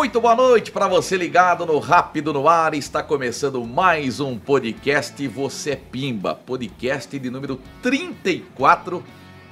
Muito boa noite para você ligado no Rápido no Ar. Está começando mais um podcast Você é Pimba, podcast de número 34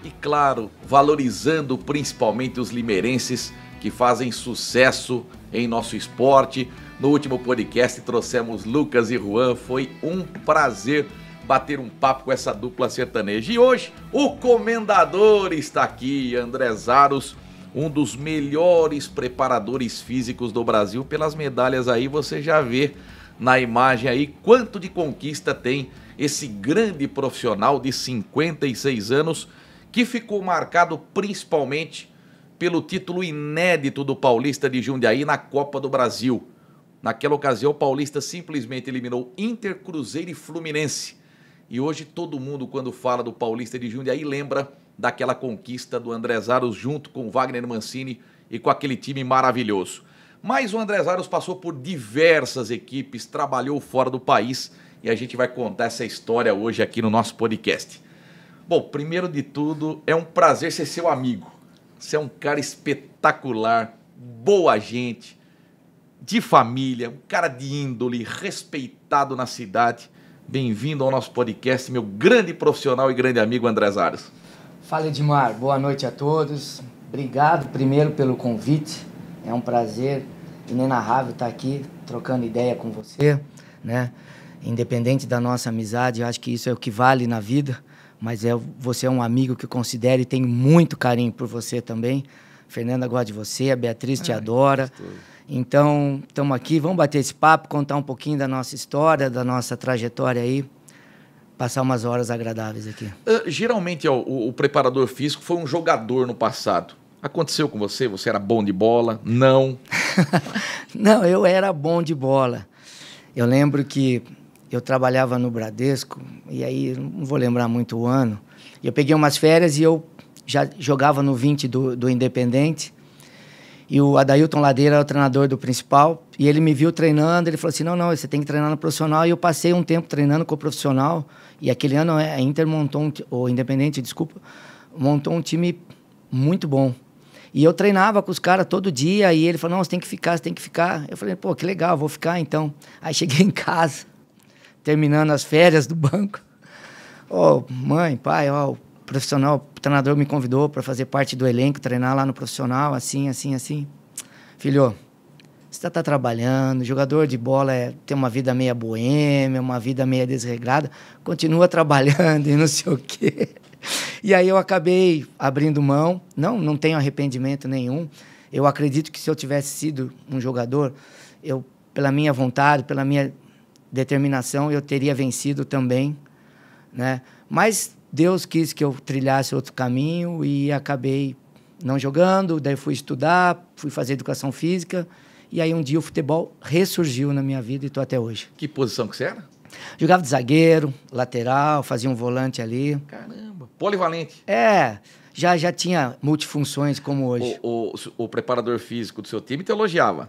e claro, valorizando principalmente os limerenses que fazem sucesso em nosso esporte. No último podcast trouxemos Lucas e Juan, foi um prazer bater um papo com essa dupla sertaneja. E hoje o comendador está aqui, André Zaros um dos melhores preparadores físicos do Brasil. Pelas medalhas aí você já vê na imagem aí quanto de conquista tem esse grande profissional de 56 anos que ficou marcado principalmente pelo título inédito do Paulista de Jundiaí na Copa do Brasil. Naquela ocasião, o Paulista simplesmente eliminou Inter, Cruzeiro e Fluminense. E hoje todo mundo, quando fala do Paulista de Jundiaí, lembra daquela conquista do Andrezaros junto com o Wagner Mancini e com aquele time maravilhoso. Mas o Andrezaros passou por diversas equipes, trabalhou fora do país e a gente vai contar essa história hoje aqui no nosso podcast. Bom, primeiro de tudo, é um prazer ser seu amigo. Você é um cara espetacular, boa gente, de família, um cara de índole, respeitado na cidade. Bem-vindo ao nosso podcast, meu grande profissional e grande amigo André Zaros. Fala Edmar, boa noite a todos. Obrigado primeiro pelo convite. É um prazer inenarrável estar aqui trocando ideia com você, né? Independente da nossa amizade, eu acho que isso é o que vale na vida. Mas é, você é um amigo que eu considero e tenho muito carinho por você também. Fernanda gosta de você, a Beatriz te Ai, adora. Então, estamos aqui, vamos bater esse papo, contar um pouquinho da nossa história, da nossa trajetória aí passar umas horas agradáveis aqui. Uh, geralmente, ó, o, o, preparador físico foi um jogador no passado. Aconteceu com você? Você era bom de bola? Não. Não, eu era bom de bola. Eu lembro que eu trabalhava no Bradesco, e aí não vou lembrar muito o ano. Eu peguei umas férias e eu já jogava no 20 do, do Independente. E o Adailton Ladeira era o treinador do principal. E ele me viu treinando. Ele falou assim: não, não, você tem que treinar no profissional. E eu passei um tempo treinando com o profissional. E aquele ano é, a Inter montou, um, ou Independente, desculpa, montou um time muito bom. E eu treinava com os caras todo dia e ele falou: não, você tem que ficar, você tem que ficar. Eu falei: pô, que legal, vou ficar então. Aí cheguei em casa, terminando as férias do banco. Ô, oh, mãe, pai, ó, oh, o profissional, o treinador me convidou para fazer parte do elenco, treinar lá no profissional, assim, assim, assim. Filho, você está tá trabalhando, jogador de bola é, tem uma vida meia boêmia, uma vida meia desregrada, continua trabalhando e não sei o quê. E aí eu acabei abrindo mão, não, não tenho arrependimento nenhum. Eu acredito que se eu tivesse sido um jogador, eu pela minha vontade, pela minha determinação, eu teria vencido também, né? Mas Deus quis que eu trilhasse outro caminho e acabei não jogando, daí fui estudar, fui fazer educação física e aí um dia o futebol ressurgiu na minha vida e estou até hoje. Que posição que você era? Jogava de zagueiro, lateral, fazia um volante ali. Caramba, polivalente. É, já, já tinha multifunções como hoje. O, o, o preparador físico do seu time te elogiava.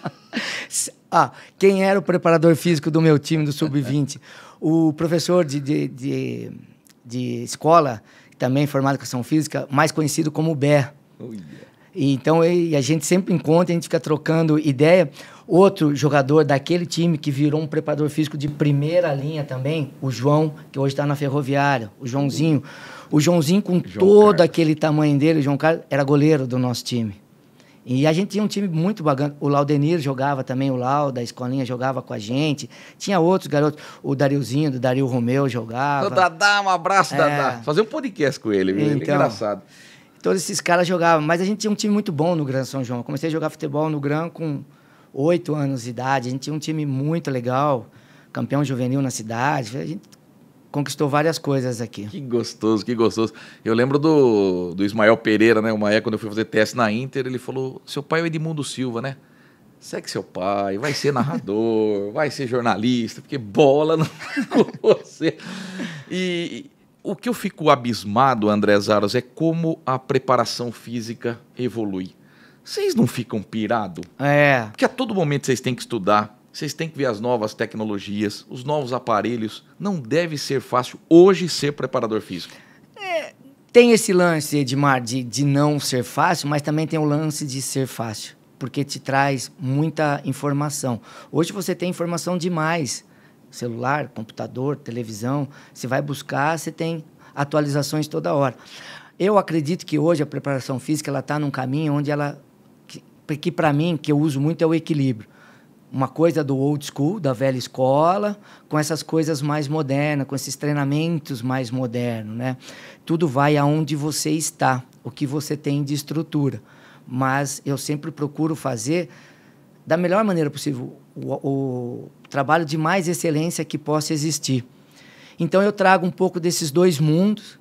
ah, quem era o preparador físico do meu time, do Sub-20? o professor de, de, de, de escola, também formado em educação física, mais conhecido como Bé. Oh, yeah. E, então, e a gente sempre encontra, a gente fica trocando ideia. Outro jogador daquele time que virou um preparador físico de primeira linha também, o João, que hoje está na Ferroviária, o Joãozinho. O Joãozinho, com João todo Carlos. aquele tamanho dele, o João Carlos, era goleiro do nosso time. E a gente tinha um time muito bacana. O Laudenir jogava também, o Lauda, da escolinha jogava com a gente. Tinha outros garotos, o Dariozinho, do Dario Romeu jogava. O Dadá, um abraço, é. Dadá. Fazer um podcast com ele, é Então, ele engraçado. Todos esses caras jogavam. Mas a gente tinha um time muito bom no Gran São João. Eu comecei a jogar futebol no Gran com oito anos de idade. A gente tinha um time muito legal, campeão juvenil na cidade. A gente conquistou várias coisas aqui. Que gostoso, que gostoso. Eu lembro do, do Ismael Pereira, né? Uma época, quando eu fui fazer teste na Inter, ele falou: seu pai é o Edmundo Silva, né? Segue seu pai, vai ser narrador, vai ser jornalista, porque bola não com você. E, o que eu fico abismado, André Zaros, é como a preparação física evolui. Vocês não ficam pirado? É. Porque a todo momento vocês têm que estudar, vocês têm que ver as novas tecnologias, os novos aparelhos. Não deve ser fácil hoje ser preparador físico. É, tem esse lance, Edmar, de, de não ser fácil, mas também tem o lance de ser fácil, porque te traz muita informação. Hoje você tem informação demais celular, computador, televisão. Você vai buscar, você tem atualizações toda hora. Eu acredito que hoje a preparação física ela está num caminho onde ela que, que para mim que eu uso muito é o equilíbrio. Uma coisa do old school, da velha escola, com essas coisas mais modernas, com esses treinamentos mais modernos, né? Tudo vai aonde você está, o que você tem de estrutura. Mas eu sempre procuro fazer da melhor maneira possível o, o trabalho de mais excelência que possa existir. Então eu trago um pouco desses dois mundos,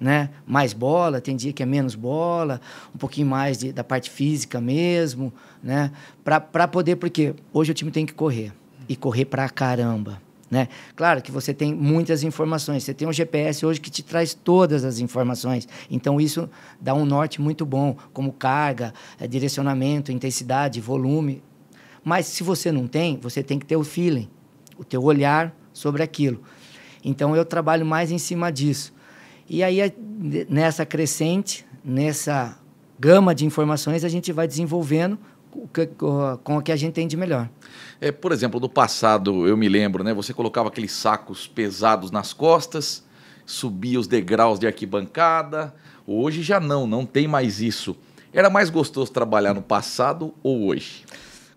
né? Mais bola, tem dia que é menos bola, um pouquinho mais de, da parte física mesmo, né? Para poder, porque hoje o time tem que correr e correr para caramba. Né? Claro que você tem muitas informações. Você tem um GPS hoje que te traz todas as informações. Então, isso dá um norte muito bom, como carga, eh, direcionamento, intensidade, volume. Mas se você não tem, você tem que ter o feeling, o teu olhar sobre aquilo. Então eu trabalho mais em cima disso. E aí nessa crescente, nessa gama de informações, a gente vai desenvolvendo com o que a gente tem de melhor. É, por exemplo, do passado, eu me lembro, né? Você colocava aqueles sacos pesados nas costas, subia os degraus de arquibancada. Hoje já não, não tem mais isso. Era mais gostoso trabalhar no passado ou hoje?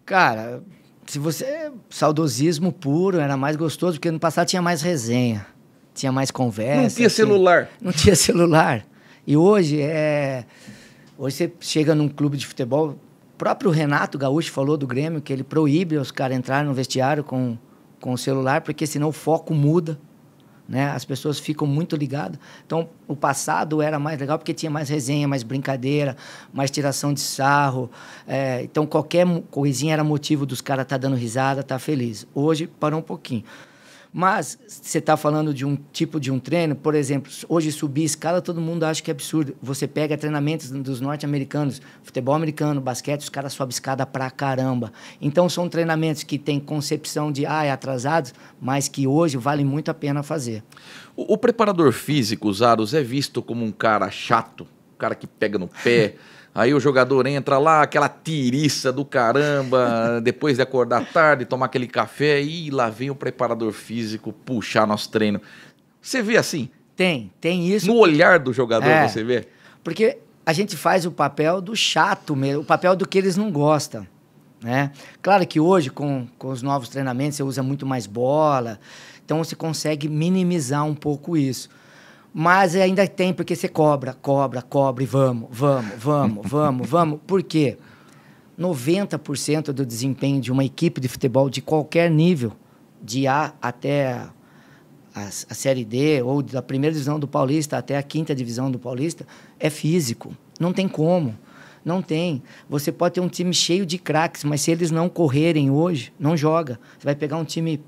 Cara, se você. Saudosismo puro, era mais gostoso, porque no passado tinha mais resenha, tinha mais conversa. Não tinha assim, celular. Não tinha celular. E hoje é. Hoje você chega num clube de futebol. O próprio Renato Gaúcho falou do Grêmio que ele proíbe os caras entrarem no vestiário com, com o celular, porque senão o foco muda né? As pessoas ficam muito ligadas. Então, o passado era mais legal porque tinha mais resenha, mais brincadeira, mais tiração de sarro. É, então, qualquer coisinha era motivo dos caras estar tá dando risada, estar tá feliz. Hoje, parou um pouquinho. Mas você está falando de um tipo de um treino, por exemplo, hoje subir escala, todo mundo acha que é absurdo. Você pega treinamentos dos norte-americanos, futebol americano, basquete, os caras sobem escada pra caramba. Então são treinamentos que têm concepção de ah, é atrasados, mas que hoje vale muito a pena fazer. O, o preparador físico, Zaros, é visto como um cara chato, um cara que pega no pé. Aí o jogador entra lá, aquela tiriça do caramba, depois de acordar tarde, tomar aquele café e lá vem o preparador físico puxar nosso treino. Você vê assim? Tem, tem isso. No olhar do jogador é, você vê? Porque a gente faz o papel do chato mesmo, o papel do que eles não gostam. Né? Claro que hoje, com, com os novos treinamentos, você usa muito mais bola, então você consegue minimizar um pouco isso. Mas ainda tem, porque você cobra, cobra, cobra e vamos, vamos, vamos, vamos, vamos. Por quê? 90% do desempenho de uma equipe de futebol de qualquer nível, de A até a, a, a, Série D, ou da primeira divisão do Paulista até a quinta divisão do Paulista, é físico. Não tem como. Não tem. Você pode ter um time cheio de craques, mas se eles não correrem hoje, não joga. Você vai pegar um time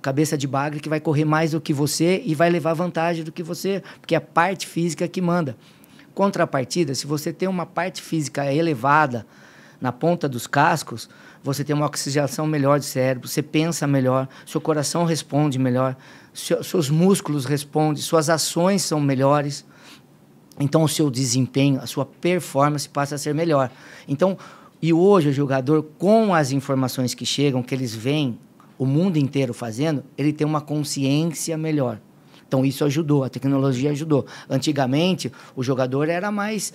cabeça de bagre que vai correr mais do que você e vai levar vantagem do que você, porque é a parte física que manda. Contrapartida, se você tem uma parte física elevada na ponta dos cascos, você tem uma oxigenação melhor de cérebro, você pensa melhor, seu coração responde melhor, seus músculos respondem, suas ações são melhores. Então, o seu desempenho, a sua performance passa a ser melhor. Então, e hoje o jogador, com as informações que chegam, que eles veem o mundo inteiro fazendo, ele tem uma consciência melhor. Então isso ajudou, a tecnologia ajudou. Antigamente o jogador era mais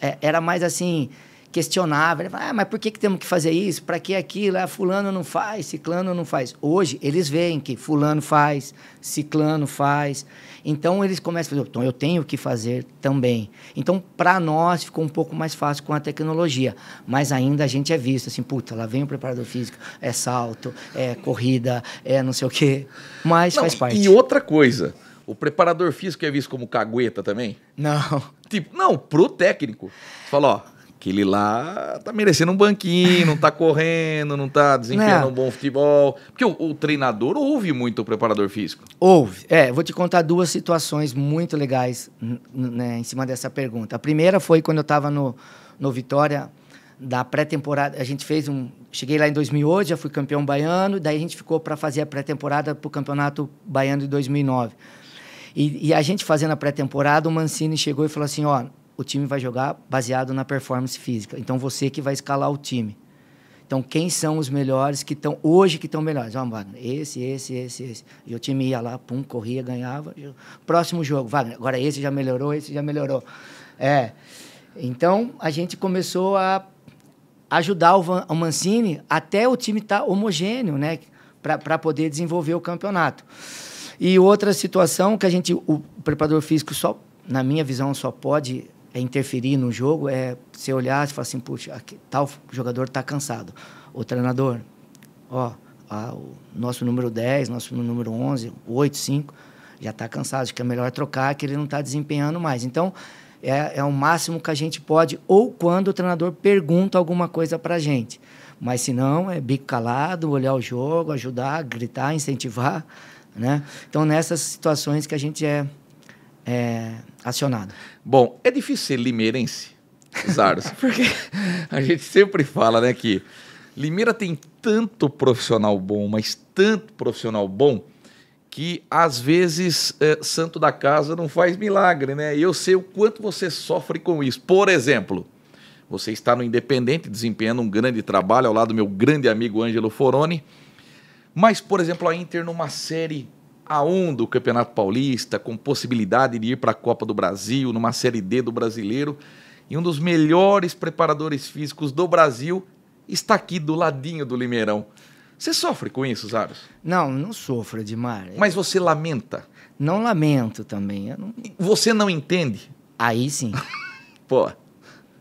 é, era mais assim questionável. Ele ah, mas por que, que temos que fazer isso? Para que aquilo? Ah, fulano não faz, ciclano não faz. Hoje eles veem que fulano faz, ciclano faz. Então eles começam a fazer, então eu tenho que fazer também. Então para nós ficou um pouco mais fácil com a tecnologia, mas ainda a gente é visto assim, puta, lá vem o preparador físico, é salto, é corrida, é não sei o quê, mas não, faz parte. E outra coisa, o preparador físico é visto como cagueta também? Não. Tipo, não, pro técnico. Você fala, ó, Aquele lá tá merecendo um banquinho, não tá correndo, não tá desempenhando um bom futebol. Porque o, o, treinador ouve muito o preparador físico. Ouve. É, vou te contar duas situações muito legais né, em cima dessa pergunta. A primeira foi quando eu estava no, no Vitória, da pré-temporada. A gente fez um. Cheguei lá em 2008, já fui campeão baiano, daí a gente ficou para fazer a pré-temporada para o campeonato baiano de 2009. E, e, a gente fazendo a pré-temporada, o Mancini chegou e falou assim: ó, o time vai jogar baseado na performance física. Então você que vai escalar o time. Então quem são os melhores que estão hoje que estão melhores? Vamos, Wagner, esse, esse, esse, esse. E o time ia lá, pum, corria, ganhava. Próximo jogo, Wagner, agora esse já melhorou, esse já melhorou. É. Então a gente começou a ajudar o, Van, o Mancini até o time estar tá homogêneo, né? Para poder desenvolver o campeonato. E outra situação que a gente, o preparador físico só, na minha visão, só pode é interferir no jogo é você olhar e falar assim, puxa, aqui, tal jogador está cansado. O treinador, ó, o nosso número 10, nosso número 11, 8, 5, já está cansado, acho que é melhor trocar, que ele não está desempenhando mais. Então, é, é o máximo que a gente pode, ou quando o treinador pergunta alguma coisa para a gente. Mas se não, é bico calado, olhar o jogo, ajudar, gritar, incentivar, né? Então, nessas situações que a gente é é, acionado. Bom, é difícil ser limeirense, Zardos, porque a gente sempre fala né, que Limeira tem tanto profissional bom, mas tanto profissional bom, que às vezes é, santo da casa não faz milagre, né? E eu sei o quanto você sofre com isso. Por exemplo, você está no Independente desempenhando um grande trabalho ao lado do meu grande amigo Ângelo Foroni, mas, por exemplo, a Inter numa série a 1 do Campeonato Paulista, com possibilidade de ir para a Copa do Brasil, numa Série D do Brasileiro. E um dos melhores preparadores físicos do Brasil está aqui do ladinho do Limeirão. Você sofre com isso, Zaros? Não, não sofro, Edmar. Mas você lamenta? Não lamento também. Não... Você não entende? Aí sim. Pô.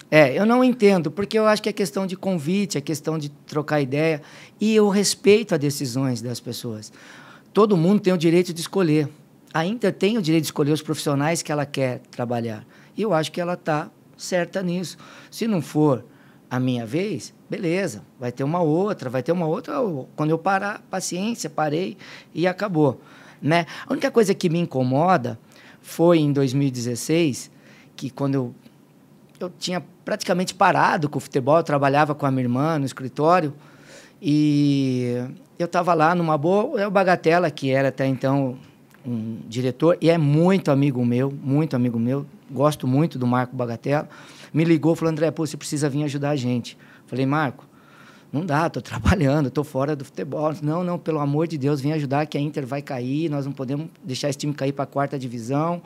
É, eu não entendo, porque eu acho que é questão de convite, é questão de trocar ideia. E eu respeito as decisões das pessoas todo mundo tem o direito de escolher. Ainda tem o direito de escolher os profissionais que ela quer trabalhar. E eu acho que ela está certa nisso. Se não for a minha vez, beleza, vai ter uma outra, vai ter uma outra. Quando eu parar, paciência, parei e acabou. Né? A única coisa que me incomoda foi em 2016, que quando eu, eu tinha praticamente parado com o futebol, eu trabalhava com a minha irmã no escritório e eu estava lá numa boa, é o Bagatela, que era até então um diretor, e é muito amigo meu, muito amigo meu, gosto muito do Marco Bagatela, me ligou falou, André, pô, você precisa vir ajudar a gente. Falei, Marco, não dá, estou trabalhando, estou fora do futebol. Não, não, pelo amor de Deus, vem ajudar que a Inter vai cair, nós não podemos deixar esse time cair para a quarta divisão.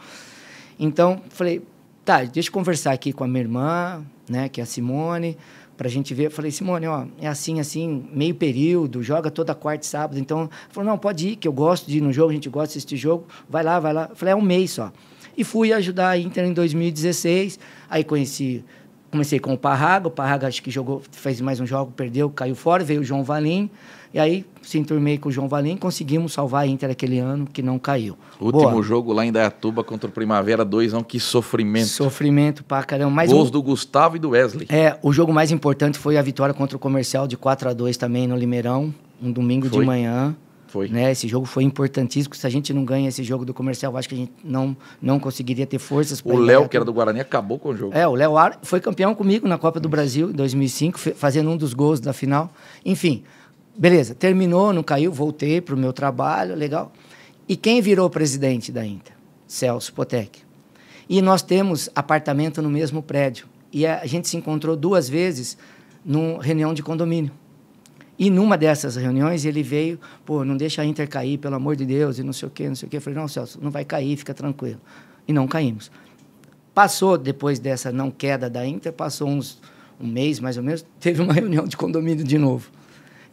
Então, falei, tá, deixa eu conversar aqui com a minha irmã, né, que é a Simone para a gente ver. Eu falei, Simone, ó, é assim, assim, meio período, joga toda quarta e sábado. Então, falou, não, pode ir, que eu gosto de ir no jogo, a gente gosta deste jogo, vai lá, vai lá. Eu falei, é um mês só. E fui ajudar a Inter em 2016, aí conheci, comecei com o Parraga, o Parraga acho que jogou, fez mais um jogo, perdeu, caiu fora, veio o João Valim, e aí se enturmei com o João Valim, conseguimos salvar a Inter aquele ano que não caiu. Último Boa. jogo lá em Dayatuba contra o Primavera 2 não que sofrimento. Sofrimento pra caramba. Gols um... do Gustavo e do Wesley. É, o jogo mais importante foi a vitória contra o Comercial de 4 a 2 também no Limeirão, um domingo foi. de manhã. Foi. Né? Esse jogo foi importantíssimo. Se a gente não ganha esse jogo do comercial, acho que a gente não, não conseguiria ter forças. O Léo, que era do Guarani, acabou com o jogo. É, o Léo foi campeão comigo na Copa do Brasil em 2005, fazendo um dos gols da final. Enfim, Beleza, terminou, não caiu, voltei para o meu trabalho, legal. E quem virou presidente da Inter? Celso Potec. E nós temos apartamento no mesmo prédio. E a gente se encontrou duas vezes numa reunião de condomínio. E numa dessas reuniões ele veio, pô, não deixa a Inter cair, pelo amor de Deus, e não sei o quê, não sei o quê. Eu falei, não, Celso, não vai cair, fica tranquilo. E não caímos. Passou, depois dessa não queda da Inter, passou uns, um mês mais ou menos, teve uma reunião de condomínio de novo.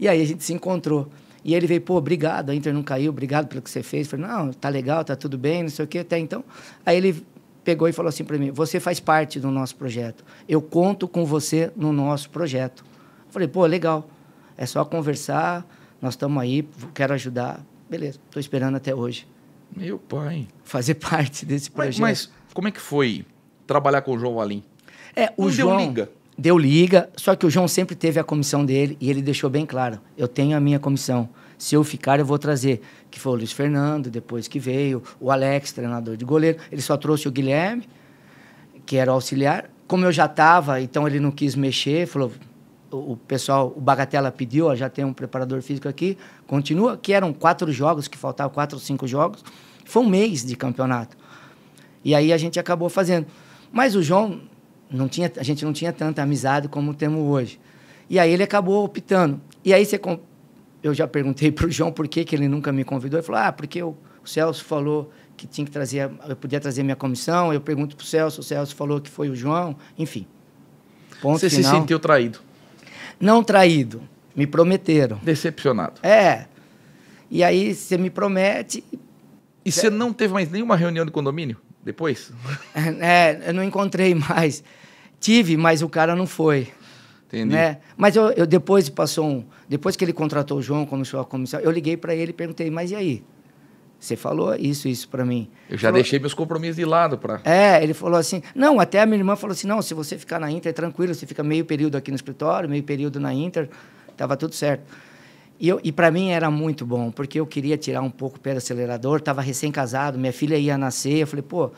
E aí a gente se encontrou. E ele veio, pô, obrigado, a Inter não caiu, obrigado pelo que você fez. Eu falei, não, tá legal, tá tudo bem, não sei o quê, até então. Aí ele pegou e falou assim para mim: Você faz parte do nosso projeto. Eu conto com você no nosso projeto. Eu falei: Pô, legal. É só conversar. Nós estamos aí. Quero ajudar. Beleza. Estou esperando até hoje. Meu pai. Fazer parte desse projeto. Mas, mas, como é que foi trabalhar com o João Valim? É, o Não João. Deu liga deu liga, só que o João sempre teve a comissão dele e ele deixou bem claro: eu tenho a minha comissão. Se eu ficar, eu vou trazer. Que foi o Luiz Fernando, depois que veio, o Alex, treinador de goleiro. Ele só trouxe o Guilherme, que era auxiliar. Como eu já estava, então ele não quis mexer, falou. O pessoal, o Bagatela pediu, ó, já tem um preparador físico aqui, continua, que eram quatro jogos, que faltavam quatro, cinco jogos. Foi um mês de campeonato. E aí a gente acabou fazendo. Mas o João não tinha, a gente não tinha tanta amizade como temos hoje. E aí ele acabou optando. E aí você, eu já perguntei para o João por que, que ele nunca me convidou. Ele falou, ah, porque o, o Celso falou que tinha que trazer, eu podia trazer minha comissão. Eu pergunto para o Celso, o Celso falou que foi o João. Enfim. Ponto você final. se sentiu traído? Não traído. Me prometeram. Decepcionado. É. E aí você me promete. E você não teve mais nenhuma reunião de condomínio depois? É, eu não encontrei mais. Tive, mas o cara não foi. Entendi. Né? Mas eu, eu depois passou um, depois que ele contratou o João começou a comissão, eu liguei para ele e perguntei: "Mas e aí? Você falou isso isso para mim?" Eu já falou, deixei meus compromissos de lado para. É, ele falou assim: "Não, até a minha irmã falou assim: "Não, se você ficar na Inter, é tranquilo, você fica meio período aqui no escritório, meio período na Inter, tava tudo certo." E, eu, e para mim era muito bom, porque eu queria tirar um pouco o pé do acelerador, estava recém-casado, minha filha ia nascer, eu falei, pô,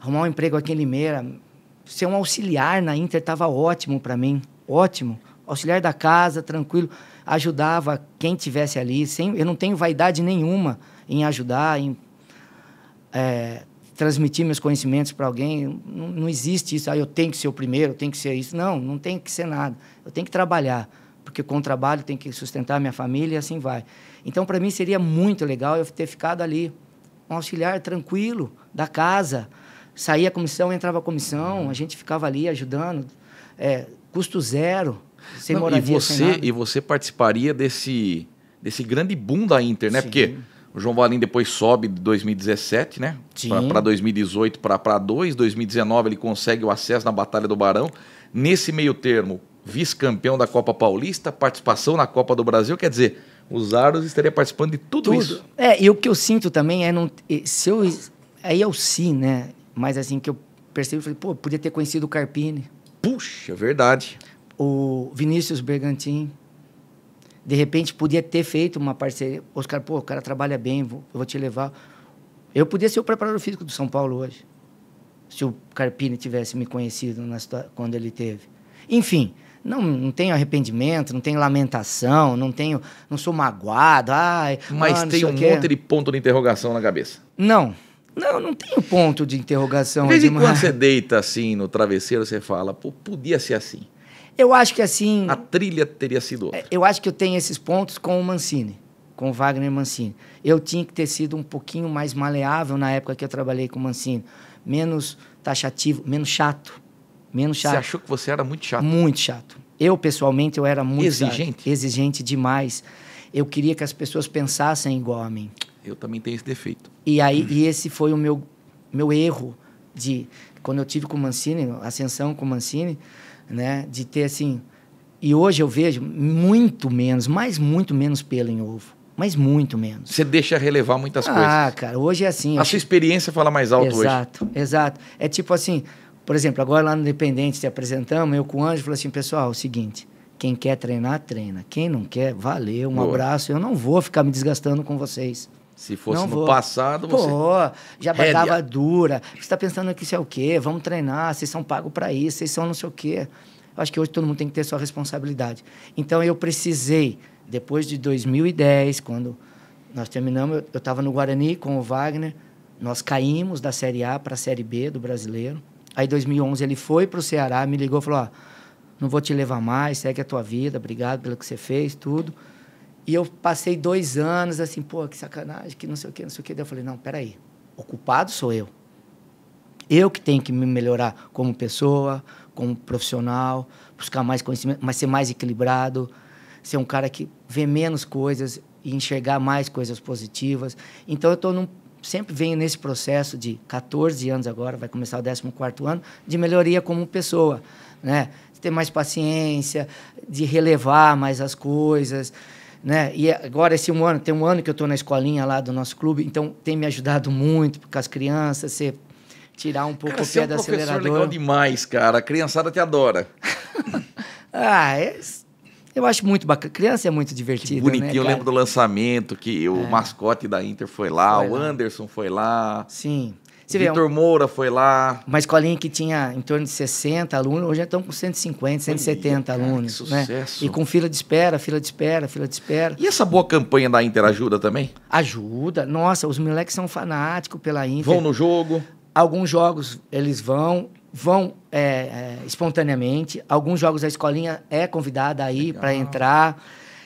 arrumar um emprego aqui em Limeira, ser um auxiliar na Inter estava ótimo para mim, ótimo. Auxiliar da casa, tranquilo, ajudava quem tivesse ali. Sem, eu não tenho vaidade nenhuma em ajudar, em é, transmitir meus conhecimentos para alguém. Não, não, existe isso. Ah, eu tenho que ser o primeiro, eu tenho que ser isso. Não, não tem que ser nada. Eu tenho que trabalhar, porque com o trabalho tenho que sustentar minha família e assim vai. Então, para mim seria muito legal eu ter ficado ali, um auxiliar tranquilo da casa Saía a comissão, entrava a comissão, uhum. a gente ficava ali ajudando, é, custo zero, sem Não, moradia, e você, sem nada. E você participaria desse, desse grande boom da Inter, né? Sim. Porque o João Valim depois sobe de 2017, né? Para 2018, para 2. 2019 ele consegue o acesso na Batalha do Barão. Nesse meio termo, vice-campeão da Copa Paulista, participação na Copa do Brasil, quer dizer, os Aros estariam participando de tudo, tudo, isso. É, e o que eu sinto também é, não, se eu, aí é o se, né? Mas assim que eu percebi, falei, pô, podia ter conhecido o Carpini. Puxa, verdade. O Vinícius Bergantin. De repente, podia ter feito uma parceria. Os caras, pô, o cara trabalha bem, vou, eu vou te levar. Eu podia ser o preparador físico do São Paulo hoje. Se o Carpini tivesse me conhecido na, quando ele teve. Enfim, não, não tenho arrependimento, não tenho lamentação, não tenho, não sou magoado. Ai, Mas mano, ah, tem um monte de ponto de interrogação na cabeça. Não. Não, não tem um ponto de interrogação. De vez quando você deita assim no travesseiro, você fala, pô, podia ser assim. Eu acho que assim. A trilha teria sido outra. É, eu acho que eu tenho esses pontos com o Mancini, com o Wagner Mancini. Eu tinha que ter sido um pouquinho mais maleável na época que eu trabalhei com o Mancini. Menos taxativo, menos chato. Menos chato. Você achou que você era muito chato? Muito chato. Eu, pessoalmente, eu era muito exigente. Chato, exigente demais. Eu queria que as pessoas pensassem igual a mim. Eu também tenho esse defeito. E aí, e esse foi o meu, meu erro de quando eu tive com o Mancini, ascensão com o Mancini, né, de ter assim. E hoje eu vejo muito menos, mas muito menos pelo em ovo. Mas muito menos. Você deixa relevar muitas ah, coisas. Ah, cara, hoje é assim. A sua experiência fala mais alto exato, hoje. Exato, exato. É tipo assim, por exemplo, agora lá no Independente se apresentamos, eu com o Anjo falei assim, pessoal, é o seguinte, quem quer treinar, treina. Quem não quer, valeu, um Boa. abraço. Eu não vou ficar me desgastando com vocês. Se fosse não no vou. passado, você. Pô, já batava dura. Você está pensando que isso é o quê? Vamos treinar, vocês são pagos para isso, vocês são não sei o quê. Eu acho que hoje todo mundo tem que ter sua responsabilidade. Então eu precisei, depois de 2010, quando nós terminamos, eu estava no Guarani com o Wagner, nós caímos da Série A para a Série B do brasileiro. Aí, em 2011, ele foi para o Ceará, me ligou e falou: Ó, não vou te levar mais, segue a tua vida, obrigado pelo que você fez, tudo. E eu passei dois anos assim, pô, que sacanagem, que não sei o quê não sei o quê Daí eu falei, não, peraí, o culpado sou eu. Eu que tenho que me melhorar como pessoa, como profissional, buscar mais conhecimento, mas ser mais equilibrado, ser um cara que vê menos coisas e enxergar mais coisas positivas. Então eu tô num, sempre venho nesse processo de 14 anos agora, vai começar o 14 ano, de melhoria como pessoa, né? De ter mais paciência, de relevar mais as coisas, né? E agora esse um ano, tem um ano que eu estou na escolinha lá do nosso clube, então tem me ajudado muito com as crianças, você tirar um pouco cara, o pé é um do acelerador. legal demais, cara. A criançada te adora. ah, é, eu acho muito bacana. Criança é muito divertido, que né, bonitinho. Né, eu lembro do lançamento que o é. mascote da Inter foi lá, foi o lá. Anderson foi lá. Sim. Você é Vitor vê, Moura foi lá. Uma escolinha que tinha em torno de 60 alunos, hoje já estão com 150, 170 alunos. Cara, que né? sucesso. Né? E com fila de espera, fila de espera, fila de espera. E essa boa campanha da Inter ajuda também? Ajuda. Nossa, os moleques são fanáticos pela Inter. Vão no jogo? Alguns jogos eles vão, vão é, é, espontaneamente. Alguns jogos a escolinha é convidada aí para entrar.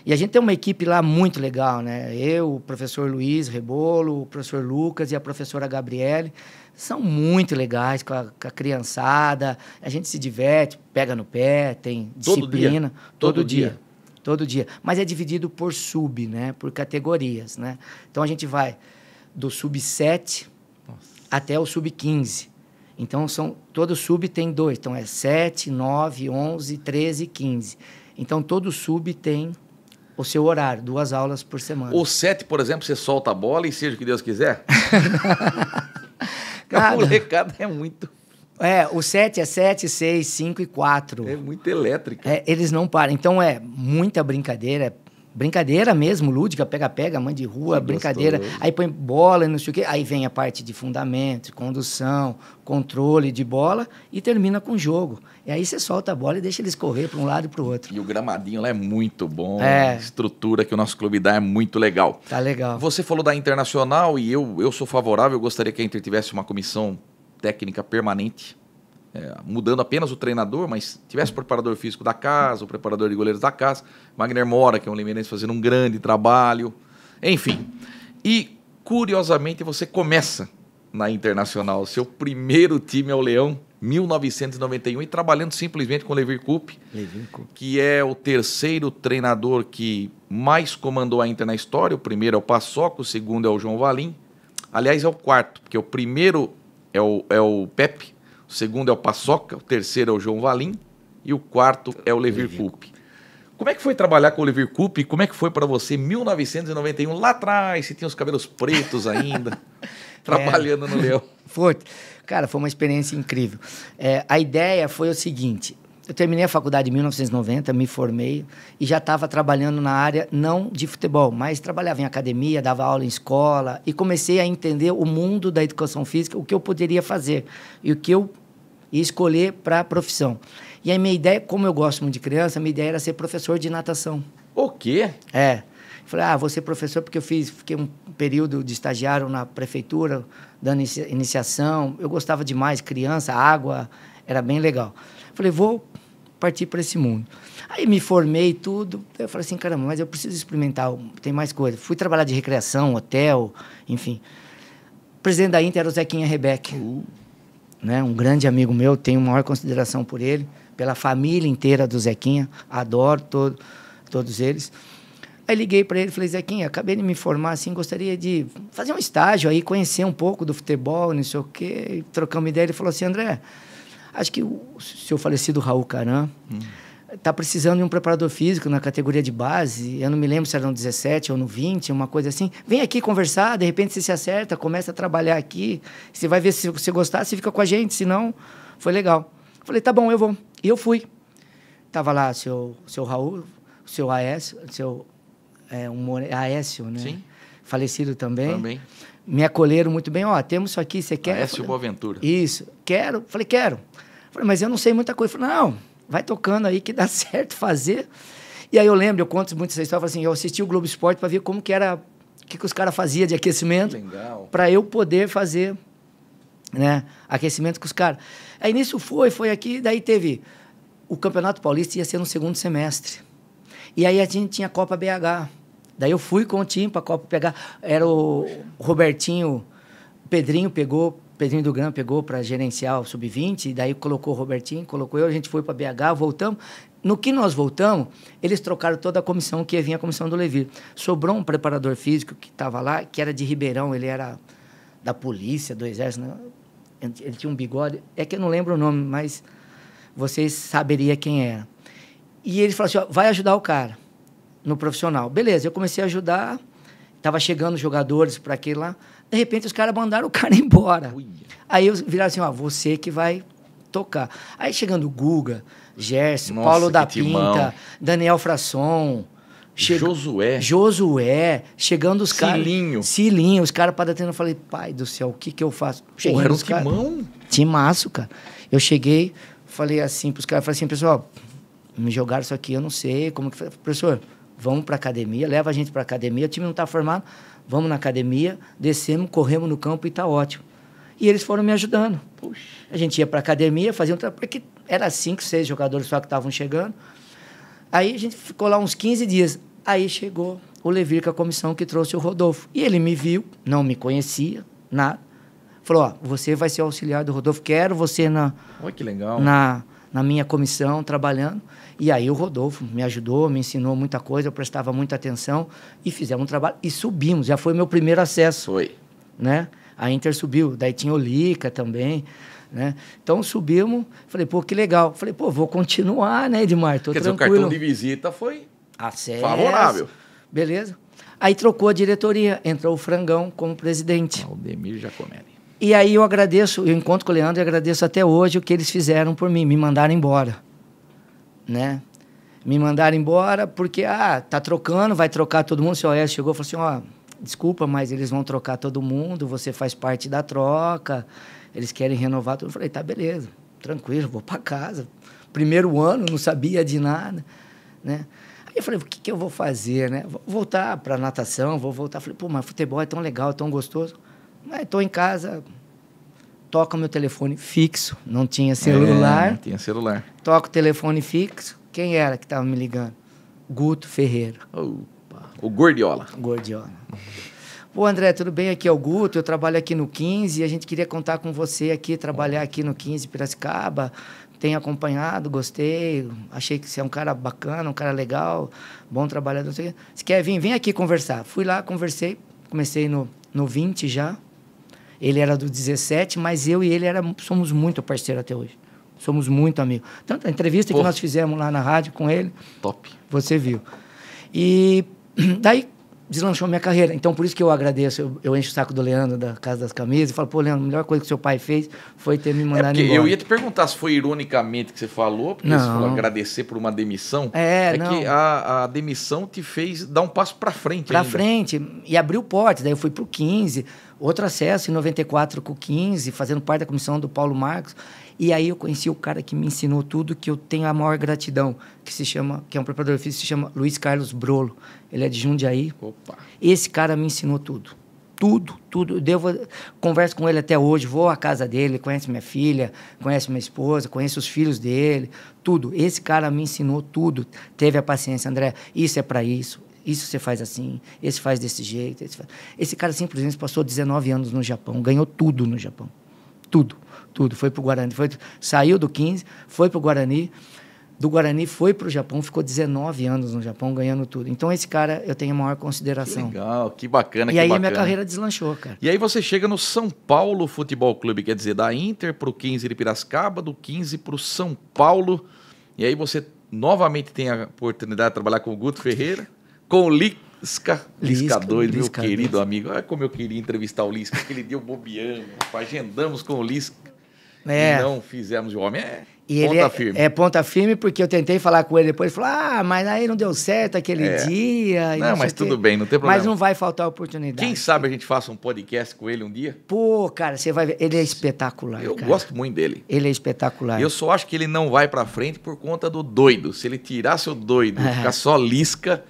E a gente tem uma equipe lá muito legal, né? Eu, o professor Luiz Rebolo, o professor Lucas e a professora Gabriele são muito legais com a, com a criançada. A gente se diverte, pega no pé, tem disciplina. Todo, todo dia. dia. Todo dia. Mas é dividido por sub, né? Por categorias, né? Então a gente vai do sub 7 Nossa. até o sub 15. Então são todo sub tem dois, então é 7, 9, 11, 13 15. Então todo sub tem o seu horário, duas aulas por semana. Ou sete, por exemplo, você solta a bola e seja o que Deus quiser? Cara, o recado é muito. É, o 7 é 7, 6, 5 e 4. É muito elétrico. É, eles não param. Então é muita brincadeira, é Brincadeira mesmo, lúdica, pega-pega, mãe de rua, que brincadeira. Gostoso. Aí põe bola e não sei o quê. Aí vem a parte de fundamento, condução, controle de bola e termina com o jogo. E aí você solta a bola e deixa eles correr para um lado e para o outro. E o gramadinho lá é muito bom. É. A estrutura que o nosso clube dá é muito legal. Tá legal. Você falou da Internacional e eu, eu sou favorável, eu gostaria que a Inter tivesse uma comissão técnica permanente é, mudando apenas o treinador, mas tivesse o preparador físico da casa, o preparador de goleiros da casa, Wagner Mora, que é um limeirense fazendo um grande trabalho, enfim. E, curiosamente, você começa na Internacional, seu primeiro time é o Leão, 1991, e trabalhando simplesmente com o Levir Kup, que é o terceiro treinador que mais comandou a Inter na história, o primeiro é o Paçoca, o segundo é o João Valim, aliás, é o quarto, porque o primeiro é o, é o Pepe, o segundo é o Paçoca, o terceiro é o João Valim e o quarto é o Levir Coupe. Como é que foi trabalhar com o Olivier Coupe? Como é que foi para você 1991 lá atrás? Você tinha os cabelos pretos ainda, é. trabalhando é. no Leão. Forte, cara, foi uma experiência incrível. É, a ideia foi o seguinte: eu terminei a faculdade em 1990, me formei e já estava trabalhando na área não de futebol, mas trabalhava em academia, dava aula em escola e comecei a entender o mundo da educação física, o que eu poderia fazer e o que eu e escolher para a profissão. E a minha ideia, como eu gosto muito de criança, a minha ideia era ser professor de natação. O quê? É. Falei, ah, vou ser professor porque eu fiz, fiquei um período de estagiário na prefeitura, dando iniciação. Eu gostava demais, criança, água, era bem legal. Falei, vou partir para esse mundo. Aí me formei tudo. Eu falei assim, caramba, mas eu preciso experimentar, tem mais coisa. Fui trabalhar de recreação, hotel, enfim. O presidente da Inter era o Zequinha Rebeca. Uh né? Um grande amigo meu, tenho maior consideração por ele, pela família inteira do Zequinha, adoro todo, todos eles. Aí liguei para ele, falei, Zequinha, acabei de me formar, assim, gostaria de fazer um estágio aí, conhecer um pouco do futebol, não sei o quê. E trocamos ideia, ele falou assim, André, acho que o seu falecido Raul Caran... Hum tá precisando de um preparador físico na categoria de base, eu não me lembro se era no 17 ou no 20, uma coisa assim. Vem aqui conversar, de repente você se acerta, começa a trabalhar aqui, você vai ver se você gostar, você fica com a gente, se não, foi legal. Falei, tá bom, eu vou. E eu fui. Tava lá seu, seu Raul, seu Aécio, seu é, um, Aécio, né? Sim. Falecido também. Também. Me acolheram muito bem. Ó, oh, temos isso aqui, você quer? Aécio falei, Boaventura. Isso. Quero. Falei, quero. Falei, mas eu não sei muita coisa. Falei, não, vai tocando aí que dá certo fazer. E aí eu lembro, eu conto muito essa história, assim, eu assisti o Globo Esporte para ver como que era, o que, que os caras faziam de aquecimento, para eu poder fazer né, aquecimento com os caras. Aí nisso foi, foi aqui, daí teve o Campeonato Paulista ia ser no segundo semestre. E aí a gente tinha a Copa BH. Daí eu fui com o time para a Copa pegar. Era o Robertinho, Pedrinho pegou Pedrinho do Gran pegou para gerenciar o sub-20, e daí colocou o Robertinho, colocou eu, a gente foi para BH, voltamos. No que nós voltamos, eles trocaram toda a comissão que vinha a comissão do Levi. Sobrou um preparador físico que estava lá, que era de Ribeirão, ele era da polícia, do exército, né? ele tinha um bigode, é que eu não lembro o nome, mas vocês saberia quem era. E ele falou assim: ó, vai ajudar o cara no profissional. Beleza, eu comecei a ajudar, estava chegando jogadores para aquele lá. De repente, os caras mandaram o cara embora. Ui. Aí viraram assim, ó, você que vai tocar. Aí chegando Guga, Gerson, Nossa, Paulo da timão. Pinta, Daniel Frasson... Che... Josué. Josué. Chegando os caras. Cilinho. Cilinho. Os caras padatendo. Eu falei, pai do céu, o que que eu faço? Cheguei Porra, era um cara, timão. Timaço, cara. Eu cheguei, falei assim pros caras. Falei assim, pessoal, me jogaram isso aqui, eu não sei como que... Professor, vamos pra academia, leva a gente pra academia. O time não tá formado vamos na academia, descemos, corremos no campo e está ótimo. E eles foram me ajudando. Puxa. A gente ia para a academia, fazia um trabalho, porque era cinco, seis jogadores só que estavam chegando. Aí a gente ficou lá uns 15 dias. Aí chegou o Levir com a comissão que trouxe o Rodolfo. E ele me viu, não me conhecia, nada. Falou, ó, você vai ser auxiliar do Rodolfo, quero você na... que legal. Na, na minha comissão, trabalhando. E aí o Rodolfo me ajudou, me ensinou muita coisa, eu prestava muita atenção e fizemos um trabalho e subimos. Já foi meu primeiro acesso. Foi. Né? A Inter subiu, daí tinha o Lica também. Né? Então subimos, falei, pô, que legal. Falei, pô, vou continuar, né, Edmar? Tô Quer tranquilo. dizer, o cartão de visita foi acesso, favorável. Beleza. Aí trocou a diretoria, entrou o Frangão como presidente. Aldemir ah, Jacomelli. E aí eu agradeço, eu encontro com o Leandro e agradeço até hoje o que eles fizeram por mim, me mandaram embora né? Me mandaram embora porque, ah, tá trocando, vai trocar todo mundo. O senhor chegou e falou assim, ó, oh, desculpa, mas eles vão trocar todo mundo, você faz parte da troca, eles querem renovar tudo. Eu falei, tá, beleza, tranquilo, vou para casa. Primeiro ano, não sabia de nada, né? Aí eu falei, o que, que eu vou fazer, né? Vou voltar para natação, vou voltar. Falei, pô, mas futebol é tão legal, é tão gostoso. Mas estou em casa, toca meu telefone fixo, não tinha celular. É, não tinha celular. Toca o telefone fixo. Quem era que estava me ligando? Guto Ferreira. Opa. O Gordiola. Gordiola. Pô, André, tudo bem? Aqui é o Guto, eu trabalho aqui no 15 e a gente queria contar com você aqui, trabalhar aqui no 15 Piracicaba. Tenho acompanhado, gostei, achei que você é um cara bacana, um cara legal, bom trabalhador. Você quer vir? Vem aqui conversar. Fui lá, conversei, comecei no, no 20 já, ele era do 17, mas eu e ele era, somos muito parceiros até hoje. Somos muito amigos. Tanto a entrevista Pô. que nós fizemos lá na rádio com ele. Top. Você viu. E daí deslanchou minha carreira. Então, por isso que eu agradeço. Eu, eu, encho o saco do Leandro da Casa das Camisas e falo, pô, Leandro, a melhor coisa que seu pai fez foi ter me mandado é embora. Eu ia te perguntar se foi ironicamente que você falou, porque não. você falou agradecer por uma demissão. É, é não. que a, a, demissão te fez dar um passo para frente Para frente. E abriu portas. Daí eu fui para o 15, outro acesso em 94 com o 15, fazendo parte da comissão do Paulo Marcos. E aí eu conheci o cara que me ensinou tudo que eu tenho a maior gratidão, que se chama, que é um preparador físico, se chama Luiz Carlos Brolo. Ele é de Jundiaí. Opa. Esse cara me ensinou tudo. Tudo, tudo. Eu devo, converso com ele até hoje, vou à casa dele, conhece minha filha, conhece minha esposa, conhece os filhos dele, tudo. Esse cara me ensinou tudo. Teve a paciência, André, isso é para isso, isso você faz assim, esse faz desse jeito. Esse, faz... esse cara simplesmente passou 19 anos no Japão, ganhou tudo no Japão. Tudo, tudo. Foi para o Guarani, foi, saiu do 15, foi para o Guarani do Guarani foi para o Japão, ficou 19 anos no Japão, ganhando tudo. Então, esse cara eu tenho a maior consideração. Que legal, que bacana. E que aí bacana. minha carreira deslanchou, cara. E aí você chega no São Paulo Futebol Clube, quer dizer, da Inter para o 15 de Piracicaba, do 15 para o São Paulo. E aí você novamente tem a oportunidade de trabalhar com o Guto Ferreira, com o Lisca, Lisca 2, meu Lisca, querido Lisca. amigo. Olha como eu queria entrevistar o Lisca, aquele dia eu bobeando. agendamos com o Lisca é. e não fizemos o homem. É, e ponta ele é, firme. é ponta firme porque eu tentei falar com ele depois, ele falou: "Ah, mas aí não deu certo aquele é. dia". Não, não mas tudo bem, não tem problema. Mas não vai faltar oportunidade. Quem sabe a gente faça um podcast com ele um dia? Pô, cara, você vai ver, ele é espetacular, Eu cara. gosto muito dele. Ele é espetacular. Eu só acho que ele não vai para frente por conta do doido. Se ele tirar seu doido, e ficar só lisca,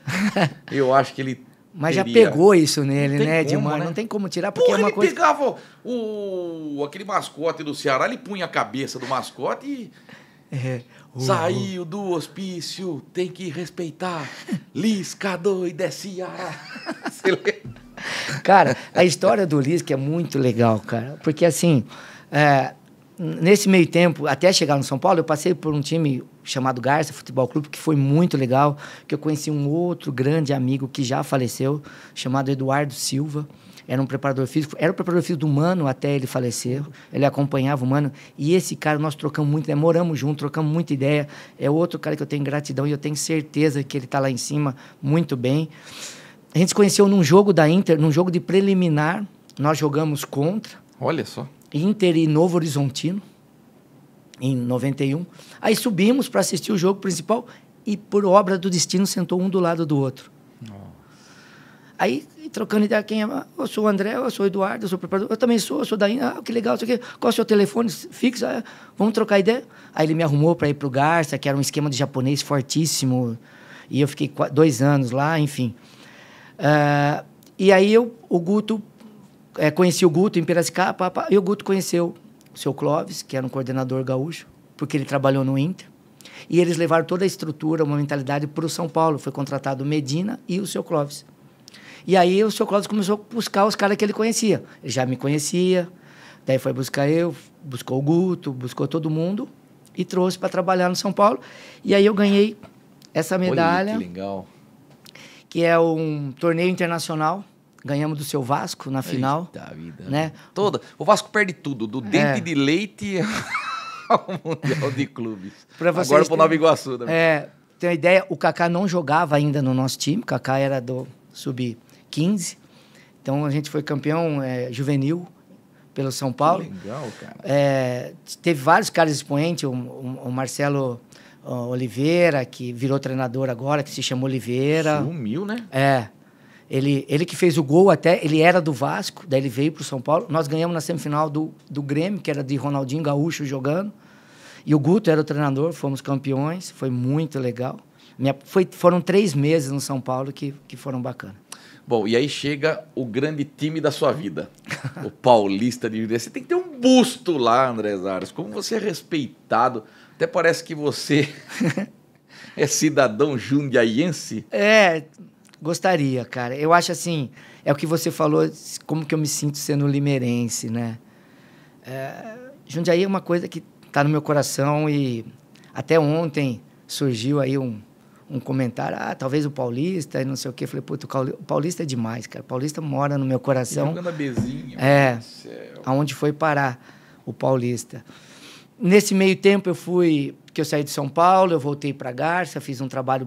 eu acho que ele mas teria. já pegou isso nele, né, Edmar? Né? Não tem como tirar, porque é uma ele coisa... pegava o, aquele mascote do Ceará, ele punha a cabeça do mascote e... É. Uhum. Saiu do hospício, tem que respeitar. Lisca doida é Ceará. cara, a história do Lisca é muito legal, cara. Porque assim, é, nesse meio tempo, até chegar no São Paulo, eu passei por um time chamado Garça Futebol Clube, que foi muito legal, que eu conheci um outro grande amigo que já faleceu, chamado Eduardo Silva. Era um preparador físico, era o preparador físico do Mano até ele falecer. Ele acompanhava o Mano. E esse cara, nós trocamos muito, né? moramos juntos, trocamos muita ideia. É outro cara que eu tenho gratidão e eu tenho certeza que ele está lá em cima muito bem. A gente se conheceu num jogo da Inter, num jogo de preliminar. Nós jogamos contra. Olha só. Inter e Novo Horizontino, em 91. Aí subimos para assistir o jogo principal e, por obra do destino, sentou um do lado do outro. Nossa. Aí, trocando ideia, quem é? Eu sou o André, eu sou o Eduardo, eu sou o preparador, eu também sou, eu sou daí. ah, que legal, isso aqui. Qual é o seu telefone fixo? Ah, vamos trocar ideia. Aí ele me arrumou para ir para o Garça, que era um esquema de japonês fortíssimo, e eu fiquei dois anos lá, enfim. Uh, e aí eu, o Guto é, conheci o Guto em Piracicaba, e o Guto conheceu o seu Clóvis, que era um coordenador gaúcho, porque ele trabalhou no Inter. E eles levaram toda a estrutura, uma mentalidade para o São Paulo. Foi contratado Medina e o seu Clóvis. E aí o seu Clóvis começou a buscar os caras que ele conhecia. Ele já me conhecia, daí foi buscar eu, buscou o Guto, buscou todo mundo e trouxe para trabalhar no São Paulo. E aí eu ganhei essa medalha. Olha, que legal. Que é um torneio internacional ganhamos do seu Vasco na final. Eita vida. Né? né? Toda. O Vasco perde tudo, do dente é. de leite ao Mundial de Clubes. Agora pro Nova Iguaçu. Também. É, tem uma ideia, o Kaká não jogava ainda no nosso time, o Kaká era do sub-15. Então a gente foi campeão é, juvenil pelo São Paulo. Que legal, cara. É, teve vários caras expoentes, o, o, Marcelo Oliveira, que virou treinador agora, que se chama Oliveira. Sumiu, né? É. Ele, ele que fez o gol até, ele era do Vasco, daí ele veio para o São Paulo. Nós ganhamos na semifinal do, do Grêmio, que era de Ronaldinho Gaúcho jogando. E o Guto era o treinador, fomos campeões, foi muito legal. Minha, foi, foram três meses no São Paulo que, que foram bacanas. Bom, e aí chega o grande time da sua vida, o Paulista de Você tem que ter um busto lá, André Zares. Como você é respeitado. Até parece que você é cidadão jundiaiense. É, Gostaria, cara. Eu acho assim, é o que você falou, como que eu me sinto sendo limeirense, né? É, Jundiaí é uma coisa que está no meu coração e até ontem surgiu aí um, um comentário, ah, talvez o Paulista e não sei o quê. Eu falei, puto, o Paulista é demais, cara. O Paulista mora no meu coração. Jogando é a bezinha. É, aonde foi parar o Paulista. Nesse meio tempo eu fui, que eu saí de São Paulo, eu voltei para Garça, fiz um trabalho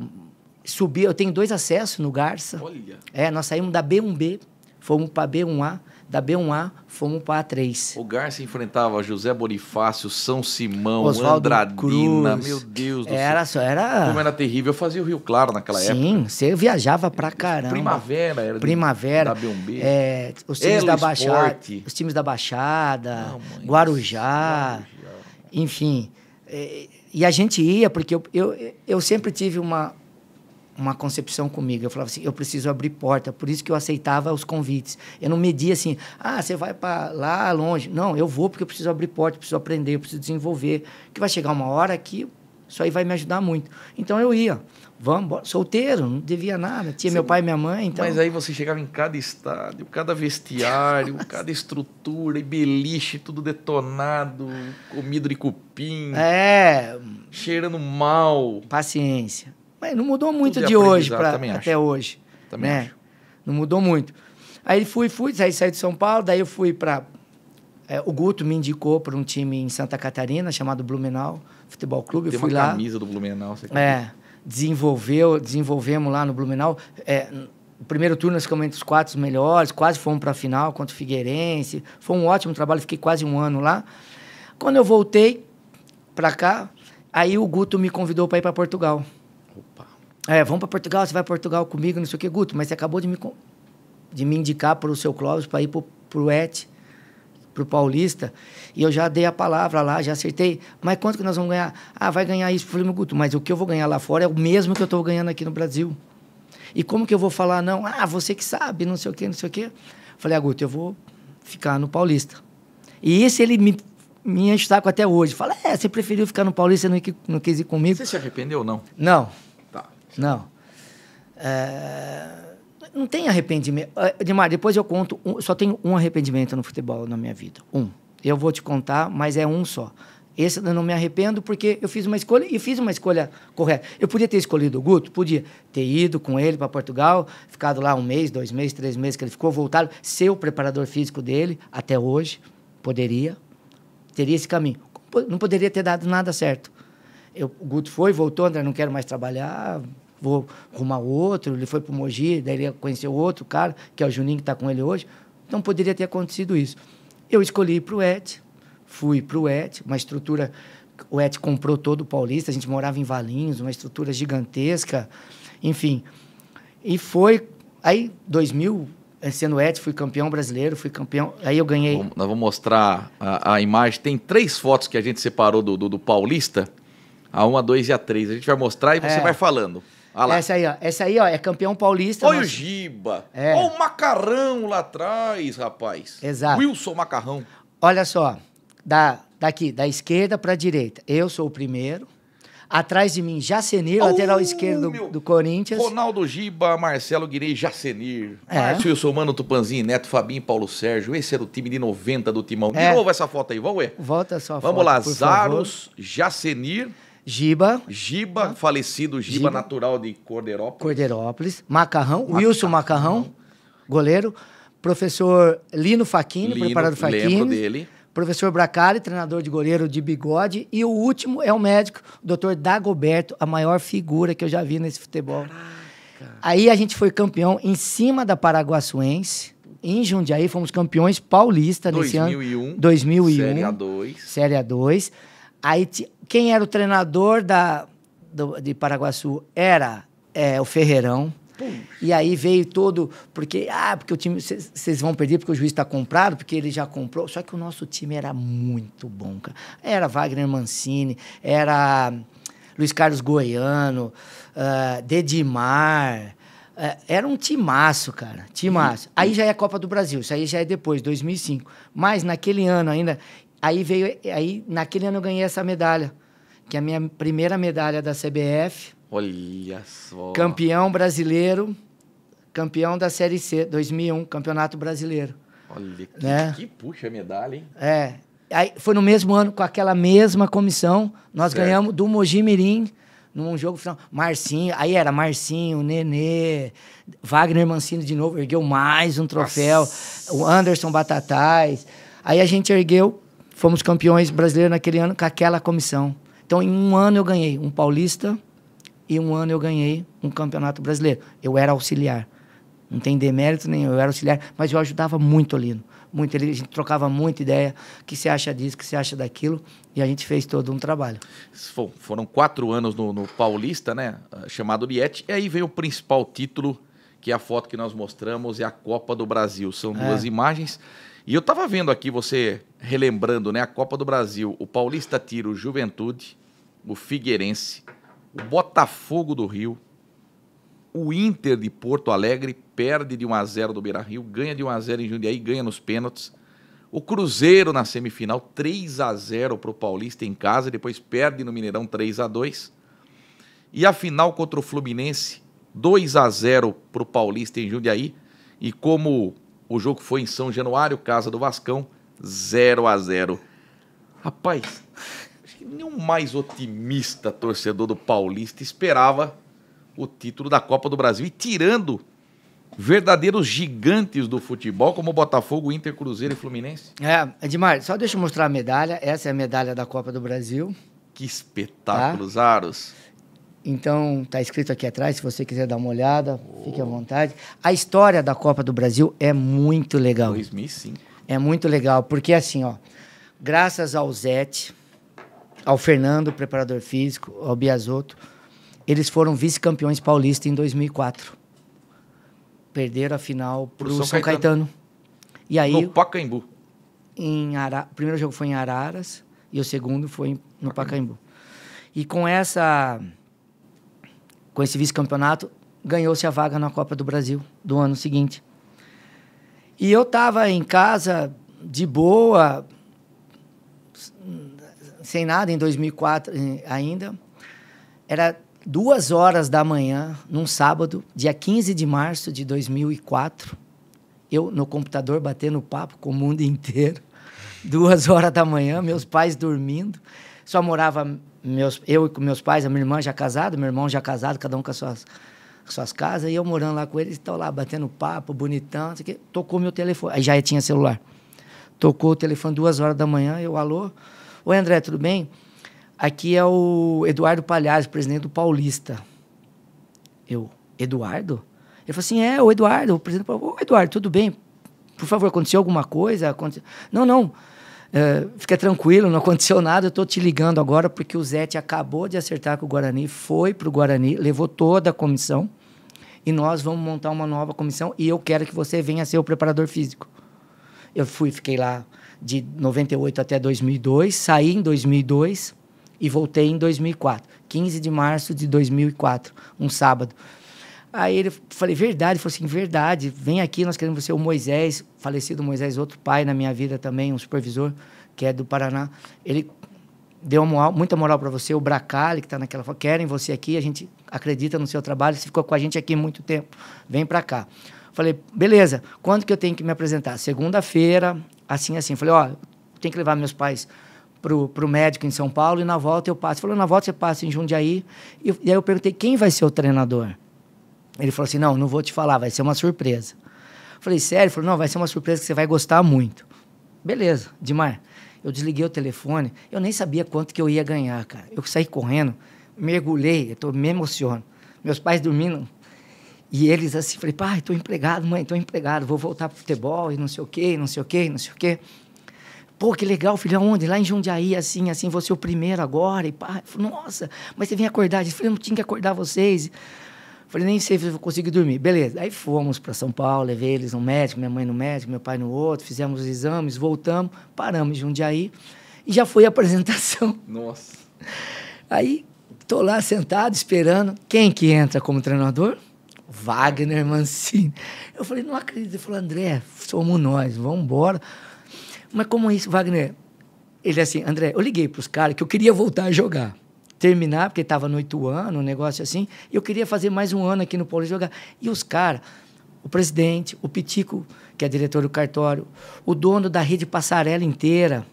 Subi, eu tenho dois acessos no Garça. Olha. É, nós saímos da B1B, fomos para B1A, da B1A fomos para A3. O Garça enfrentava José Bonifácio, São Simão, Osvaldo Andradina, Cruz. meu Deus do era, céu. Era... Como era terrível. Eu fazia o Rio Claro naquela Sim, época. Sim, você viajava pra caramba. Primavera era. Primavera. Da B1B. É, os, times da é Baixada, os times da Baixada, Não, Guarujá, Guarujá, enfim. E, é, e, a gente ia, porque eu, eu, eu sempre tive uma uma concepção comigo. Eu falava assim, eu preciso abrir porta. Por isso que eu aceitava os convites. Eu não media assim, ah, você vai para lá longe. Não, eu vou porque eu preciso abrir porta, preciso aprender, eu preciso desenvolver. Que vai chegar uma hora que isso aí vai me ajudar muito. Então eu ia, vamos, bora. solteiro, não devia nada, tinha você, meu pai e minha mãe. Então... Mas aí você chegava em cada estádio, cada vestiário, cada estrutura, e beliche, tudo detonado, comido de cupim. É. Cheirando mal. Paciência. Mas não mudou muito de, hoje pra, até hoje. Também né? Acho. Não mudou muito. Aí fui, fui, aí saí de São Paulo, daí eu fui para é, o Guto me indicou para um time em Santa Catarina chamado Blumenau Futebol Clube. Tem eu fui uma lá. camisa do Blumenau. Você é, desenvolveu, desenvolvemos lá no Blumenau. É, primeiro turno nós ficamos entre os quatro melhores, quase fomos para a final contra o Figueirense. Foi um ótimo trabalho, fiquei quase um ano lá. Quando eu voltei para cá, aí o Guto me convidou para ir para Portugal. Opa. É, vamos para Portugal, você vai para Portugal comigo, não sei o que, Guto, mas você acabou de me, de me indicar para o seu Clóvis para ir para o ET, para o Paulista, e eu já dei a palavra lá, já acertei. Mas quanto que nós vamos ganhar? Ah, vai ganhar isso. Eu falei, meu Guto, mas o que eu vou ganhar lá fora é o mesmo que eu estou ganhando aqui no Brasil. E como que eu vou falar, não? Ah, você que sabe, não sei o que, não sei o que. Falei, ah, Guto, eu vou ficar no Paulista. E esse ele me me enche o saco até hoje. Fala, é, você preferiu ficar no Paulista e não, não quis ir comigo. Você se arrependeu ou não? Não. Não. É... Não tem arrependimento. É, Demar, depois eu conto. Um, só tenho um arrependimento no futebol na minha vida. Um. Eu vou te contar, mas é um só. Esse eu não me arrependo porque eu fiz uma escolha e fiz uma escolha correta. Eu podia ter escolhido o Guto, podia ter ido com ele para Portugal, ficado lá um mês, dois meses, três meses que ele ficou, voltado, ser o preparador físico dele até hoje. Poderia, teria esse caminho. Não poderia ter dado nada certo. Eu, o Guto foi, voltou, André, não quero mais trabalhar, vou arrumar outro. Ele foi para o Mogi, daí ele conheceu outro cara, que é o Juninho que está com ele hoje. Então poderia ter acontecido isso. Eu escolhi ir para o ET, fui para o ET, uma estrutura. O ET comprou todo o Paulista, a gente morava em Valinhos, uma estrutura gigantesca, enfim. E foi. Aí, 2000, eh, sendo ET, fui campeão brasileiro, fui campeão. Aí eu ganhei. Vamos, nós vamos mostrar a, a, imagem. Tem três fotos que a gente separou do, do, do Paulista: a 1, a 2 e a 3. A gente vai mostrar e você é. vai falando essa aí, ó. Essa aí, ó, é campeão paulista. Olha o Giba. É. Olha o Macarrão lá atrás, rapaz. Exato. Wilson Macarrão. Olha só, da, daqui, da esquerda para a direita. Eu sou o primeiro. Atrás de mim, Jacenir, oh, lateral esquerdo do, do, Corinthians. Ronaldo Giba, Marcelo Guirei, Jacenir. É. Márcio Wilson, Mano, Tupanzinho, Neto, Fabinho, Paulo Sérgio. Esse era o time de 90 do Timão. É. De novo essa foto aí, vamos ver? Volta só a Vamos foto, lá, Zaros, favor. Jacenir. Giba. Giba, falecido Giba, Giba, natural de Corderópolis, Cordeirópolis. Macarrão, Wilson Macarrão, goleiro. Professor Lino Faquini, Lino, preparado Faquini. Lembro dele. Professor Bracari, treinador de goleiro de bigode. E o último é o médico, o doutor Dagoberto, a maior figura que eu já vi nesse futebol. Caraca. Aí a gente foi campeão em cima da Paraguaçuense em Jundiaí, fomos campeões paulista 2001, nesse ano. 2001. Série A2. Série A2. Aí quem era o treinador da, do, de Paraguaçu era é, o Ferreirão. Puxa. E aí veio todo, porque, ah, porque o time, vocês vão perder porque o juiz está comprado, porque ele já comprou. Só que o nosso time era muito bom, cara. Era Wagner Mancini, era hum, Luiz Carlos Goiano, uh, Dedimar. Uh, era um timaço, cara, timaço. Uhum. Aí já é a Copa do Brasil, isso aí já é depois, 2005. Mas naquele ano ainda, Aí veio, aí naquele ano eu ganhei essa medalha, que é a minha primeira medalha da CBF. Olha só. Campeão brasileiro, campeão da Série C 2001, Campeonato Brasileiro. Olha que, né? que puxa medalha, hein? É. Aí foi no mesmo ano com aquela mesma comissão, nós certo. ganhamos do mogi mirim num jogo final. Marcinho, aí era Marcinho, Nenê, Wagner Mancini de novo, ergueu mais um troféu, Nossa. o Anderson Batatais. Aí a gente ergueu Fomos campeões brasileiros naquele ano com aquela comissão. Então, em um ano eu ganhei um paulista e um ano eu ganhei um campeonato brasileiro. Eu era auxiliar. Não tem demérito nenhum, eu era auxiliar, mas eu ajudava muito ali. Muito, a gente trocava muita ideia, o que você acha disso, o que você acha daquilo, e a gente fez todo um trabalho. Foram quatro anos no, no Paulista, né? Chamado Liette, e aí veio o principal título, que é a foto que nós mostramos, é a Copa do Brasil. São é. duas é. imagens. E eu estava vendo aqui você relembrando, né? A Copa do Brasil, o Paulista tira o Juventude, o Figueirense, o Botafogo do Rio, o Inter de Porto Alegre perde de 1 a 0 do Beira-Rio, ganha de 1 a 0 em Jundiaí, ganha nos pênaltis. O Cruzeiro na semifinal 3 a 0 para o Paulista em casa, depois perde no Mineirão 3 a 2. E a final contra o Fluminense 2 a 0 para o Paulista em Jundiaí. E como o jogo foi em São Januário, casa do Vascão, 0 a 0 Rapaz, acho que nenhum mais otimista torcedor do Paulista esperava o título da Copa do Brasil. E tirando verdadeiros gigantes do futebol, como Botafogo, Inter, Cruzeiro e Fluminense. É, Edmar, só deixa eu mostrar a medalha. Essa é a medalha da Copa do Brasil. Que espetáculo, tá? Aros. Então, tá escrito aqui atrás, se você quiser dar uma olhada, oh. fique à vontade. A história da Copa do Brasil é muito legal. 2005. É muito legal, porque assim, ó, graças ao Zete, ao Fernando, preparador físico, ao Biasoto, eles foram vice-campeões paulista em 2004. Perderam a final pro, pro São, São Caetano. Caetano. E aí, no Pacaembu. Em Ara... O primeiro jogo foi em Araras e o segundo foi no Pacaembu. Pacaembu. E com essa com esse vice-campeonato, ganhou-se a vaga na Copa do Brasil do ano seguinte. E eu estava em casa, de boa, sem nada, em 2004 ainda. Era duas horas da manhã, num sábado, dia 15 de março de 2004. Eu, no computador, batendo papo com o mundo inteiro. Duas horas da manhã, meus pais dormindo. Só morava meus, eu e com meus pais, a minha irmã já casada, meu irmão já casado, cada um com as suas suas casas, e eu morando lá com eles, estão lá batendo papo, bonitão, não sei o quê. Tocou meu telefone. Aí já tinha celular. Tocou o telefone duas horas da manhã, eu, alô. Oi, André, tudo bem? Aqui é o Eduardo Palhares, presidente do Paulista. Eu, Eduardo? Ele falou assim: é, o Eduardo, o presidente do Paulista. Ô, Eduardo, tudo bem? Por favor, aconteceu alguma coisa? Aconte... Não, não. Uh, fica tranquilo, não aconteceu nada. Eu estou te ligando agora porque o Zete acabou de acertar com o Guarani, foi para o Guarani, levou toda a comissão e nós vamos montar uma nova comissão e eu quero que você venha ser o preparador físico. Eu fui, fiquei lá de 98 até 2002, saí em 2002 e voltei em 2004, 15 de março de 2004, um sábado. Aí ele falei, verdade, ele falou assim, verdade, vem aqui, nós queremos você, o Moisés, falecido Moisés, outro pai na minha vida também, um supervisor, que é do Paraná. Ele deu uma, muita moral para você, o Bracali, que está naquela, querem você aqui, a gente acredita no seu trabalho, você ficou com a gente aqui muito tempo, vem para cá. Falei, beleza, quando que eu tenho que me apresentar? Segunda-feira, assim, assim. Falei, ó, tem que levar meus pais pro, pro médico em São Paulo e na volta eu passo. Falou, na volta você passa em Jundiaí. E, e aí eu perguntei, quem vai ser o treinador? Ele falou assim: não, não vou te falar, vai ser uma surpresa. Eu falei, sério? Ele falou, não, vai ser uma surpresa que você vai gostar muito. Beleza, demais. Eu desliguei o telefone, eu nem sabia quanto que eu ia ganhar, cara. Eu saí correndo, mergulhei, eu tô, me emociono. Meus pais dormindo, e eles assim, falei, pai, estou empregado, mãe, estou empregado, vou voltar pro futebol e não sei o quê, não sei o quê, não sei o quê. Pô, que legal, filho, aonde? Lá em Jundiaí, assim, assim, você o primeiro agora, e pai, Nossa, mas você vem acordar? Eu falei, não tinha que acordar vocês. Falei, nem sei se eu vou conseguir dormir. Beleza. Aí fomos para São Paulo, levei eles no médico, minha mãe no médico, meu pai no outro, fizemos os exames, voltamos, paramos de um dia aí e já foi a apresentação. Nossa. Aí tô lá sentado esperando. Quem que entra como treinador? Wagner Mancini. Eu falei, não acredito. Ele falou, André, somos nós, vamos embora. Mas como é isso, Wagner? Ele é assim, André, eu liguei para os caras que eu queria voltar a jogar terminar, porque estava no Ituano, um negócio assim. E eu queria fazer mais um ano aqui no Paulista jogar. E os caras, o presidente, o Pitico, que é diretor do cartório, o dono da rede Passarela inteira,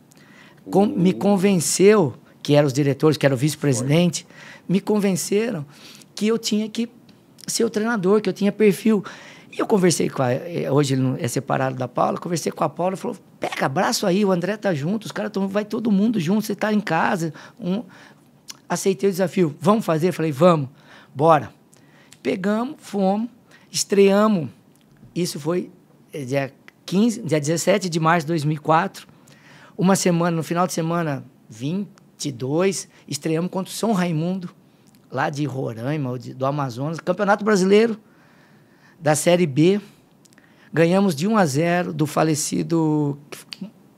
com, me uhum. convenceu, que eram os diretores, que era o vice-presidente, me convenceram que eu tinha que ser o treinador, que eu tinha perfil. E eu conversei com a. Eh, hoje ele é separado da Paula, conversei com a Paula, falou: pega, abraço aí, o André tá junto, os caras estão. Vai todo mundo junto, você tá em casa. Um, aceitei o desafio. Vamos fazer? Falei, vamos, bora. Pegamos, fomos, estreamos. Isso foi eh, dia, 15, dia 17 de março de 2004. Uma semana, no final de semana 22, estreamos contra o São Raimundo, lá de Roraima, de, do Amazonas. Campeonato Brasileiro da Série B. Ganhamos de 1 a 0 do falecido.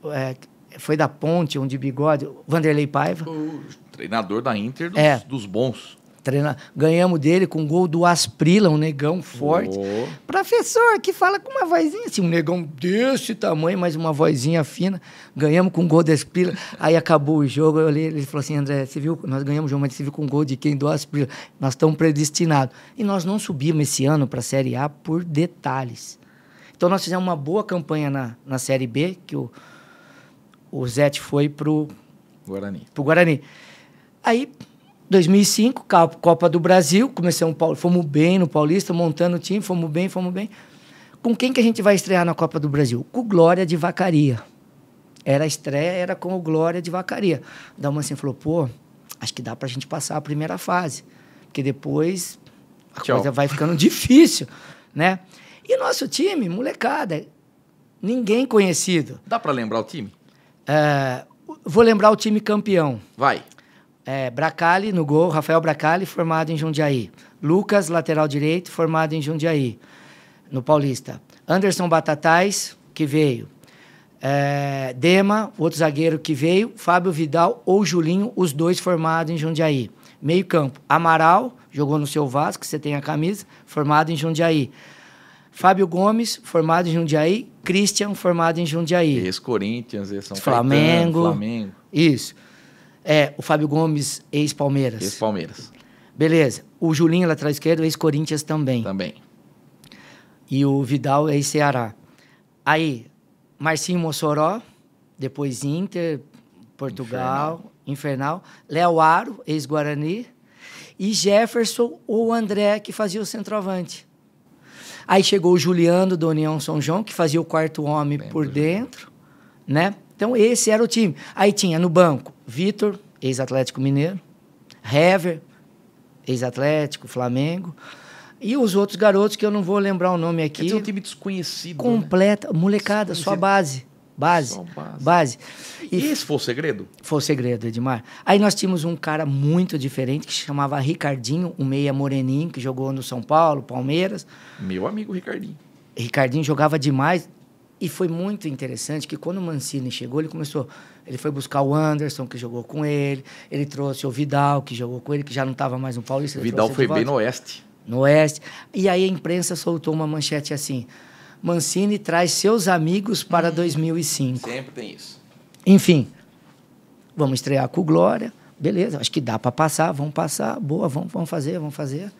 É, foi da ponte, onde bigode, Vanderlei Paiva. Uh. Treinador da Inter dos, é. dos bons. Treina... Ganhamos dele com gol do Asprila, um negão forte. Oh. Professor, que fala com uma vozinha assim, um negão desse tamanho, mas uma vozinha fina. Ganhamos com gol do Asprila. Aí acabou o jogo, eu ele falou assim, André, você viu, nós ganhamos o jogo, mas você viu com gol de quem? Do Asprila. Nós estamos predestinados. E nós não subimos esse ano para a Série A por detalhes. Então nós fizemos uma boa campanha na, na Série B, que o, o Zete foi pro... Guarani. Pro Guarani. Aí, 2005, Copa do Brasil, comecei um Paulo, fomos bem no Paulista, montando o time, fomos bem, fomos bem. Com quem que a gente vai estrear na Copa do Brasil? Com Glória de Vacaria. Era a estreia, era com o Glória de Vacaria. Dalmancin falou, pô, acho que dá pra gente passar a primeira fase, porque depois a Tchau. coisa vai ficando difícil, né? E nosso time, molecada, ninguém conhecido. Dá para lembrar o time? É, vou lembrar o time campeão. Vai. É, Bracali no gol, Rafael Bracali, formado em Jundiaí. Lucas, lateral direito, formado em Jundiaí, no Paulista. Anderson Batatais, que veio. É, Dema, outro zagueiro que veio. Fábio Vidal ou Julinho, os dois formados em Jundiaí. Meio campo, Amaral, jogou no seu Vasco, você tem a camisa, formado em Jundiaí. Fábio Gomes, formado em Jundiaí. Christian, formado em Jundiaí. Ex-Corinthians, ex-São Flamengo. Flamengo. Isso. É, o Fábio Gomes, ex-Palmeiras. Ex-Palmeiras. Beleza. O Julinho, lateral esquerdo, ex-Corinthians também. Também. E o Vidal, ex-Ceará. Aí, Marcinho Mossoró, depois Inter, Portugal, Infernal. Léo Aro, ex-Guarani. E Jefferson ou André, que fazia o centroavante. Aí chegou o Juliano do União São João, que fazia o quarto homem por dentro, né? Então, esse era o time. Aí tinha no banco Vitor, ex-Atlético Mineiro, Hever, ex-Atlético, Flamengo. E os outros garotos que eu não vou lembrar o nome aqui. Quer um time desconhecido. Né? Completa, né? molecada, só base. Base, só base. Base. E, e esse foi o segredo? Foi o segredo, Edmar. Aí nós tínhamos um cara muito diferente que se chamava Ricardinho, um meia moreninho que jogou no São Paulo, Palmeiras. Meu amigo Ricardinho. Ricardinho jogava demais. E foi muito interessante que quando o Mancini chegou, ele começou. Ele foi buscar o Anderson, que jogou com ele. Ele trouxe o Vidal, que jogou com ele, que já não estava mais no Paulista. Vidal foi bem no Oeste. No Oeste. E aí a imprensa soltou uma manchete assim: Mancini traz seus amigos para 2005. Sempre tem isso. Enfim, vamos estrear com o Glória. Beleza, acho que dá para passar, vamos passar. Boa, vamos, vamos fazer, vamos fazer.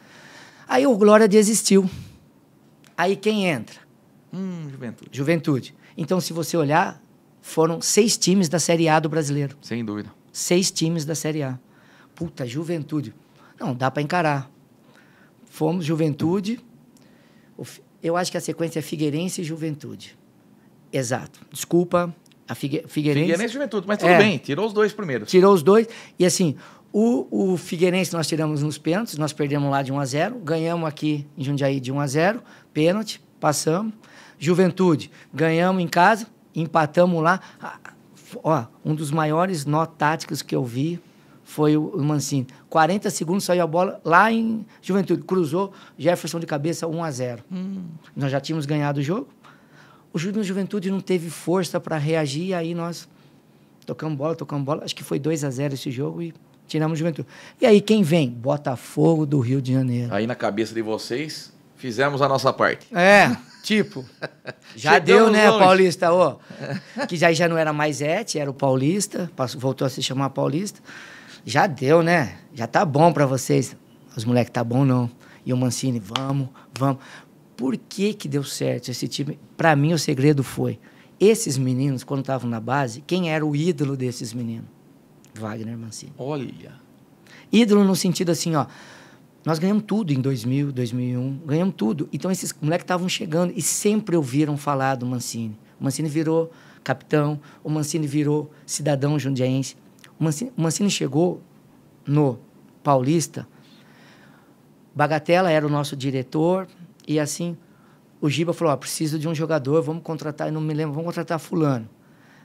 Aí o Glória desistiu. Aí quem entra? Hum, juventude. Juventude. Então, se você olhar, foram seis times da Série A do brasileiro. Sem dúvida. Seis times da Série A. Puta, juventude. Não, dá para encarar. Fomos juventude. Eu acho que a sequência é Figueirense e Juventude. Exato. Desculpa, a Figue Figueirense. Figueirense e Juventude, mas tudo é, bem, tirou os dois primeiros. Tirou os dois. E assim, o, o Figueirense nós tiramos nos pênaltis, nós perdemos lá de 1 a 0 ganhamos aqui em Jundiaí de 1 a 0 pênalti, passamos. Juventude, ganhamos em casa, empatamos lá. Ah, ó, um dos maiores nó táticos que eu vi foi o Mancini. 40 segundos saiu a bola lá em Juventude. Cruzou, Jefferson de cabeça 1 a 0 hum. Nós já tínhamos ganhado o jogo. O Júnior Juventude não teve força para reagir, aí nós tocamos bola, tocamos bola. Acho que foi 2 a 0 esse jogo e tiramos Juventude. E aí quem vem? Botafogo do Rio de Janeiro. Aí na cabeça de vocês, Fizemos a nossa parte. É, tipo. já deu, né, longe. Paulista? ó que já, já não era mais Et, era o Paulista, passou, voltou a se chamar Paulista. Já deu, né? Já tá bom para vocês. Os moleques, tá bom não. E o Mancini, vamos, vamos. Por que que deu certo esse time? Para mim, o segredo foi... Esses meninos, quando estavam na base, quem era o ídolo desses meninos? Wagner Mancini. Olha! Ídolo no sentido assim, ó... Nós ganhamos tudo em 2000, 2001, ganhamos tudo. Então esses moleques estavam chegando e sempre ouviram falar do Mancini. O Mancini virou capitão, o Mancini virou cidadão jundiaense. O Mancini, o Mancini chegou no Paulista. Bagatela era o nosso diretor e assim o Giba falou: preciso de um jogador, vamos contratar, não me lembro, vamos contratar fulano.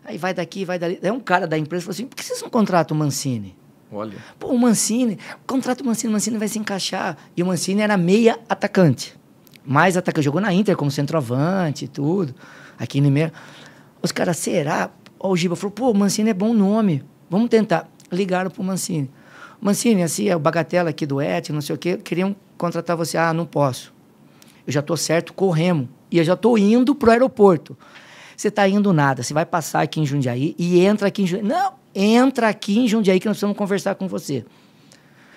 Aí vai daqui, vai dali. É um cara da empresa falou assim: por que vocês não contratam o Mancini? Olha. Pô, o Mancini, contrato o Mancini, o Mancini vai se encaixar. E o Mancini era meia atacante. Mais atacante. Jogou na Inter como centroavante e tudo. Aqui em Limeira. Os caras, será? O Giba falou, pô, o Mancini é bom nome. Vamos tentar. Ligaram pro Mancini. Mancini, assim, é o bagatela aqui do Et, não sei o quê. Queriam contratar você. Ah, não posso. Eu já tô certo corremos. E eu já tô indo pro aeroporto. Você tá indo nada. Você vai passar aqui em Jundiaí e entra aqui em Jundiaí. Não, entra aqui em Jundiaí que nós precisamos conversar com você.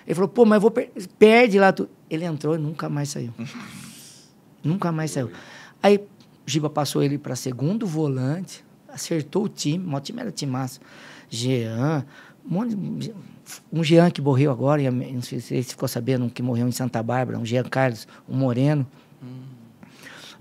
Ele falou, pô, mas eu vou per perde lá. Tu... Ele entrou e nunca mais saiu. nunca mais saiu. Aí Giba passou ele para segundo volante, acertou o time, o time era time massa. Jean, um monte de... Um Jean que morreu agora, não sei se você ficou sabendo, um que morreu em Santa Bárbara, um Jean Carlos, um Moreno. Hum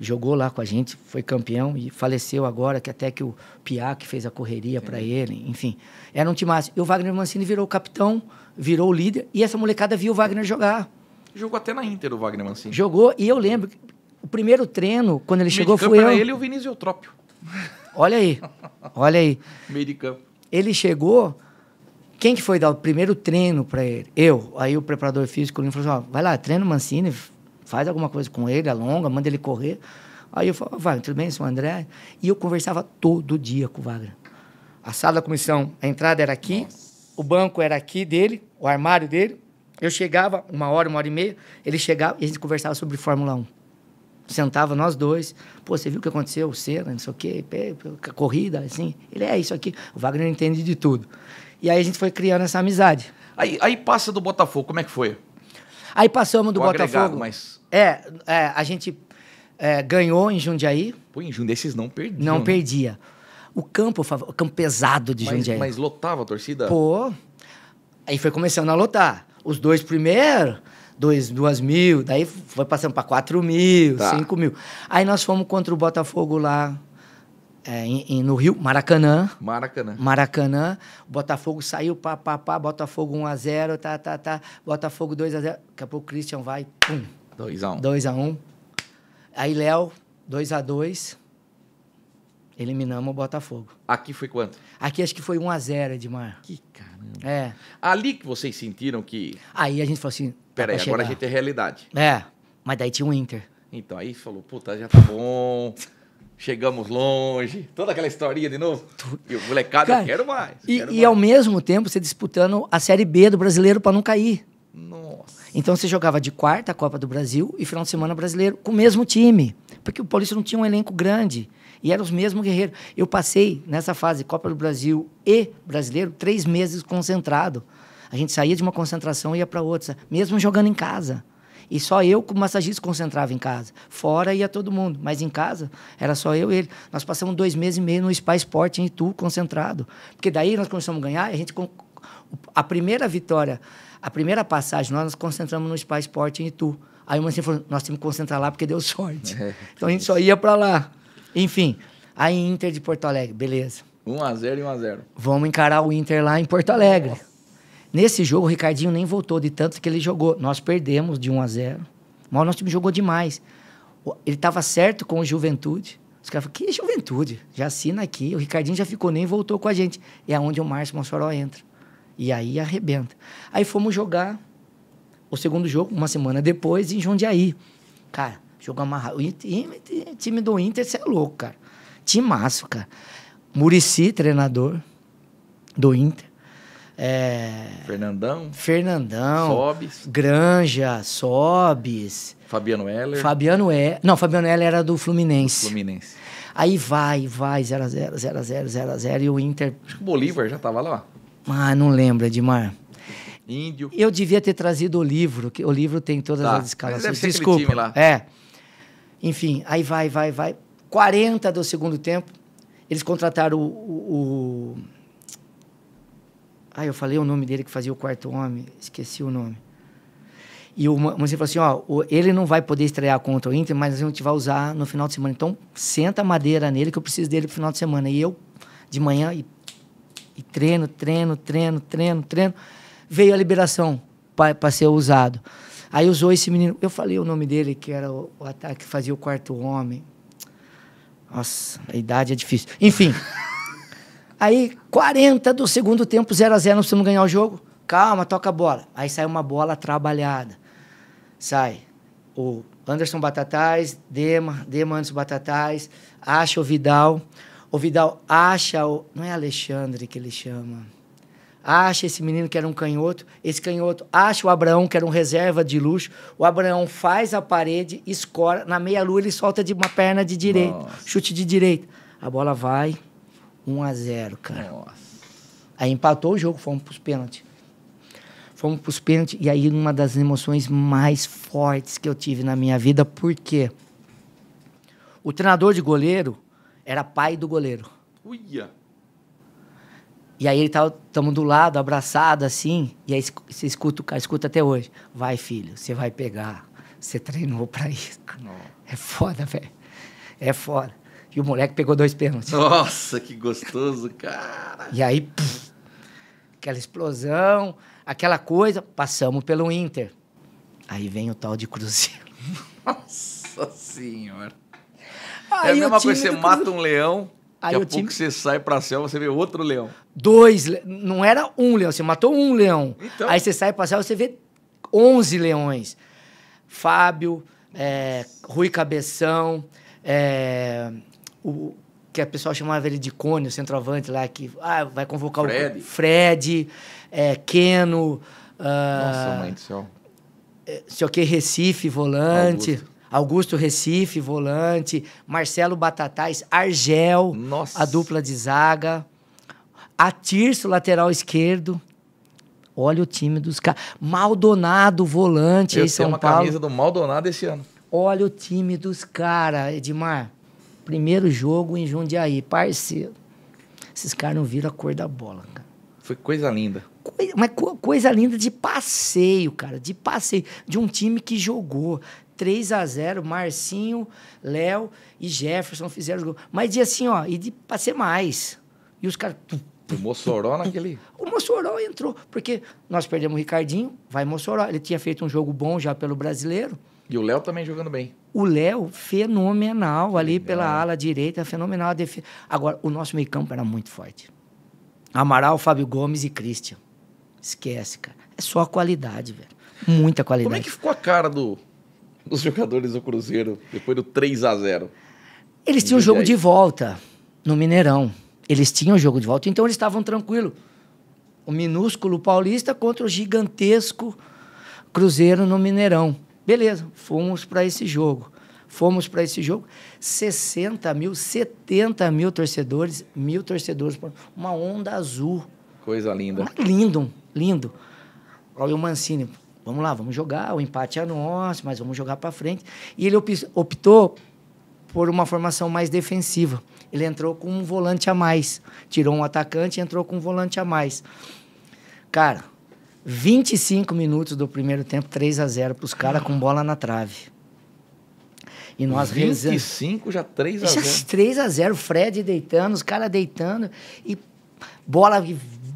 jogou lá com a gente, foi campeão e faleceu agora, que até que o Piá que fez a correria para ele, enfim. Era um time massa. E o Wagner Mancini virou capitão, virou líder, e essa molecada viu o Wagner jogar. Jogou até na Inter o Wagner Mancini. Jogou, e eu lembro que o primeiro treino, quando ele chegou, foi eu. ele e o Vinícius Eutrópio. Olha aí, olha aí. Meio de campo. Ele chegou, quem que foi dar o primeiro treino para ele? Eu. Aí o preparador físico falou assim, vai lá, treina o Mancini, faz alguma coisa com ele, alonga, manda ele correr. Aí eu falava, Wagner, tudo bem, sou André? E eu conversava todo dia com o Wagner. A sala da comissão, a entrada era aqui, Nossa. o banco era aqui dele, o armário dele. Eu chegava, uma hora, uma hora e meia, ele chegava e a gente conversava sobre Fórmula 1. Sentava nós dois. Pô, você viu o que aconteceu? O Senna, não sei o quê, corrida, assim. Ele é isso aqui. O Wagner entende de tudo. E aí a gente foi criando essa amizade. Aí, aí passa do Botafogo, como é que foi? Aí passamos do o Botafogo. Mas... É, é, a gente é, ganhou em Jundiaí. Pô, em Jundiaí vocês não perdiam. Não né? perdia. O campo, o campo pesado de mas, Jundiaí. Mas lotava a torcida? Pô. Aí foi começando a lotar. Os dois primeiros, dois, duas mil, daí foi passando para quatro mil, tá. cinco mil. Aí nós fomos contra o Botafogo lá é, em, em, no Rio, Maracanã. Maracanã. Maracanã. Botafogo saiu, pá, pá, pá, Botafogo 1x0, tá, tá, tá. Botafogo 2x0. Daqui a pouco o Christian vai, pum. 2x1. 2x1. Aí Léo, 2x2. Eliminamos o Botafogo. Aqui foi quanto? Aqui acho que foi 1x0, Edmar. Que caramba. É. Ali que vocês sentiram que. Aí a gente falou assim. Tá Peraí, agora a gente é realidade. É. Mas daí tinha o um Inter. Então aí falou, puta, já tá bom. chegamos longe, toda aquela historinha de novo. E o molecada, Cara, eu quero mais. e, quero e mais. ao mesmo tempo você disputando a Série B do brasileiro para não cair. Nossa. Então você jogava de quarta a Copa do Brasil e final de semana brasileiro com o mesmo time. Porque o Paulista não tinha um elenco grande. E eram os mesmos guerreiros. Eu passei nessa fase Copa do Brasil e brasileiro três meses concentrado. A gente saía de uma concentração e ia para outra, mesmo jogando em casa. E só eu, como massagista, concentrava em casa. Fora ia todo mundo, mas em casa era só eu e ele. Nós passamos dois meses e meio no Spa Sport em Itu, concentrado. Porque daí nós começamos a ganhar, a gente. A primeira vitória, a primeira passagem, nós nos concentramos no Spa Sport em Itu. Aí o Mancini falou: nós temos que concentrar lá porque deu sorte. É. Então a gente só ia para lá. Enfim, aí Inter de Porto Alegre, beleza. 1x0 e 1x0. Vamos encarar o Inter lá em Porto Alegre. Nossa. Nesse jogo, o Ricardinho nem voltou de tanto que ele jogou. Nós perdemos de 1 a 0. Mas o nosso time jogou demais. Ele estava certo com o Juventude. Os caras falaram, que juventude? Já assina aqui. O Ricardinho já ficou, nem voltou com a gente. E é onde o Márcio Mossoró entra. E aí arrebenta. Aí fomos jogar o segundo jogo, uma semana depois, em Jundiaí. Cara, jogo amarrado. O time, time do Inter, você é louco, cara. Timaço, cara. Murici, treinador do Inter. É, Fernandão. Fernandão. Sobes. Granja, Sobes. Fabiano Heller. Fabiano é, não, Fabiano Heller era do Fluminense. Fluminense. Aí vai, vai, 0 x 0, 0 x 0, 0 x 0 e o Inter. Acho que o Bolívar já tava lá. Ah, não lembro, Edmar. Índio. Eu devia ter trazido o livro, que o livro tem todas tá. as escalações. Mas deve ser Desculpa. Time lá. É. Enfim, aí vai, vai, vai. 40 do segundo tempo, eles contrataram o, o, o ah, eu falei o nome dele que fazia o quarto homem, esqueci o nome. E o Mancini falou assim: ó, ele não vai poder estrear contra o Inter, mas a gente vai usar no final de semana. Então, senta a madeira nele, que eu preciso dele pro final de semana. E eu, de manhã, e, e treino, treino, treino, treino, treino. Veio a liberação para ser usado. Aí usou esse menino. Eu falei o nome dele, que era o, o ataque que fazia o quarto homem. Nossa, a idade é difícil. Enfim. Aí, 40 do segundo tempo, 0 a 0 não precisamos ganhar o jogo. Calma, toca a bola. Aí sai uma bola trabalhada. Sai o Anderson Batatais, Dema, Dema Anderson Batatais, acha o Vidal. O Vidal acha o. Não é Alexandre que ele chama. Acha esse menino que era um canhoto. Esse canhoto acha o Abraão, que era um reserva de luxo. O Abraão faz a parede, escora. Na meia-lua ele solta de uma perna de direita, Nossa. chute de direita. A bola vai, 1 a 0 cara. Nossa. Aí empatou o jogo, fomos pros pênaltis. Fomos pros pênaltis, e aí uma das emoções mais fortes que eu tive na minha vida, por quê? O treinador de goleiro era pai do goleiro. Uia! E aí ele tava, tamo do lado, abraçado assim, e aí você escuta o cara, escuta até hoje. Vai, filho, você vai pegar. Você treinou pra isso. Não. É foda, velho. É foda. E o moleque pegou dois pênaltis. Nossa, que gostoso, cara! e aí, puf, aquela explosão, aquela coisa, passamos pelo Inter. Aí vem o tal de Cruzeiro. Nossa senhora! Aí é a mesma coisa, você mata um leão, Aí Daqui a pouco você sai pra céu, você vê outro leão. Dois, não era um leão, você matou um leão. Então... Aí você sai pra céu, você vê onze leões. Fábio, é, Rui Cabeção, é, o que a pessoa chamava ele de Cone, o centroavante lá, que ah, vai convocar Fred. o Fred, é, Keno. Ah, Nossa, mãe do céu. É, sei o que, Recife, volante. Augusto. Augusto Recife, volante. Marcelo Batatais, Argel, Nossa. a dupla de zaga. Atirso, lateral esquerdo. Olha o time dos caras. Maldonado, volante Eu aí, São uma Paulo. uma camisa do Maldonado esse ano. Olha o time dos caras, Edmar. Primeiro jogo em Jundiaí, parceiro. Esses caras não viram a cor da bola, cara. Foi coisa linda. Coisa, mas co coisa linda de passeio, cara. De passeio. De um time que jogou. 3 a 0 Marcinho, Léo e Jefferson fizeram o gol. Mas de assim, ó, e de pra mais. E os caras. O Mossoró naquele. O Mossoró entrou, porque nós perdemos o Ricardinho, vai Mossoró. Ele tinha feito um jogo bom já pelo brasileiro. E o Léo também jogando bem. O Léo, fenomenal ali Legal. pela ala direita, fenomenal a defesa. Agora, o nosso meio-campo era muito forte. Amaral, Fábio Gomes e Christian. Esquece, cara. É só qualidade, velho. Muita qualidade. Como é que ficou a cara do, dos jogadores do Cruzeiro depois do 3 a 0 Eles tinham o jogo de volta no Mineirão. Eles tinham o jogo de volta, então eles estavam tranquilos. O minúsculo paulista contra o gigantesco Cruzeiro no Mineirão. Beleza, fomos para esse jogo. Fomos para esse jogo, 60 mil, 70 mil torcedores, mil torcedores, uma onda azul. Coisa linda. Uma, lindo, lindo. Olha o Mancini, vamos lá, vamos jogar, o empate é nosso, mas vamos jogar para frente. E ele optou por uma formação mais defensiva. Ele entrou com um volante a mais, tirou um atacante e entrou com um volante a mais. Cara, 25 minutos do primeiro tempo, 3 a 0 para os caras com bola na trave. E nós 25 já 3 a 0. Já 3 a 0, Fred deitando, os caras deitando e bola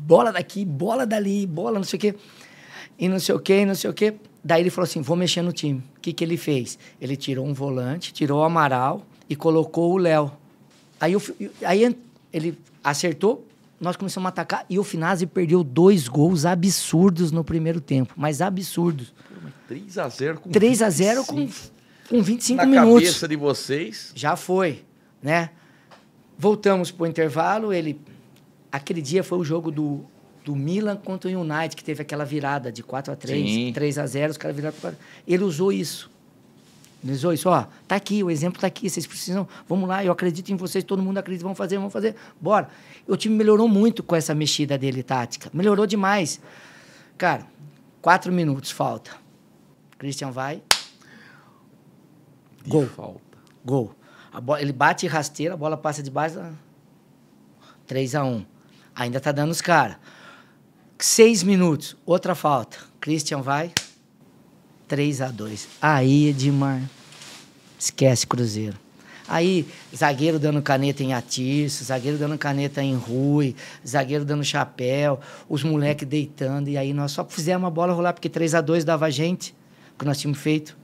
bola daqui, bola dali, bola não sei o quê. E não sei o quê, não sei o quê. Daí ele falou assim: "Vou mexer no time". O que que ele fez? Ele tirou um volante, tirou o Amaral e colocou o Léo. Aí eu, aí ele acertou nós começamos a atacar e o Finazzi perdeu dois gols absurdos no primeiro tempo, mas absurdos. 3 a 0 com 3 a 0 com, com 25 Na minutos. Na cabeça de vocês. Já foi, né? Voltamos o intervalo, ele aquele dia foi o jogo do, do Milan contra o United que teve aquela virada de 4 a 3, Sim. 3 a 0, os caras viraram Ele usou isso. Eles isso, ó, tá aqui, o exemplo tá aqui, vocês precisam, vamos lá, eu acredito em vocês, todo mundo acredita, vamos fazer, vamos fazer, bora. O time melhorou muito com essa mexida dele tática, melhorou demais. Cara, quatro minutos falta. Christian vai. gol. Falta. Gol. Bola, ele bate rasteira, a bola passa de baixo. 3 a 1 Ainda tá dando os caras. Seis minutos, outra falta. Christian vai. 3 a 2 Aí, Edmar, esquece Cruzeiro. Aí, zagueiro dando caneta em Atício, zagueiro dando caneta em Rui, zagueiro dando chapéu, os moleques deitando. E aí nós só fizemos a bola rolar, porque 3 a 2 dava a gente, o que nós tínhamos feito.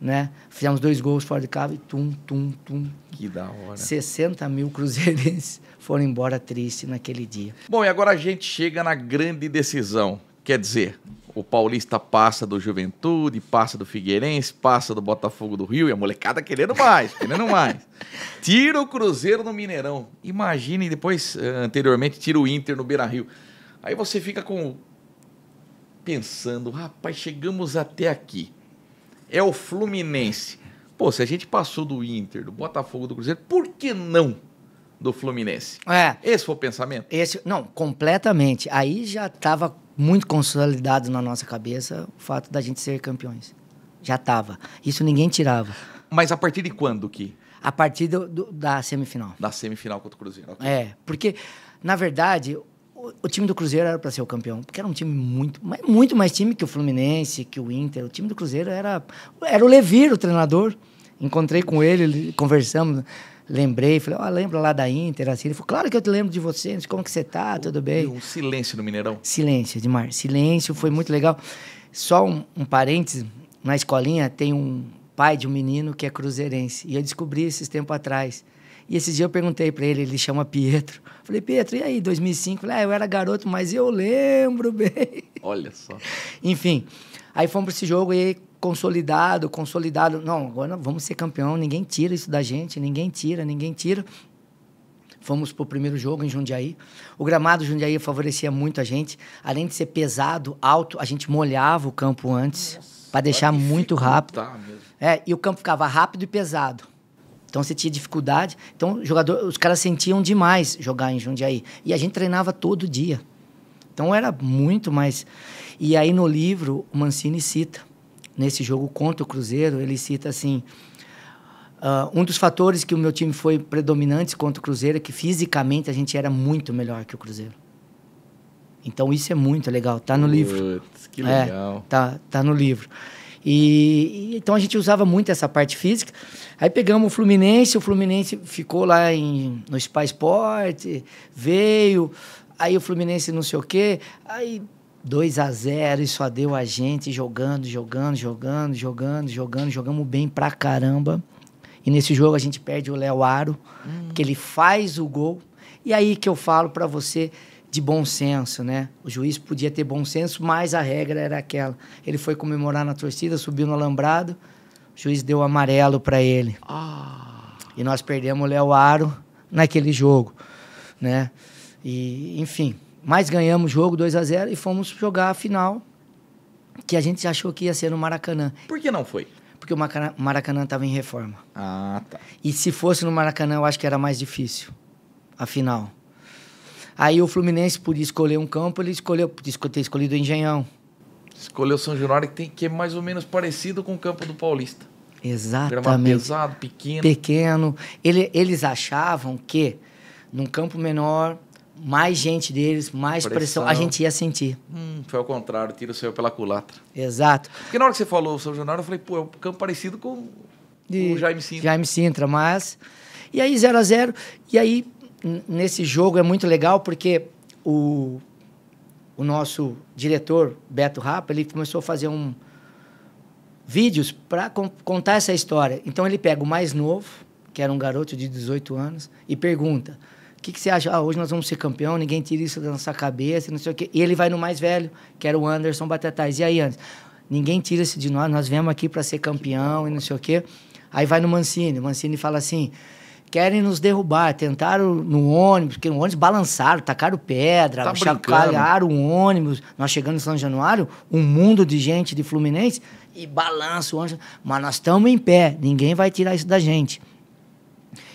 Né? Fizemos dois gols fora de casa e tum, tum, tum. Que da hora. 60 mil cruzeirenses foram embora tristes naquele dia. Bom, e agora a gente chega na grande decisão Quer dizer, o Paulista passa do Juventude, passa do Figueirense, passa do Botafogo do Rio e a molecada querendo mais, querendo mais. Tira o Cruzeiro no Mineirão. Imagine depois, eh, anteriormente, tira o Inter no Beira Rio. Aí você fica com. pensando, rapaz, chegamos até aqui. É o Fluminense. Pô, se a gente passou do Inter, do Botafogo, do Cruzeiro, por que não do Fluminense? É. Esse foi o pensamento? Esse, não, completamente. Aí já estava muito consolidado na nossa cabeça o fato da gente ser campeões. Já estava. Isso ninguém tirava. Mas a partir de quando que? A partir do, do, da semifinal. Da semifinal contra o Cruzeiro. Okay. É, porque, na verdade, o, o time do Cruzeiro era para ser o campeão. Porque era um time muito, muito mais time que o Fluminense, que o Inter. O time do Cruzeiro era, era o Levir, o treinador. Encontrei com ele, conversamos lembrei, falei, ó, oh, lembra lá da Inter, assim. Ele falou, claro que eu te lembro de você, como que você tá, oh, tudo bem? E um silêncio no Mineirão? Silêncio, Edmar, silêncio, foi muito legal. Só um, um parênteses, na escolinha tem um pai de um menino que é cruzeirense, e eu descobri esses tempos atrás. E esses dias eu perguntei para ele, ele chama Pietro. Falei, Pietro, e aí, 2005? Falei, ah, eu era garoto, mas eu lembro bem. Olha só. Enfim, aí fomos para esse jogo e consolidado, consolidado. Não, agora vamos ser campeão, ninguém tira isso da gente, ninguém tira, ninguém tira. Fomos pro primeiro jogo em Jundiaí. O gramado Jundiaí favorecia muito a gente. Além de ser pesado, alto, a gente molhava o campo antes para deixar muito rápido. Tá é, e o campo ficava rápido e pesado. Então você tinha dificuldade. Então jogador, os caras sentiam demais jogar em Jundiaí. E a gente treinava todo dia. Então era muito mais. E aí no livro o Mancini cita nesse jogo contra o Cruzeiro, ele cita assim: uh, um dos fatores que o meu time foi predominante contra o Cruzeiro é que fisicamente a gente era muito melhor que o Cruzeiro. Então isso é muito legal, tá no Putz, livro. Que é, legal. É, tá, tá no livro. E, e, então a gente usava muito essa parte física. Aí pegamos o Fluminense, o Fluminense ficou lá em, no Spa Sport, veio, aí o Fluminense não sei o quê, aí 2 a 0 e só deu a gente jogando, jogando, jogando, jogando, jogando, jogamos bem pra caramba. E nesse jogo a gente perde o Léo Aro, hum. que ele faz o gol. E aí que eu falo para você de bom senso, né? O juiz podia ter bom senso, mas a regra era aquela. Ele foi comemorar na torcida, subiu no alambrado, o juiz deu amarelo para ele. Ah. E nós perdemos o Léo Aro naquele jogo, né? E, enfim, mas ganhamos o jogo 2 a 0 e fomos jogar a final, que a gente achou que ia ser no Maracanã. Por que não foi? Porque o Maracanã estava em reforma. Ah, tá. E se fosse no Maracanã, eu acho que era mais difícil a final. Aí o Fluminense podia escolher um campo, ele escolheu, podia ter escolhido o Engenhão. Escolheu São Januário, que, tem, que é mais ou menos parecido com o campo do Paulista. Exatamente. Gramado pesado, pequeno. Pequeno. Ele, eles achavam que num campo menor mais gente deles, mais pressão, pressão a gente ia sentir. Hum, foi ao contrário, tiro saiu pela culatra. Exato. Porque na hora que você falou sobre o jornal, eu falei, pô, é um campo parecido com de, o Jaime Sintra. Jaime Sintra, mas. E aí, 0 a 0 E aí, nesse jogo é muito legal porque o, o nosso diretor, Beto Rapa, ele começou a fazer um vídeos para contar essa história. Então ele pega o mais novo, que era um garoto de 18 anos, e pergunta: o que, que você acha? Ah, hoje nós vamos ser campeão, ninguém tira isso da nossa cabeça, não sei o quê. E ele vai no mais velho, que era o Anderson Batatais. E aí, Anderson? Ninguém tira isso de nós, nós viemos aqui para ser campeão e não sei o quê. Aí vai no Mancini. O Mancini fala assim: querem nos derrubar, tentaram no ônibus, porque no ônibus balançaram, tacaram pedra, tá chacalharam o ônibus. Nós chegando em São Januário, um mundo de gente de Fluminense, e balança o ônibus. Mas nós estamos em pé, ninguém vai tirar isso da gente.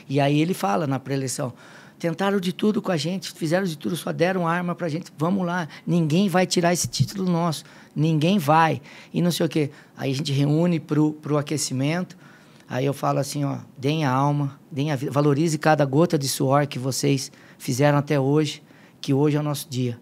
E aí ele fala na preleção. eleição Tentaram de tudo com a gente, fizeram de tudo, só deram arma pra gente. Vamos lá, ninguém vai tirar esse título nosso. Ninguém vai. E não sei o quê. Aí a gente reúne pro, pro aquecimento. Aí eu falo assim, ó, deem a alma, deem a vida, valorize cada gota de suor que vocês fizeram até hoje, que hoje é o nosso dia.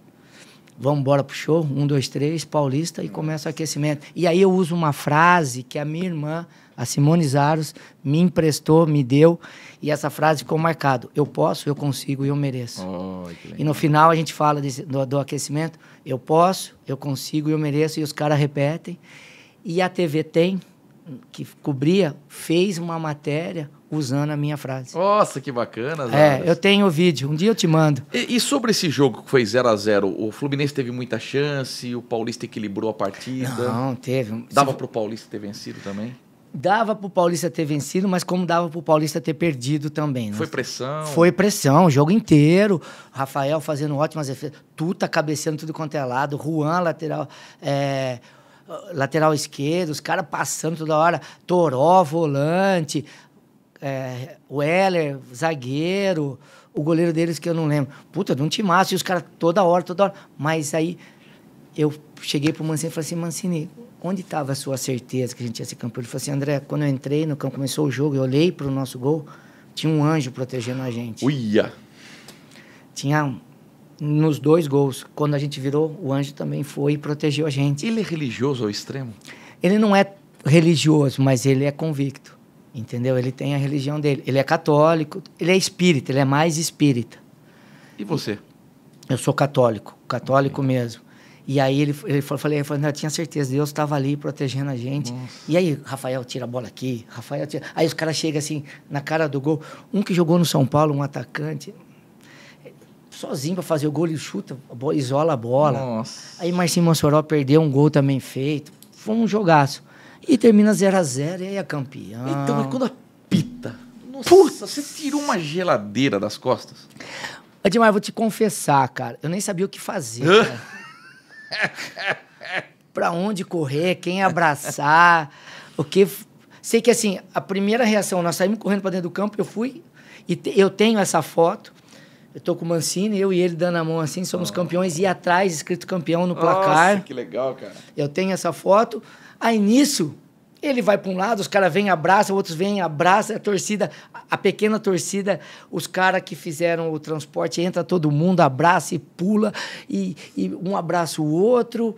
Vamos embora pro show, um, dois, três, paulista, e começa o aquecimento. E aí eu uso uma frase que a minha irmã a Simone Zaros me emprestou, me deu, e essa frase ficou marcada: eu posso, eu consigo e eu mereço. Oh, e no final a gente fala desse, do, do aquecimento: eu posso, eu consigo e eu mereço, e os caras repetem. E a TV tem, que cobria, fez uma matéria usando a minha frase. Nossa, que bacana. É, eu tenho o vídeo, um dia eu te mando. E, e sobre esse jogo que foi 0 a 0 o Fluminense teve muita chance, o Paulista equilibrou a partida. Não, teve. Dava para o Paulista ter vencido também? dava pro Paulista ter vencido, mas como dava pro Paulista ter perdido também. Né? Foi pressão. Foi pressão, o jogo inteiro. Rafael fazendo ótimas defesas. Tuta cabeceando tudo quanto é lado. Juan, lateral. É, lateral esquerdo, os caras passando toda hora. Toró, volante. É, Weller, zagueiro. O goleiro deles que eu não lembro. Puta, de um timaço. E os caras toda hora, toda hora. Mas aí eu cheguei pro Mancini e falei assim, Mancini, onde estava a sua certeza que a gente ia ser campeão? Ele falou assim, André, quando eu entrei no campo, começou o jogo, eu olhei para o nosso gol, tinha um anjo protegendo a gente. Uia! Tinha nos dois gols. Quando a gente virou, o anjo também foi e protegeu a gente. Ele é religioso ao extremo? Ele não é religioso, mas ele é convicto. Entendeu? Ele tem a religião dele. Ele é católico, ele é espírita, ele é mais espírita. E você? Eu sou católico, católico okay. mesmo. E aí ele, ele falou, falei, eu tinha certeza, Deus estava ali protegendo a gente. Nossa. E aí, Rafael tira a bola aqui, Rafael tira. Aí os caras chegam assim, na cara do gol. Um que jogou no São Paulo, um atacante, sozinho para fazer o gol, ele chuta, isola a bola. Nossa. Aí Marcinho Mossoró perdeu um gol também feito. Foi um jogaço. E termina 0 a 0 e aí é campeão. Então, e quando apita. Nossa, Puta. você tirou uma geladeira das costas. Ademar, eu vou te confessar, cara. Eu nem sabia o que fazer. para onde correr, quem abraçar, o que. Sei que assim, a primeira reação, nós saímos correndo para dentro do campo, eu fui, e te, eu tenho essa foto. Eu tô com o Mancini, eu e ele dando a mão assim, somos oh. campeões, e atrás, escrito campeão no placar. Nossa, que legal, cara. Eu tenho essa foto. Aí nisso, ele vai para um lado, os caras vêm, abraçam, outros vêm, abraçam, a torcida, a pequena torcida, os caras que fizeram o transporte, entra todo mundo, abraça e pula, e, e um abraça o outro.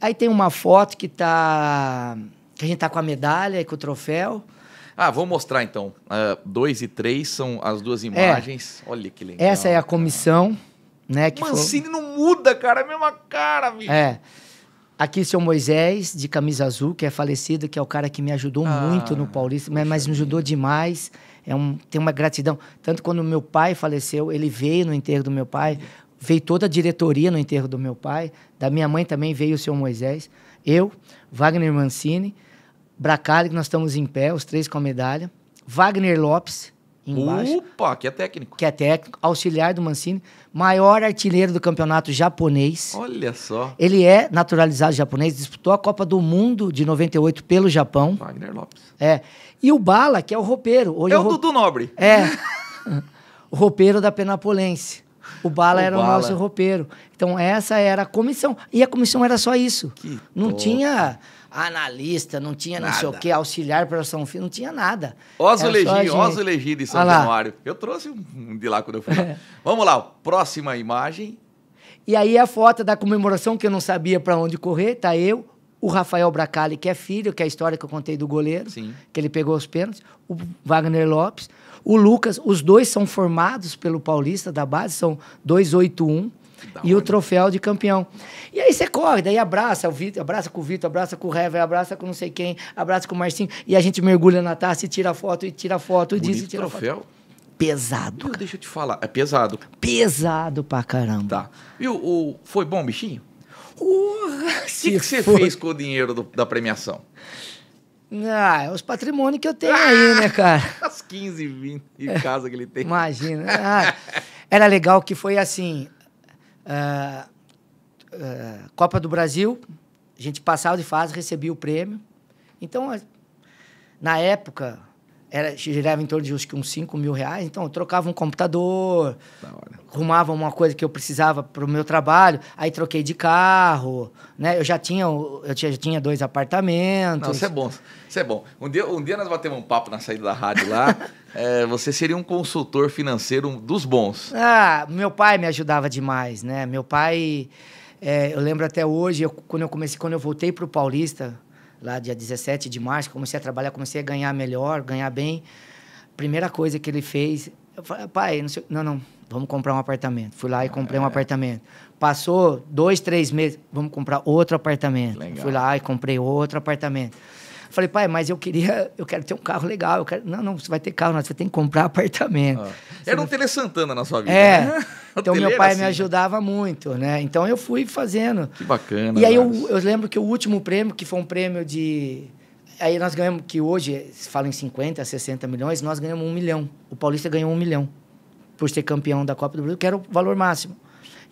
Aí tem uma foto que tá. que a gente tá com a medalha e com o troféu. Ah, vou mostrar então. Uh, dois e três são as duas é. imagens. É, Olha que legal. Essa é a comissão, né? Que Mancini não muda, cara, é a mesma cara, bicho. É. Aqui, o senhor Moisés, de camisa azul, que é falecido, que é o cara que me ajudou ah, muito no Paulista, mas, mas me ajudou demais. É um, tem uma gratidão. Tanto quando meu pai faleceu, ele veio no enterro do meu pai, veio toda a diretoria no enterro do meu pai, da minha mãe também veio o senhor Moisés, eu, Wagner Mancini, Bracali, que nós estamos em pé, os três com a medalha, Wagner Lopes, embaixo. Opa, que é técnico. Que é técnico, auxiliar do Mancini, maior artilheiro do campeonato japonês. Olha só. Ele é naturalizado japonês, disputou a Copa do Mundo de 98 pelo Japão. Wagner Lopes. É. E o Bala, que é o roupeiro. Hoje é, é o, Dudu Nobre. É. o roupeiro da Penapolense. O Bala o era Bala. o nosso roupeiro. Então essa era a comissão. E a comissão era só isso. Que Não top. tinha analista, não tinha nada. não sei o que, auxiliar para São Fim não tinha nada. Ó azulejinho, ó de São Januário. Eu trouxe um de lá quando eu fui lá. Vamos lá, próxima imagem. E aí a foto da comemoração, que eu não sabia para onde correr, tá eu, o Rafael Bracali, que é filho, que é a história que eu contei do goleiro, Sim. que ele pegou os pênaltis, o Wagner Lopes, o Lucas, os dois são formados pelo Paulista da base, são 281 e o troféu de campeão. E aí você corre, daí abraça o Vitor, abraça com o Vitor, abraça com o Hever, abraça com não sei quem, abraça com o Marcinho, e a gente mergulha na taça e tira foto, e tira foto, e diz e tira troféu. foto. Pesado. Meu, deixa eu te falar, é pesado. Pesado pra caramba. Tá. E o, o foi bom, bichinho? o que, você fez com o dinheiro do, da premiação? Ah, é os patrimônios que eu tenho ah, aí, né, cara? As 15, 20 em casa que ele tem. Imagina. Ah, era legal que foi assim. Uh, Copa do Brasil, a gente passava de fase, recebia o prêmio. Então, na época, era, girava em torno de uns, uns 5 mil reais, então eu trocava um computador, arrumava uma coisa que eu precisava para o meu trabalho, aí troquei de carro, né? Eu já tinha, eu tinha, já tinha dois apartamentos. isso é bom, isso é bom. Um dia, um dia nós batemos um papo na saída da rádio lá, é, você seria um consultor financeiro dos bons. Ah, meu pai me ajudava demais, né? Meu pai, é, eu lembro até hoje, eu, quando eu comecei, quando eu voltei para o Paulista lá dia 17 de março, comecei a trabalhar, comecei a ganhar melhor, ganhar bem. Primeira coisa que ele fez, eu falei, pai, não, sei, não, não, vamos comprar um apartamento. Fui lá e comprei é. um apartamento. Passou dois, três meses, vamos comprar outro apartamento. Legal. Fui lá e comprei outro apartamento. Falei, pai, mas eu queria, eu quero ter um carro legal. Eu quero... Não, não, você vai ter carro, não, você tem que comprar apartamento. Ah. Era não... um Tele Santana na sua vida. É. Né? Então meu pai assim, me né? ajudava né? muito, né? Então eu fui fazendo. Que bacana. E aí eu, eu, lembro que o último prêmio, que foi um prêmio de. Aí nós ganhamos, que hoje se fala em 50, 60 milhões, nós ganhamos um milhão. O Paulista ganhou um milhão por ser campeão da Copa do Brasil, que era o valor máximo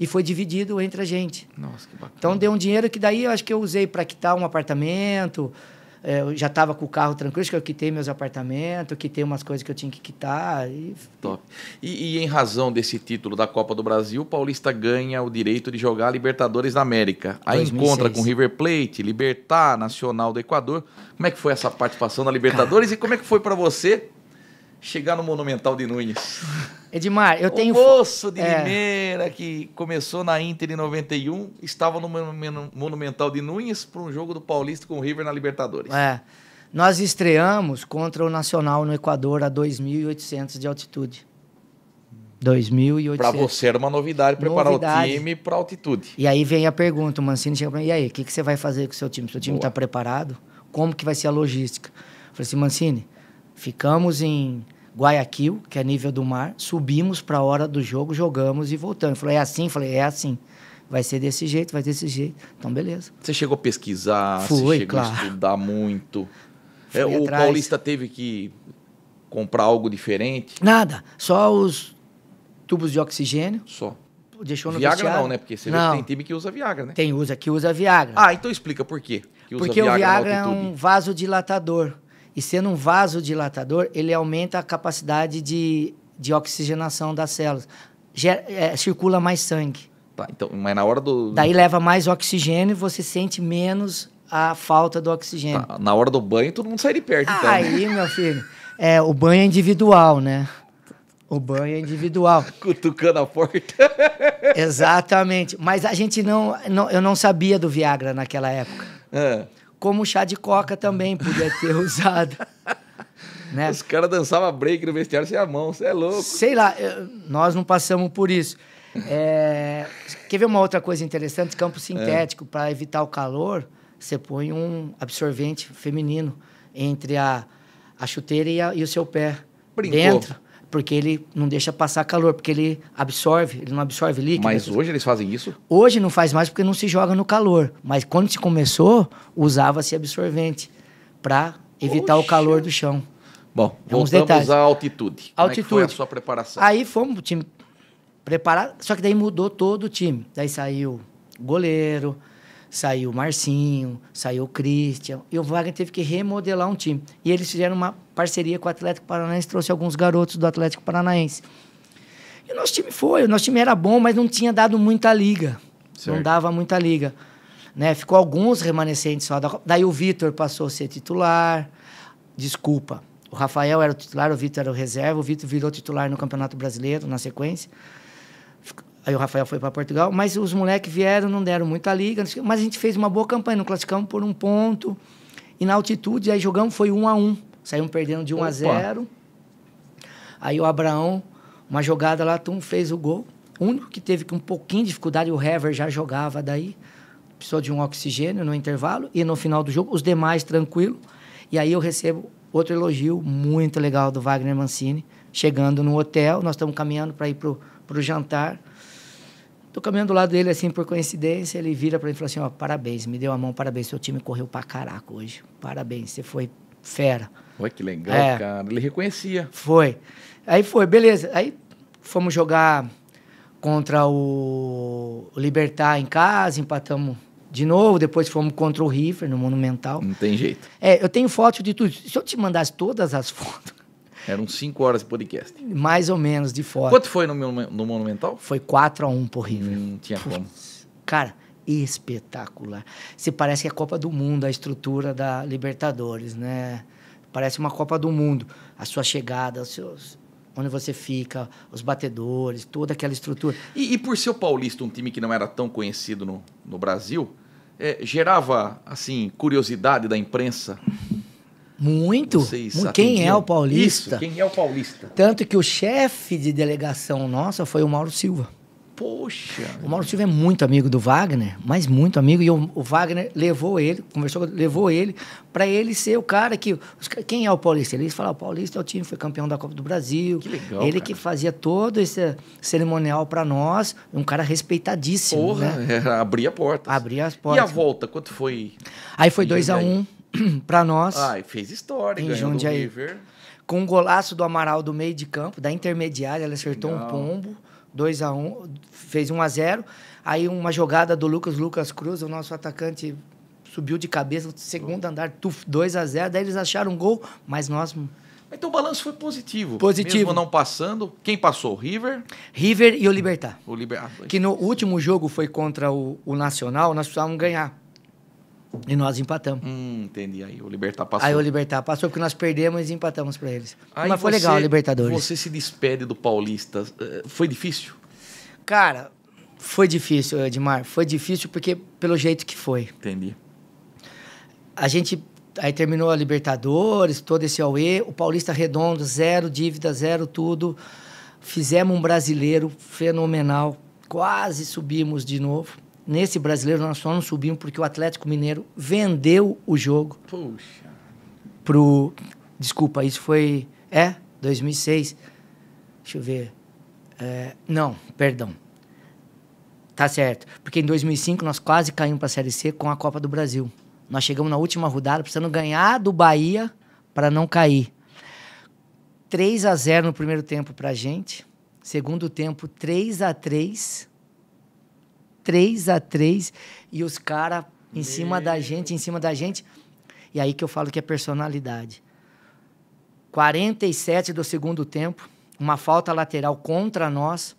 e foi dividido entre a gente. Nossa, que bacana. Então deu um dinheiro que daí eu acho que eu usei para quitar um apartamento, é, eu já estava com o carro tranquilo, que eu quitei meus apartamentos, quitei umas coisas que eu tinha que quitar. E... Top. E, e, em razão desse título da Copa do Brasil, o Paulista ganha o direito de jogar Libertadores da América. Aí 2006. encontra com River Plate, Libertar, Nacional do Equador. Como é que foi essa participação na Libertadores e como é que foi para você chegar no Monumental de Nunes. Edmar, eu tenho. O moço de é. Limeira, que começou na Inter em 91, estava no Monumental de Nunes para um jogo do Paulista com o River na Libertadores. É. Nós estreamos contra o Nacional no Equador a 2.800 de altitude. 2.800. Para você era uma novidade preparar novidade. o time para altitude. E aí vem a pergunta: o Mancini chega para mim, e aí, o que, que, você vai fazer com o seu time? Seu time está preparado? Como que vai ser a logística? Eu falei assim, Mancini, Ficamos em Guayaquil, que é nível do mar, subimos para a hora do jogo, jogamos e voltamos. Falou, é assim? Falei, é assim. Vai ser desse jeito, vai desse jeito. Então, beleza. Você chegou a pesquisar, Fui, você chegou claro. a estudar muito. é, o paulista teve que comprar algo diferente? Nada, só os tubos de oxigênio. Só deixou no Viagra vestiário. não, né? Porque você não. tem time que usa Viagra, né? Tem usa que usa Viagra. Ah, então explica por quê. Porque Viagra o Viagra é um vasodilatador. E sendo um vasodilatador, ele aumenta a capacidade de, de oxigenação das células. Ger é, circula mais sangue. Tá, então, mas na hora do. Daí leva mais oxigênio e você sente menos a falta do oxigênio. Tá, na hora do banho, todo mundo sai de perto, então. Aí, né? meu filho. É, o banho é individual, né? O banho é individual. Cutucando a porta. Exatamente. Mas a gente não, não, Eu não sabia do Viagra naquela época. É. Como o chá de coca também podia ter usado. né? Os caras dançavam break no vestiário sem a mão, você é louco. Sei lá, nós não passamos por isso. É... Quer ver uma outra coisa interessante? Campo sintético, é. para evitar o calor, você põe um absorvente feminino entre a, a chuteira e, a, e o seu pé. Brincou. Dentro porque ele não deixa passar calor, porque ele absorve, ele não absorve líquido. Mas hoje eles fazem isso? Hoje não faz mais porque não se joga no calor. Mas quando se começou, usava-se absorvente para evitar Oxe. o calor do chão. Bom, vamos é voltamos à altitude. Altitude. Como é foi a sua preparação? Aí fomos o time preparado, só que daí mudou todo o time. Daí saiu goleiro, Saiu o Marcinho, saiu o Christian. E o Wagner teve que remodelar um time. E eles fizeram uma parceria com o Atlético Paranaense, trouxe alguns garotos do Atlético Paranaense. E o nosso time foi. O nosso time era bom, mas não tinha dado muita liga. Certo. Não dava muita liga. Né? Ficou alguns remanescentes só. Daí o Vitor passou a ser titular. Desculpa. O Rafael era o titular, o Vitor era o reserva. O Vitor virou titular no Campeonato Brasileiro, na sequência. Aí o Rafael foi para Portugal, mas os moleques vieram, não deram muita liga, mas a gente fez uma boa campanha, não classificamos por um ponto. E na altitude, aí jogamos, foi um a um. Saímos perdendo de um Opa. a zero. Aí o Abraão, uma jogada lá, tum, fez o gol. O único que teve um pouquinho de dificuldade, o Hever já jogava daí, precisou de um oxigênio no intervalo e no final do jogo, os demais tranquilo. E aí eu recebo outro elogio muito legal do Wagner Mancini, chegando no hotel, nós estamos caminhando para ir para pro jantar. Tô caminhando do lado dele, assim, por coincidência, ele vira para mim e fala assim, ó, parabéns, me deu a mão, parabéns, seu time correu pra caraca hoje. Parabéns, você foi fera. Olha que legal, é, cara. Ele reconhecia. Foi. Aí foi, beleza. Aí fomos jogar contra o Libertar em casa, empatamos de novo, depois fomos contra o River no Monumental. Não tem jeito. É, eu tenho fotos de tudo. Se eu te mandasse todas as fotos, eram cinco horas de podcast. Mais ou menos, de fora. Quanto foi no, no Monumental? Foi 4 a 1 porrível River. Não hum, tinha Puts, como. Cara, espetacular. Se parece que é a Copa do Mundo, a estrutura da Libertadores, né? Parece uma Copa do Mundo. A sua chegada, os seus, onde você fica, os batedores, toda aquela estrutura. E, e por ser o Paulista um time que não era tão conhecido no, no Brasil, é, gerava assim curiosidade da imprensa muito? Vocês, quem, é o paulista? Isso, quem é o paulista? Tanto que o chefe de delegação nossa foi o Mauro Silva. Poxa! O Mauro Silva é muito amigo do Wagner, mas muito amigo. E o, o Wagner levou ele, conversou, levou ele para ele ser o cara que. Quem é o Paulista? Ele falou: ah, o Paulista é o time, foi campeão da Copa do Brasil. Que legal. Ele cara. que fazia todo esse cerimonial para nós, um cara respeitadíssimo. Porra, né? é, abria portas. Abria as portas. E a volta, quanto foi? Aí foi 2x1. Um, para nós. Ai, fez história, em Jundiaí. River. Com um golaço do Amaral do meio de campo, da intermediária, ela acertou Não. um pombo, 2 a 1 um, fez 1 um a 0 Aí uma jogada do Lucas, Lucas Cruz, o nosso atacante subiu de cabeça, segundo oh. andar, 2 a 0 Daí eles acharam um gol, mas nós então o balanço foi positivo. Positivo. Mesmo não passando, quem passou? O River? River e o Libertar. O Libertar. Ah, que no último jogo foi contra o, o Nacional, nós precisávamos ganhar. E nós empatamos. Hum, entendi. Aí o Libertar passou. Aí o Libertar passou, porque nós perdemos e empatamos para eles. Aí Mas foi você, legal o Libertadores. Você se despede do Paulista. Eh, foi difícil? Cara, foi difícil, Edmar. Foi difícil porque pelo jeito que foi. Entendi. A gente aí terminou a Libertadores, todo esse AUE, o Paulista redondo, zero dívida, zero tudo. Fizemos um brasileiro fenomenal, quase subimos de novo nesse brasileiro nós só não subimos porque o Atlético Mineiro vendeu o jogo. Puxa. Pro. Desculpa, isso foi. É? 2006. Deixa eu ver. É, não, perdão. Tá certo. Porque em 2005 nós quase caímos para a Série C com a Copa do Brasil. Nós chegamos na última rodada precisando ganhar do Bahia para não cair. 3 a 0 no primeiro tempo para gente. Segundo tempo, 3 a 3 3 a 3 e os caras em cima da gente, em cima da gente. E aí que eu falo que é personalidade. 47 do segundo tempo, uma falta lateral contra nós.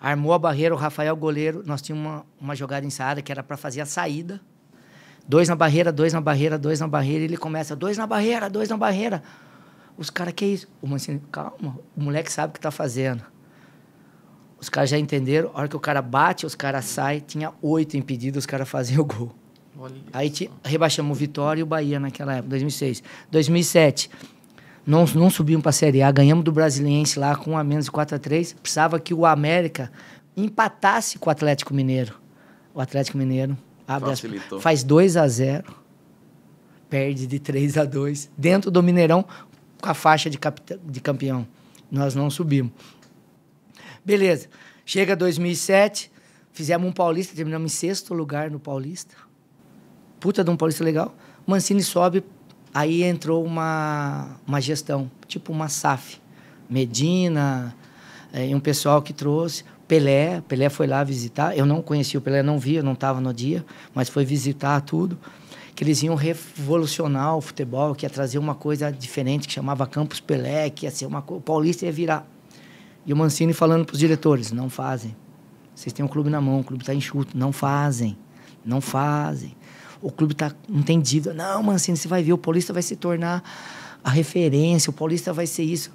Armou a barreira o Rafael goleiro. Nós tínhamos uma, uma jogada ensaiada que era para fazer a saída. Dois na barreira, dois na barreira, dois na barreira. Ele começa, dois na barreira, dois na barreira. Os caras, que é isso? O Mancini, calma, o moleque sabe o que tá fazendo. Os caras já entenderam. A hora que o cara bate, os caras saem. Tinha oito impedidos, os caras faziam o gol. Olha Aí te, rebaixamos o Vitória e o Bahia naquela época, 2006. 2007, não, não subimos para a Série A. Ganhamos do Brasiliense lá com a menos 4 a 3 Precisava que o América empatasse com o Atlético Mineiro. O Atlético Mineiro abre as, faz 2 a 0 Perde de 3 a 2 Dentro do Mineirão, com a faixa de, capta, de campeão. Nós não subimos. Beleza. Chega 2007, fizemos um Paulista, terminamos em sexto lugar no Paulista. Puta de um Paulista legal. Mancini sobe, aí entrou uma, uma gestão, tipo uma SAF. Medina, é, um pessoal que trouxe. Pelé, Pelé foi lá visitar. Eu não conhecia o Pelé, não vi, eu não estava no dia, mas foi visitar tudo. Que eles iam revolucionar o futebol, que ia trazer uma coisa diferente, que chamava Campos Pelé, que ia ser uma coisa. O Paulista ia virar e o Mancini falando para os diretores: não fazem. Vocês têm o um clube na mão, o clube está enxuto. Não fazem. Não fazem. O clube está entendido Não, Mancini, você vai ver, o Paulista vai se tornar a referência, o Paulista vai ser isso.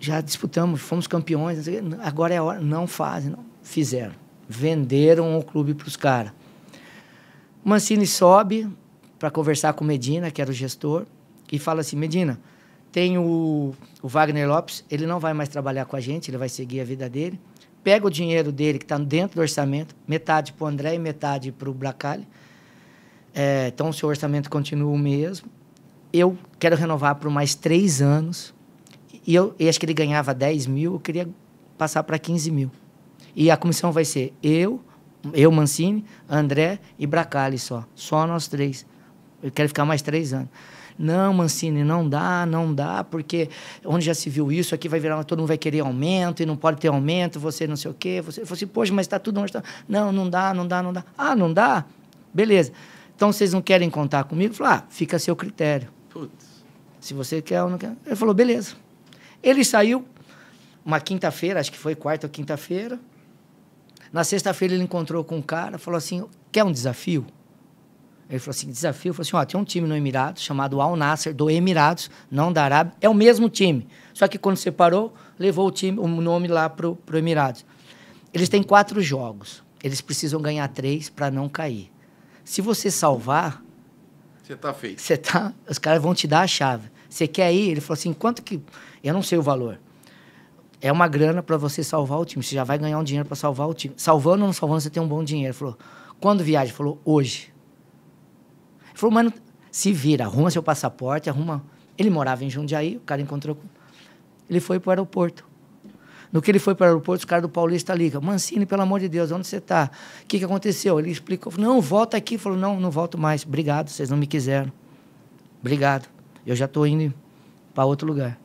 Já disputamos, fomos campeões, agora é a hora. Não fazem, não. Fizeram. Venderam o clube para os caras. Mancini sobe para conversar com Medina, que era o gestor, e fala assim: Medina, tem o o Wagner Lopes, ele não vai mais trabalhar com a gente, ele vai seguir a vida dele. Pega o dinheiro dele, que está dentro do orçamento, metade para o André e metade para o Bracali. É, então, o seu orçamento continua o mesmo. Eu quero renovar por mais três anos. E eu, eu acho que ele ganhava 10 mil, eu queria passar para 15 mil. E a comissão vai ser eu, eu, Mancini, André e Bracali só. Só nós três. Eu quero ficar mais três anos. Não, Mancini, não dá, não dá, porque onde já se viu isso, aqui vai virar, todo mundo vai querer aumento e não pode ter aumento, você não sei o quê. Você, eu falei assim, poxa, mas está tudo onde está. Não, não dá, não dá, não dá. Ah, não dá? Beleza. Então vocês não querem contar comigo? falei, ah, fica a seu critério. Putz. Se você quer ou não quer. Ele falou, beleza. Ele saiu uma quinta-feira, acho que foi quarta ou quinta-feira. Na sexta-feira ele encontrou com um cara, falou assim: quer um desafio? Ele falou assim, desafio, falou assim, ó, tem um time no Emirados chamado Al Nasser do Emirados, não da Arábia, é o mesmo time. Só que quando separou, levou o time, o nome lá pro, pro Emirados. Eles têm quatro jogos. Eles precisam ganhar três para não cair. Se você salvar, você tá feito. Você tá, os caras vão te dar a chave. Você quer ir? Ele falou assim, quanto que eu não sei o valor é uma grana para você salvar o time. Você já vai ganhar um dinheiro para salvar o time. Salvando ou não salvando, você tem um bom dinheiro. Ele Falou, quando viaja? Ele Falou, hoje. Ele falou, mano, se vira, arruma seu passaporte, arruma. Ele morava em Jundiaí, o cara encontrou. Ele foi para o aeroporto. No que ele foi para o aeroporto, os caras do Paulista ligam. Mancini, pelo amor de Deus, onde você está? O que, que aconteceu? Ele explicou. Não, volta aqui. Falou, não, não volto mais. Obrigado, vocês não me quiseram. Obrigado. Eu já estou indo para outro lugar.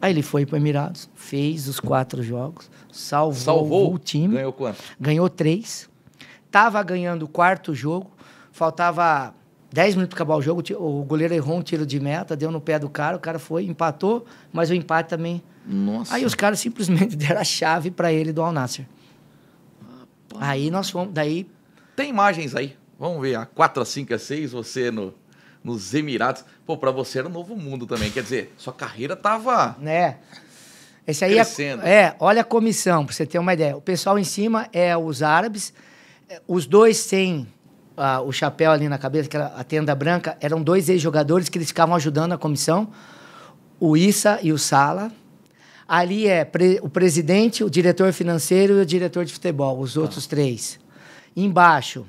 Aí ele foi para Emirados, fez os quatro jogos, salvou, salvou, o time. Ganhou quanto? Ganhou três. Tava ganhando o quarto jogo, faltava 10 minutos para acabar o jogo, o goleiro errou um tiro de meta, deu no pé do cara, o cara foi, empatou, mas o empate também. Nossa. Aí os caras simplesmente deram a chave para ele do Al Nasser. Aí nós fomos, daí. Tem imagens aí. Vamos ver, a 4, a 5, a 6, você no, nos Emirados. Pô, para você era um novo mundo também, quer dizer, sua carreira tava. Né? Esse aí é- crescendo. É, é, olha a comissão, para você ter uma ideia. O pessoal em cima é os árabes, é, os dois têm a, o chapéu ali na cabeça, que era a tenda branca, eram dois ex-jogadores que eles ficavam ajudando a comissão, o Issa e o Sala. Ali é pre, o presidente, o diretor financeiro e o diretor de futebol, os tá. outros ah. três. Embaixo,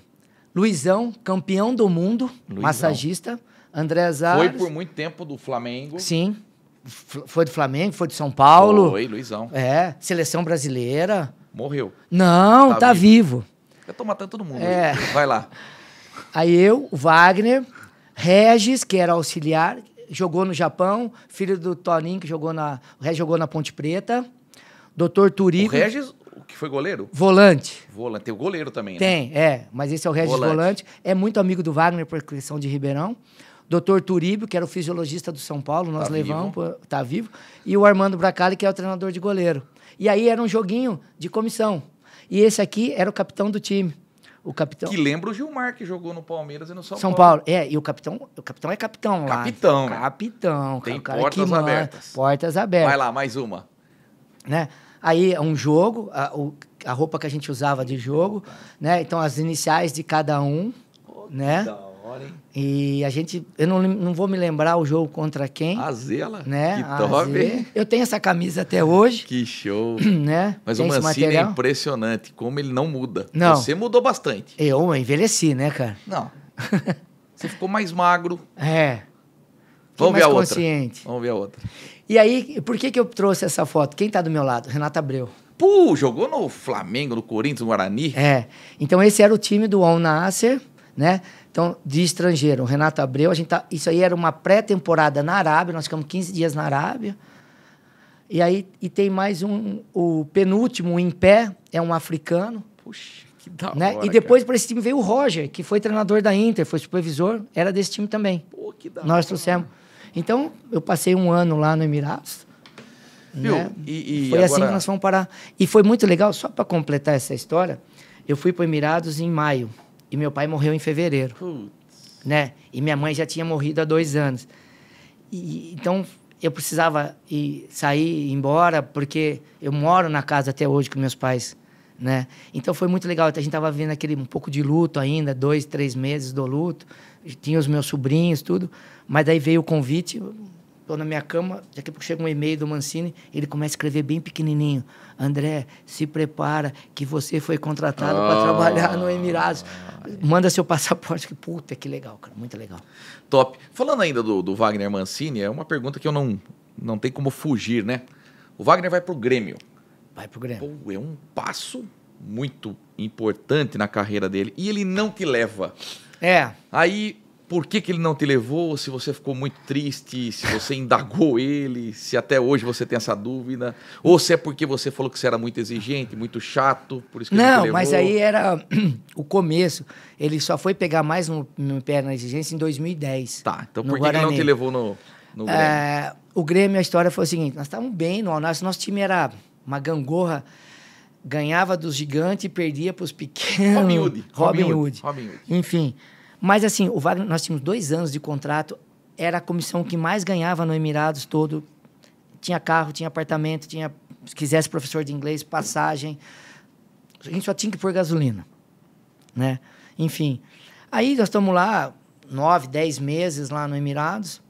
Luizão, campeão do mundo, Luizão. massagista. André Azares. Foi por muito tempo do Flamengo. Sim. Foi do Flamengo, foi de São Paulo. Foi, Luizão. É, seleção brasileira. Morreu. Não, tá, tá vivo. vivo. Eu tô matando todo mundo. É. Vai lá. Aí eu, Wagner, Regis, que era auxiliar, jogou no Japão, filho do Toninho, que jogou na, o Regis jogou na Ponte Preta, doutor Turico... O Regis, que foi goleiro? Volante. Volante, tem o goleiro também, né? Tem, é, mas esse é o Regis volante. volante. É muito amigo do Wagner, por questão de Ribeirão. Doutor Turíbio, que era o fisiologista do São Paulo, nós tá levamos, vivo. tá vivo, e o Armando Bracali, que é o treinador de goleiro. E aí era um joguinho de comissão. E esse aqui era o capitão do time. O capitão. Que lembra o Gilmar que jogou no Palmeiras e no São, São Paulo. Paulo. É, e o capitão, o capitão é capitão, capitão lá. Capitão. Né? Capitão, Tem cara, portas que abertas. Manda, portas abertas. Vai lá, mais uma. Né? Aí um jogo, a, o, a roupa que a gente usava de jogo, né? Então as iniciais de cada um, oh, né? Então, hora, hein? E a gente. Eu não, não vou me lembrar o jogo contra quem. Azela. Né? Que top, Eu tenho essa camisa até hoje. Que show. né? Mas Tem o Mancini é impressionante, como ele não muda. Não. Você mudou bastante. Eu envelheci, né, cara? Não. Você ficou mais magro. É. Vamos ver a consciente. outra. Vamos ver a outra. E aí, por que, que eu trouxe essa foto? Quem está do meu lado? Renata Abreu. Pô, jogou no Flamengo, no Corinthians, no Guarani. É. Então esse era o time do Al Nasser, né? Então, de estrangeiro, o Renato Abreu, a gente tá, isso aí era uma pré-temporada na Arábia, nós ficamos 15 dias na Arábia. E aí e tem mais um, o penúltimo em pé, é um africano. Puxa, que da né? hora. E depois para esse time veio o Roger, que foi treinador da Inter, foi supervisor, era desse time também. Pô, que da Nós trouxemos. Então, eu passei um ano lá no Emirados. Né? Viu? Né? E, e foi agora... assim que nós fomos parar. E foi muito legal, só para completar essa história, eu fui para o Emirados em maio. E meu pai morreu em fevereiro. Putz. Né? E minha mãe já tinha morrido há dois anos. E, então, eu precisava ir, sair, ir embora, porque eu moro na casa até hoje com meus pais. Né? Então foi muito legal. Então, a gente estava vendo aquele um pouco de luto ainda, dois, três meses do luto. Tinha os meus sobrinhos, tudo. Mas aí veio o convite, estou na minha cama, daqui a pouco chega um e-mail do Mancini, ele começa a escrever bem pequenininho. André, se prepara que você foi contratado ah, para trabalhar no Emirados. Manda seu passaporte. Que puta, que legal, cara. Muito legal. Top. Falando ainda do, do Wagner Mancini, é uma pergunta que eu não, não tem como fugir, né? O Wagner vai pro Grêmio. Vai pro Grêmio. Pô, é um passo muito importante na carreira dele. E ele não te leva. É. Aí por que, que ele não te levou, se você ficou muito triste, se você indagou ele, se até hoje você tem essa dúvida, ou se é porque você falou que você era muito exigente, muito chato, por isso que não, ele não levou. mas aí era o começo. Ele só foi pegar mais um, um pé na exigência em 2010. Tá, então por que, ele não te levou no, no é, Grêmio? É, o Grêmio, a história foi o seguinte, nós estávamos bem no nosso, nosso time era uma gangorra, ganhava dos gigantes e perdia para os pequenos. Robin Hood. Robin, Robin Hood. Hood. Robin Hood. Enfim... Mas assim, o Wagner, nós tínhamos dois anos de contrato, era a comissão que mais ganhava no Emirados todo. Tinha carro, tinha apartamento, tinha, se quisesse, professor de inglês, passagem. A gente só tinha que pôr gasolina, né? Enfim. Aí nós estamos lá, nove, dez meses lá no Emirados.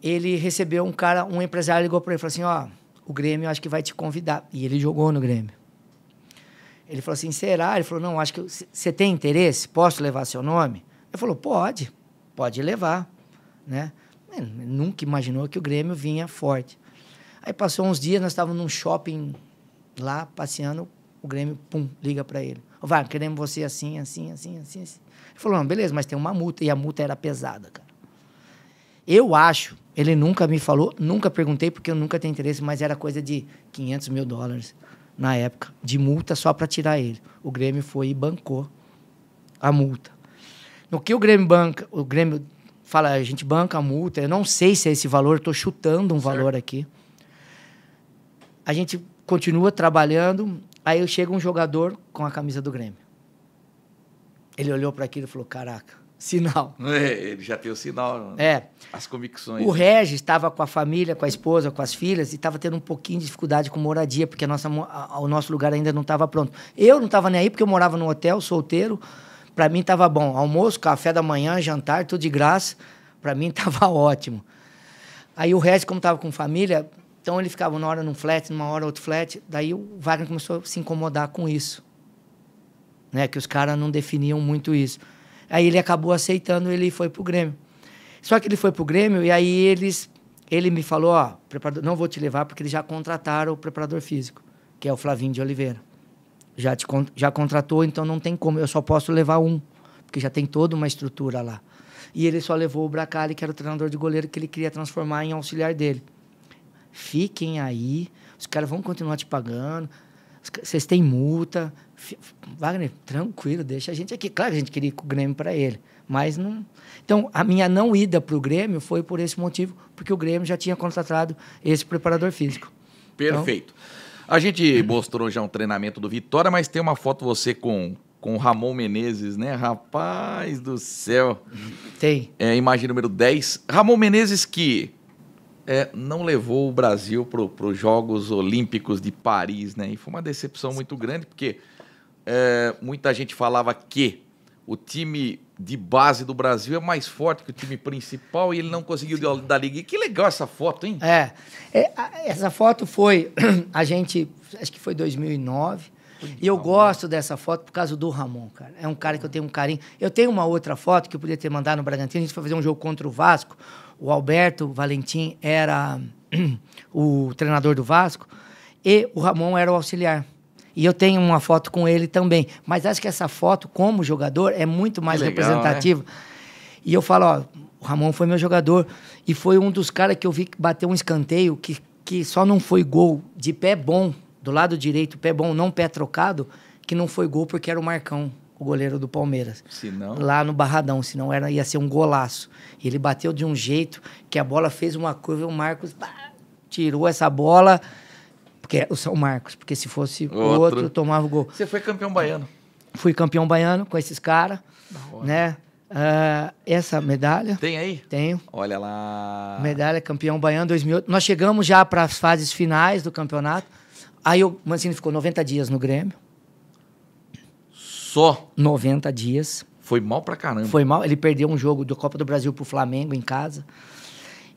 Ele recebeu um cara, um empresário ligou para ele e falou assim, ó, oh, o Grêmio acho que vai te convidar. E ele jogou no Grêmio. Ele falou assim: será? Ele falou: não, acho que você tem interesse? Posso levar seu nome? Ele falou: pode, pode levar. Né? Ele nunca imaginou que o Grêmio vinha forte. Aí passou uns dias, nós estávamos num shopping lá, passeando, o Grêmio, pum, liga para ele. Vai, queremos você assim, assim, assim, assim, assim. Ele falou, não, beleza, mas tem uma multa, e a multa era pesada, cara. Eu acho, ele nunca me falou, nunca perguntei, porque eu nunca tenho interesse, mas era coisa de 500 mil dólares na época, de multa só para tirar ele. O Grêmio foi e bancou a multa. No que o Grêmio banca, o Grêmio fala, a gente banca a multa, eu não sei se é esse valor, estou chutando um valor aqui. A gente continua trabalhando, aí chega um jogador com a camisa do Grêmio. Ele olhou para aquilo e falou: Caraca, sinal. É, ele já tem o sinal. É. As convicções. O né? Regis estava com a família, com a esposa, com as filhas, e estava tendo um pouquinho de dificuldade com moradia, porque a nossa, a, o nosso lugar ainda não estava pronto. Eu não estava nem aí, porque eu morava num hotel, solteiro. Para mim estava bom. Almoço, café da manhã, jantar, tudo de graça. Para mim estava ótimo. Aí o Regis, como estava com família, então ele ficava uma hora num flat, numa hora outro flat. Daí o Wagner começou a se incomodar com isso. Né? Que os caras não definiam muito isso. Aí ele acabou aceitando, ele foi pro Grêmio. Só que ele foi pro Grêmio e aí eles ele me falou, ó, preparador, não vou te levar porque eles já contrataram o preparador físico, que é o Flavinho de Oliveira. Já te já contratou, então não tem como, eu só posso levar um, porque já tem toda uma estrutura lá. E ele só levou o Bracali, que era o treinador de goleiro que ele queria transformar em auxiliar dele. Fiquem aí, os caras vão continuar te pagando, vocês têm multa, Wagner, tranquilo, deixa a gente aqui. Claro que a gente queria ir com o Grêmio para ele, mas não. Então, a minha não ida para o Grêmio foi por esse motivo, porque o Grêmio já tinha contratado esse preparador físico. Perfeito. Então... a gente mostrou já um treinamento do Vitória, mas tem uma foto você com com o Ramon Menezes, né? Rapaz do céu. Tem. É, imagem número 10. Ramon Menezes que é, não levou o Brasil para os Jogos Olímpicos de Paris, né? E foi uma decepção muito grande, porque é, muita gente falava que o time de base do Brasil é mais forte que o time principal e ele não conseguiu Sim. da liga. E que legal essa foto, hein? É, é essa foto foi a gente, acho que foi 2009. Foi e eu gosto dessa foto por causa do Ramon, cara. É um cara que eu tenho um carinho. Eu tenho uma outra foto que eu podia ter mandado no Bragantino. A gente foi fazer um jogo contra o Vasco. O Alberto Valentim era o treinador do Vasco e o Ramon era o auxiliar. E eu tenho uma foto com ele também. Mas acho que essa foto, como jogador, é muito mais legal, representativa. Né? E eu falo, ó, o Ramon foi meu jogador. E foi um dos caras que eu vi que bateu um escanteio que, que só não foi gol de pé bom, do lado direito, pé bom, não pé trocado, que não foi gol porque era o Marcão o goleiro do Palmeiras. Não... Lá no Barradão, se não ia ser um golaço. Ele bateu de um jeito que a bola fez uma curva e o Marcos bah, tirou essa bola porque é o São Marcos, porque se fosse outro, outro tomava o gol. Você foi campeão baiano. Fui campeão baiano com esses caras, né? Uh, essa medalha. Tem aí? Tenho. Olha lá. Medalha campeão baiano 2008. Nós chegamos já para as fases finais do campeonato. Aí o Mancini assim, ficou 90 dias no Grêmio. Só? 90 dias. Foi mal pra caramba. Foi mal. Ele perdeu um jogo do Copa do Brasil pro Flamengo em casa.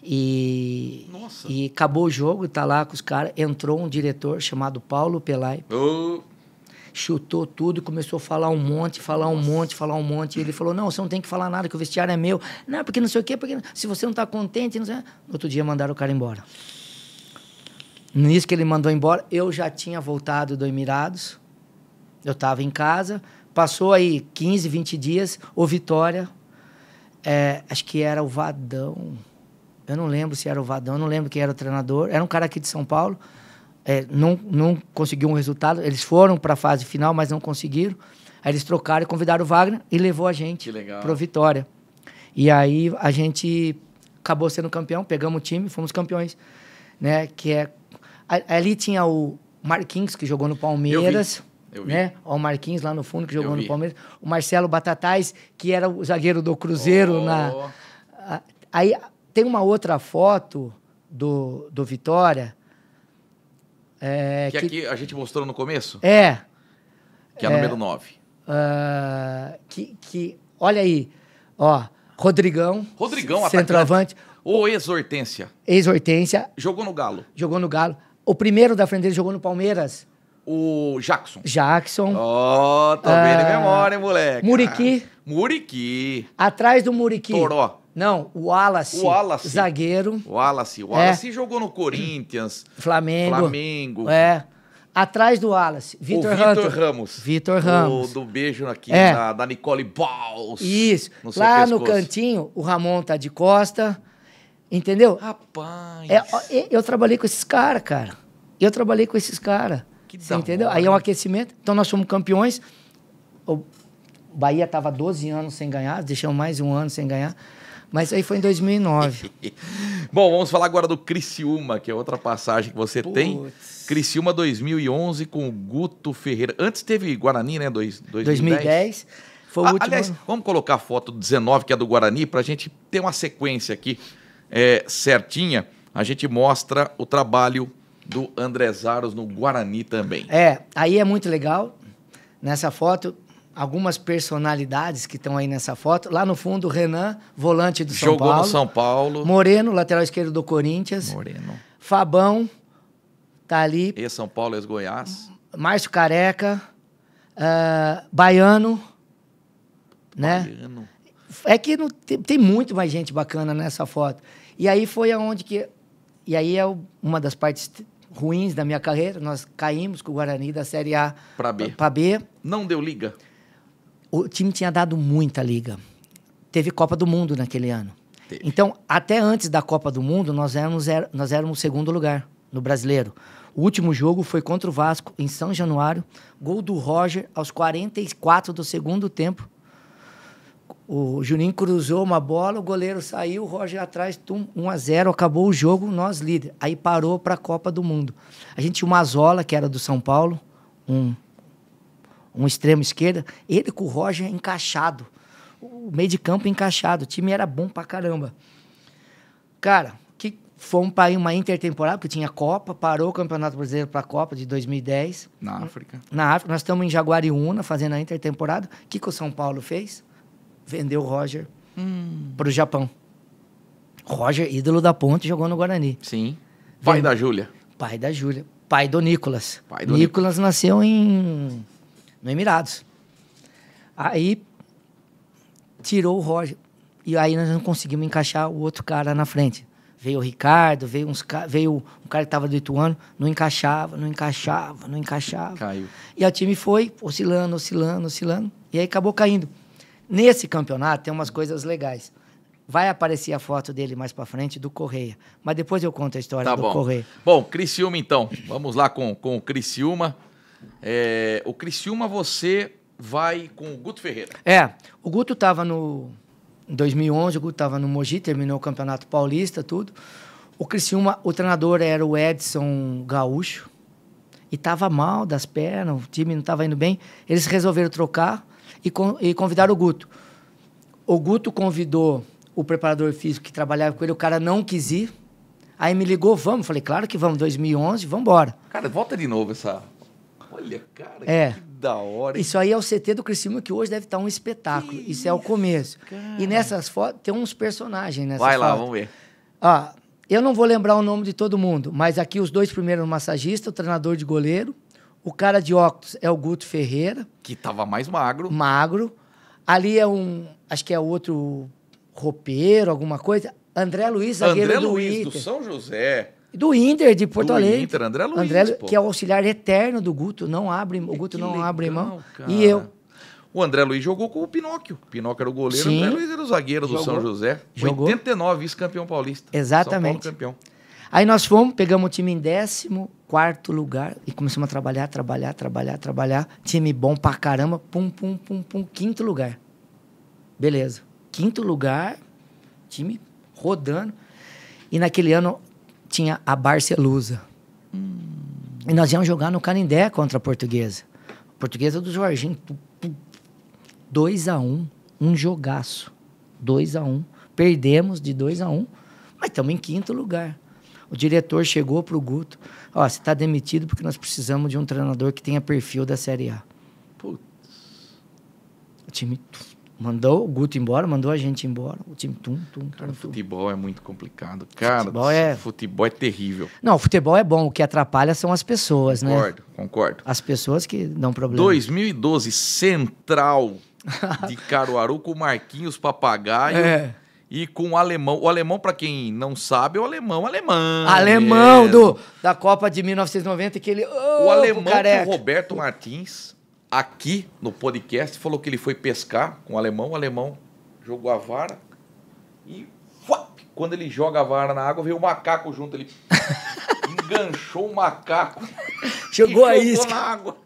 E, Nossa. e acabou o jogo, tá lá com os caras. Entrou um diretor chamado Paulo Pelai. Oh. Chutou tudo e começou a falar um monte, falar um Nossa. monte, falar um monte. E ele falou: Não, você não tem que falar nada, que o vestiário é meu. Não, porque não sei o quê, porque se você não tá contente. Não sei... No outro dia mandaram o cara embora. Nisso que ele mandou embora, eu já tinha voltado do Emirados. Eu estava em casa. Passou aí 15, 20 dias. O Vitória, é, acho que era o Vadão eu não lembro se era o Vadão, eu não lembro quem era o treinador. Era um cara aqui de São Paulo. É, não, não conseguiu um resultado. Eles foram para a fase final, mas não conseguiram. Aí eles trocaram e convidaram o Wagner e levou a gente para Vitória. E aí a gente acabou sendo campeão, pegamos o time, fomos campeões, né? Que é ali tinha o Marquinhos que jogou no Palmeiras. Eu vi. Eu vi. Né? o Marquinhos lá no fundo que jogou no Palmeiras. O Marcelo Batatais, que era o zagueiro do Cruzeiro oh. na. Aí tem uma outra foto do, do Vitória. É, que, que, aqui a gente mostrou no começo? É. Que é a é, número 9. Uh, ah, que, que, olha aí, ó, Rodrigão. Rodrigão, centroavante. Ou ex-Hortência. Ex-Hortência. Jogou no Galo. Jogou no Galo. O primeiro da frente dele jogou no Palmeiras. O Jackson. Jackson. Ó, oh, tô uh, vendo é ah, memória, hein, moleque. Muriqui. Muriqui. Atrás do Muriqui. Toró. Não, o Wallace, o Wallace. zagueiro. O Wallace. O Wallace é. jogou no Corinthians. Flamengo. Flamengo. É. Atrás do Wallace, Vitor Ramos. Vitor Ramos. O, do beijo aqui é. da, da, Nicole Balls. Isso. No Lá pescoço. no cantinho, o Ramon tá de costa. Entendeu? Rapaz. É, eu trabalhei com esses caras, cara. Eu trabalhei com esses caras. Que Você entendeu? Aí é um aquecimento. Então nós somos campeões. O Bahia tava 12 anos sem ganhar, deixamos mais um ano sem ganhar. Mas aí foi em 2009. Bom, vamos falar agora do Criciúma, que é outra passagem que você Puts. tem. Criciúma 2011 com o Guto Ferreira. Antes teve Guarani, né? Dois, 2010. 2010. Foi o ah, último. Aliás, vamos colocar a foto 19, que é do Guarani, para a gente ter uma sequência aqui é, certinha. A gente mostra o trabalho do André Zaros no Guarani também. É, aí é muito legal. Nessa foto, algumas personalidades que estão aí nessa foto. Lá no fundo, Renan, volante do São Paulo. Jogou no São Paulo. Moreno, lateral esquerdo do Corinthians. Moreno. Fabão, tá ali. E São Paulo, e goiás Márcio Careca. Uh, Baiano, né? Baiano. É que não, tem, tem, muito mais gente bacana nessa foto. E aí foi aonde que... E aí é uma das partes ruins da minha carreira. Nós caímos com o Guarani da Série A para B. B. Não deu liga o time tinha dado muita liga. Teve Copa do Mundo naquele ano. Teve. Então, até antes da Copa do Mundo, nós éramos, nós éramos segundo lugar no brasileiro. O último jogo foi contra o Vasco, em São Januário. Gol do Roger aos 44 do segundo tempo. O Juninho cruzou uma bola, o goleiro saiu, o Roger atrás, tum, 1 a 0 acabou o jogo, nós líder. Aí parou para a Copa do Mundo. A gente tinha o Zola, que era do São Paulo, um um extremo esquerda, ele com o Roger encaixado. O meio de campo encaixado. O time era bom pra caramba. Cara, que foi um, uma intertemporada, porque tinha Copa, parou o Campeonato Brasileiro pra Copa de 2010. Na África. Na África. Nós estamos em Jaguariúna fazendo a intertemporada. O que, que o São Paulo fez? Vendeu o Roger hum. pro Japão. Roger, ídolo da ponte, jogou no Guarani. Sim. Pai Vem... da Júlia. Pai da Júlia. Pai do Nicolas. Pai do Nicolas, Nicolas nasceu em no Emirados. Aí tirou o Roger. E aí nós não conseguimos encaixar o outro cara na frente. Veio o Ricardo, veio, uns, veio um cara que estava do Ituano, não encaixava, não encaixava, não encaixava. Caiu. E o time foi oscilando, oscilando, oscilando. E aí acabou caindo. Nesse campeonato tem umas coisas legais. Vai aparecer a foto dele mais para frente do Correia. Mas depois eu conto a história tá do bom. Correia. Bom, Criciúma então. Vamos lá com, com o Criciúma. É, o Criciúma, você vai com o Guto Ferreira. É, o Guto estava no... Em 2011, o Guto estava no Mogi, terminou o Campeonato Paulista, tudo. O Criciúma, o treinador era o Edson Gaúcho. E estava mal das pernas, o time não estava indo bem. Eles resolveram trocar e, con e convidaram o Guto. O Guto convidou o preparador físico que trabalhava com ele, o cara não quis ir. Aí me ligou, vamos. Falei, claro que vamos, 2011, vamos embora. Cara, volta de novo essa Olha, cara, é. que da hora. Isso aí é o CT do Criciúma, que hoje deve estar tá um espetáculo. Isso, isso, é o começo. Cara. E nessas fotos, tem uns personagens nessas Vai lá, vamos ver. Ah, eu não vou lembrar o nome de todo mundo, mas aqui os dois primeiros massagistas, o treinador de goleiro, o cara de óculos é o Guto Ferreira. Que tava mais magro. Magro. Ali é um, acho que é outro roupeiro, alguma coisa. André Luiz, André do Luiz, Inter. do São José. Do Inter de Porto Alegre. Inter, André Luiz. André, pô. que é o auxiliar eterno do Guto, não abre, o Guto não legal, abre mão. Cara. E eu. O André Luiz jogou com o Pinóquio. O Pinóquio era o goleiro, Sim. André Luiz era o zagueiro jogou. do São José. Jogou. 89, vice-campeão paulista. Exatamente. São Paulo campeão. Aí nós fomos, pegamos o time em décimo quarto lugar e começamos a trabalhar, trabalhar, trabalhar, trabalhar. Time bom pra caramba, pum, pum, pum, pum, quinto lugar. Beleza. Quinto lugar, time rodando. E naquele ano tinha a Barcelusa. Hum. E nós íamos jogar no Canindé contra a Portuguesa. portuguesa do Jorginho. 2 a 1 um, um jogaço. 2 a 1 um. Perdemos de 2 a 1 um, mas estamos em quinto lugar. O diretor chegou para o Guto: Ó, você está demitido porque nós precisamos de um treinador que tenha perfil da Série A. Putz. O time Mandou o Guto embora, mandou a gente embora. O time tum, tum, tum. Cara, tum, futebol é muito complicado. Cara, futebol é... futebol é terrível. Não, futebol é bom. O que atrapalha são as pessoas, concordo, né? Concordo, concordo. As pessoas que dão problema. 2012, Central de Caruaru com Marquinhos Papagaio. É e com o alemão. O alemão, para quem não sabe, é o alemão alemão. Alemão do, da Copa de 1990, que ele. Oh, o alemão com o Roberto Martins aqui no podcast, falou que ele foi pescar com o alemão, o alemão jogou a vara e quando ele joga a vara na água, veio o macaco junto, ele enganchou o macaco. Chegou a isca. na água.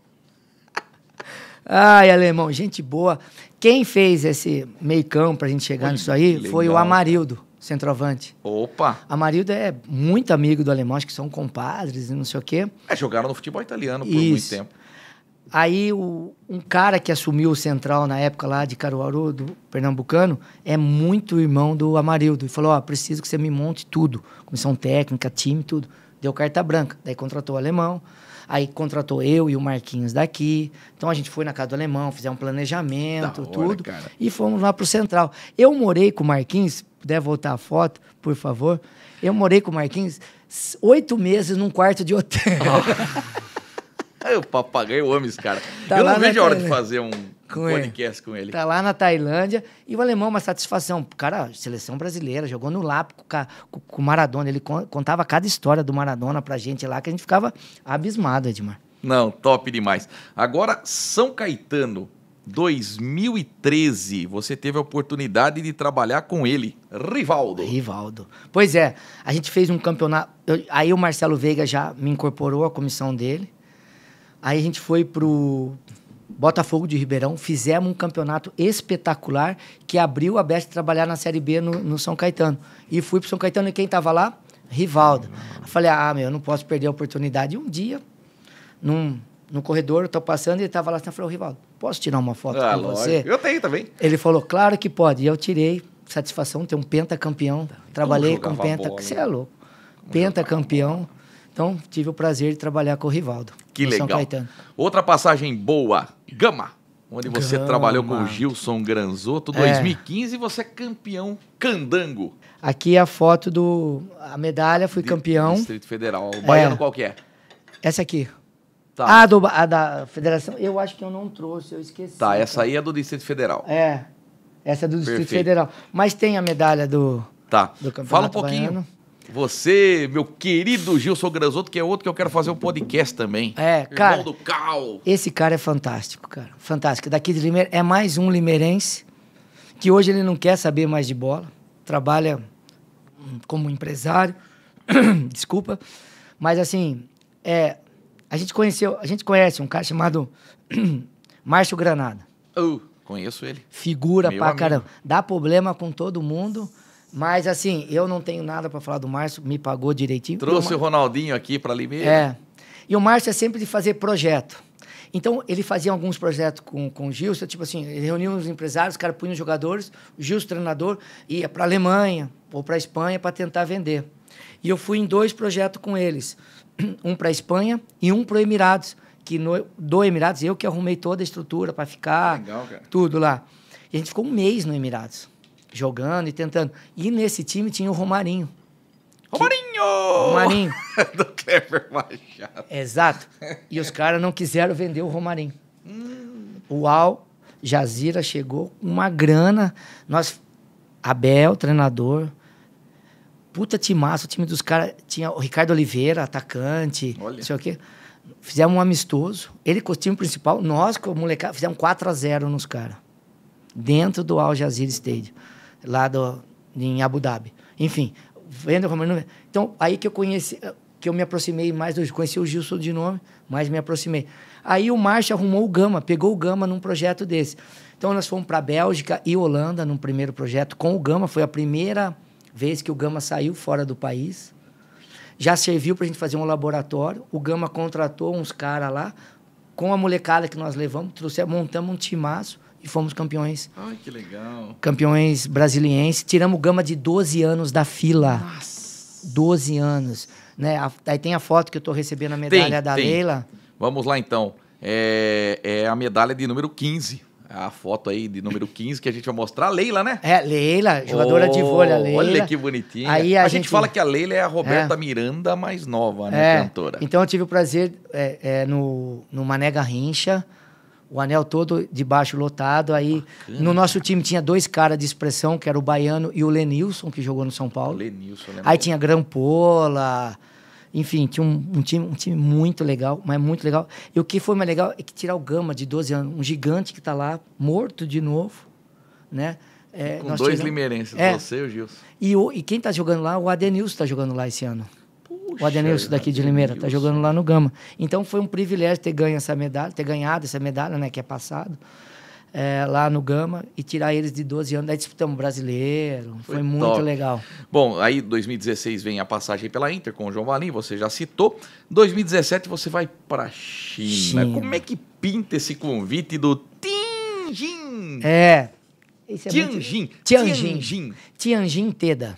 Ai, alemão, gente boa. Quem fez esse meicão pra gente chegar Ui, nisso aí foi o Amarildo, centroavante. Opa! Amarildo é muito amigo do alemão, acho que são compadres e não sei o quê. É, jogaram no futebol italiano por Isso. muito tempo. Aí o, um cara que assumiu o Central na época lá de Caruaru, do Pernambucano, é muito irmão do Amarildo. E falou, ó, oh, preciso que você me monte tudo. Comissão técnica, time, tudo. Deu carta branca. Daí contratou o alemão. Aí contratou eu e o Marquinhos daqui. Então a gente foi na casa do alemão, fizemos um planejamento, hora, tudo. Cara. E fomos lá pro Central. Eu morei com o Marquinhos, puder voltar a foto, por favor. Eu morei com o Marquinhos oito meses num quarto de hotel. Oh. o papagaio, eu amo esse cara. Tá eu não vejo a hora de fazer um com podcast ele. com ele. Tá lá na Tailândia. E o alemão, uma satisfação. Cara, seleção brasileira, jogou no Lapo com o Maradona. Ele contava cada história do Maradona pra gente lá, que a gente ficava abismado, Edmar. Não, top demais. Agora, São Caetano, 2013, você teve a oportunidade de trabalhar com ele, Rivaldo. Rivaldo. Pois é, a gente fez um campeonato. Eu, aí o Marcelo Veiga já me incorporou à comissão dele. Aí a gente foi pro Botafogo de Ribeirão, fizemos um campeonato espetacular que abriu a Best trabalhar na Série B no, no São Caetano. E fui pro São Caetano e quem tava lá? Rivaldo. Eu falei, ah, meu, eu não posso perder a oportunidade. E um dia, num, no corredor, eu tô passando e ele tava lá, assim, eu falei, Rivaldo, posso tirar uma foto ah, com lógico. você? Eu tenho também. Ele falou, claro que pode. E eu tirei, satisfação ter um pentacampeão. Tá. Trabalhei com penta, bola, você né? é louco. Pentacampeão. Então, tive o prazer de trabalhar com o Rivaldo. Que legal. São Caetano. Outra passagem boa, Gama, onde você Gama. trabalhou com o Gilson Granzotto, 2015, é. você é campeão candango. Aqui é a foto do a medalha, fui de, campeão. Distrito Federal. O baiano é. qual que é? Essa aqui. Tá. Ah, do, a da Federação, eu acho que eu não trouxe, eu esqueci. Tá, essa aí é do Distrito Federal. É, essa é do Distrito Perfeito. Federal. Mas tem a medalha do, tá. do Campeonato Fala um pouquinho Baiano. Você, meu querido Gilson Granzotto, que é outro que eu quero fazer um podcast também. É, cara. Irmão do Cal. Esse cara é fantástico, cara. Fantástico. Daqui de Limeira, é mais um limeirense que hoje ele não quer saber mais de bola. Trabalha hum, como empresário. Desculpa. Mas assim, é, a gente conheceu, a gente conhece um cara chamado Márcio Granada. Uh, conheço ele. Figura meu pra amigo. caramba. Dá problema com todo mundo mas assim, eu não tenho nada para falar do Márcio, me pagou direitinho. Trouxe Mar... o Ronaldinho aqui para mesmo. É. E o Márcio é sempre de fazer projeto. Então, ele fazia alguns projetos com, com o Gilson, tipo assim, ele reunia os empresários, os caras punham os jogadores, o Gilson, treinador, ia para Alemanha ou para Espanha para tentar vender. E eu fui em dois projetos com eles, um para Espanha e um para Emirados, que no, do Emirados eu que arrumei toda a estrutura para ficar, Legal, tudo lá. E a gente ficou um mês no Emirados jogando e tentando. E nesse time tinha o Romarinho. Romarinho! Que... Romarinho! Do Kleber Machado. Exato. E os caras não quiseram vender o Romarinho. Hum. O Al Jazira chegou com uma grana. Nós, Abel, treinador, puta timaço, o time dos caras tinha o Ricardo Oliveira, atacante, Olha. não sei o quê. Fizemos um amistoso. Ele com o time principal, nós com o molecada, fizemos 4 a 0 nos caras. Dentro do Al Jazeera Stadium lá do, em Abu Dhabi. Enfim, vendo Então, aí que eu conheci, que eu me aproximei mais do. Conheci o Gilson de nome, mas me aproximei. Aí o Marcha arrumou o Gama, pegou o Gama num projeto desse. Então, nós fomos para Bélgica e Holanda num primeiro projeto com o Gama. Foi a primeira vez que o Gama saiu fora do país. Já serviu para a gente fazer um laboratório. O Gama contratou uns caras lá, com a molecada que nós levamos, trouxe, montamos um timaço e fomos campeões. Ai, que legal. Campeões brasilienses. Tiramos gama de 12 anos da fila. Nossa. 12 anos. Né? Aí tem a foto que eu estou recebendo a medalha tem, da tem. Leila. Vamos lá então. É, é a medalha de número 15 é a foto aí de número 15 que a gente vai mostrar. A Leila, né? É, Leila, jogadora oh, de vôlei, Leila. Olha que bonitinha. Aí a, a gente... gente... fala que a Leila é a Roberta é. Miranda mais nova, né, é. cantora? Então eu tive o prazer é, é no, no Mané Garrincha, o anel todo de baixo lotado. Aí Bacana. no nosso time tinha dois caras de expressão, que era o Baiano e o Lenilson, que jogou no São Paulo. O Lenilson, né, Aí tinha Grampola, enfim, tinha um, um, time, um time muito legal, mas muito legal. E o que foi mais legal é que tirar o Gama de 12 anos, um gigante que está lá, morto de novo, né? É, com dois tiramos... limeirenses, é. você e o Gilson. E, o, e quem está jogando lá, o Adenilson está jogando lá esse ano. Puxa, o Adenilson daqui de Limeira, está jogando lá no Gama. Então foi um privilégio ter ganho essa medalha, ter ganhado essa medalha, né, que é passado. É, lá no Gama e tirar eles de 12 anos, daí disputamos brasileiro, foi, foi muito legal. Bom, aí 2016 vem a passagem pela Inter com o João Valim, você já citou. 2017 você vai para China. China. Como é que pinta esse convite do Tianjin? É. é Tianjin. Tianjin. Tianjin. Tianjin Teda.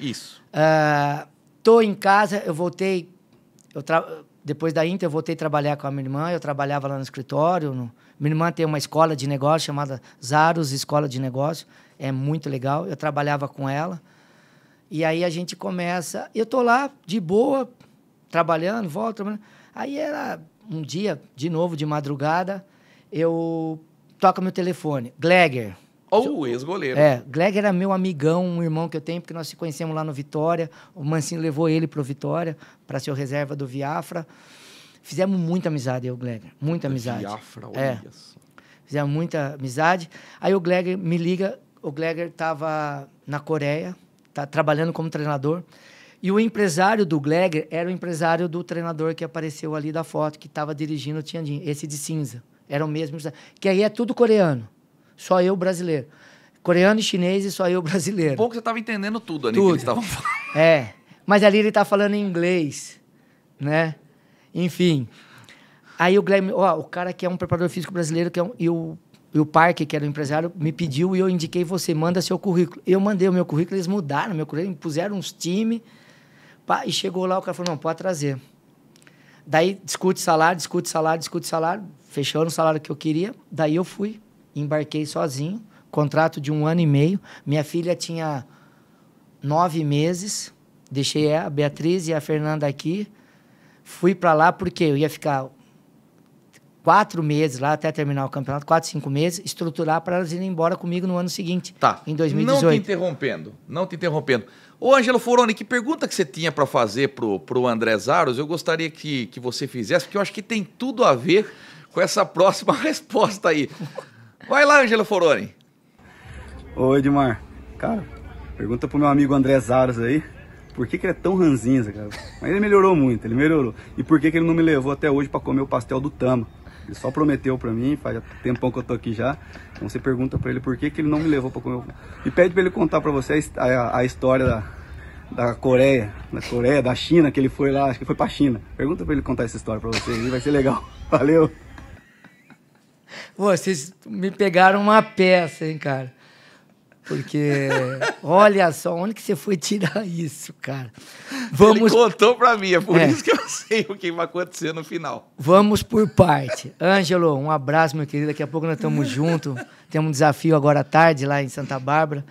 Isso. Uh, Tô em casa, eu voltei. Eu tra... Depois da Inter, eu voltei a trabalhar com a minha irmã. Eu trabalhava lá no escritório. No... Minha irmã tem uma escola de negócio chamada Zaros Escola de Negócio. É muito legal. Eu trabalhava com ela. E aí a gente começa. Eu tô lá, de boa, trabalhando, volto. Trabalhando. Aí era um dia, de novo, de madrugada, eu toco meu telefone. Glegger. Ou o ex-goleiro. É, Gleg era meu amigão, um irmão que eu tenho, porque nós se conhecemos lá no Vitória. O Mancinho levou ele para o Vitória, para ser o reserva do Viafra. Fizemos muita amizade, eu, Gleg. Muita amizade. Viafra, é. olha é. Fizemos muita amizade. Aí o Gleg me liga, o Gleger estava na Coreia, tá trabalhando como treinador. E o empresário do Gleger era o empresário do treinador que apareceu ali da foto, que estava dirigindo o Tianjin, esse de cinza. Era o mesmo, que aí é tudo coreano só eu brasileiro. Coreano e chinês e só eu brasileiro. Um pouco você estava entendendo tudo ali tudo. que eles estavam falando. É. Mas ali ele tá falando em inglês, né? Enfim. Aí o Glenn, ó, o cara que é um preparador físico brasileiro, que é um, e, o, e o Parque, que era o um empresário, me pediu e eu indiquei você, manda seu currículo. Eu mandei o meu currículo, eles mudaram meu currículo, puseram uns times. E chegou lá, o cara falou, não, pode trazer. Daí discute salário, discute salário, discute salário, fechando o salário que eu queria. Daí eu fui embarquei sozinho, contrato de um ano e meio. Minha filha tinha nove meses, deixei a Beatriz e a Fernanda aqui. Fui para lá porque eu ia ficar quatro meses lá até terminar o campeonato, quatro, cinco meses, estruturar para elas irem embora comigo no ano seguinte, tá. em 2018. Não te interrompendo, não te interrompendo. Ô, Ângelo Foroni, que pergunta que você tinha para fazer pro, pro André Zaros, eu gostaria que, que você fizesse, porque eu acho que tem tudo a ver com essa próxima resposta aí. Vai lá, Angelo Foroni. Oi, Edmar. Cara, pergunta pro meu amigo André Zaros aí. Por que, que ele é tão ranzinza, cara? Mas ele melhorou muito, ele melhorou. E por que, que ele não me levou até hoje para comer o pastel do Tama? Ele só prometeu para mim, faz tempão que eu tô aqui já. Então você pergunta para ele por que, que ele não me levou para comer o... E pede para ele contar para você a, a, a história da, da Coreia, da Coreia, da China, que ele foi lá, acho que foi pra China. Pergunta pra ele contar essa história pra você. vai ser legal. Valeu! Vocês me pegaram uma peça, hein, cara? Porque, olha só, onde que você foi tirar isso, cara? Vamos... Ele contou pra mim, é por é. isso que eu sei o que vai acontecer no final. Vamos por parte. Ângelo, um abraço, meu querido. Daqui a pouco nós estamos juntos. Temos um desafio agora à tarde lá em Santa Bárbara.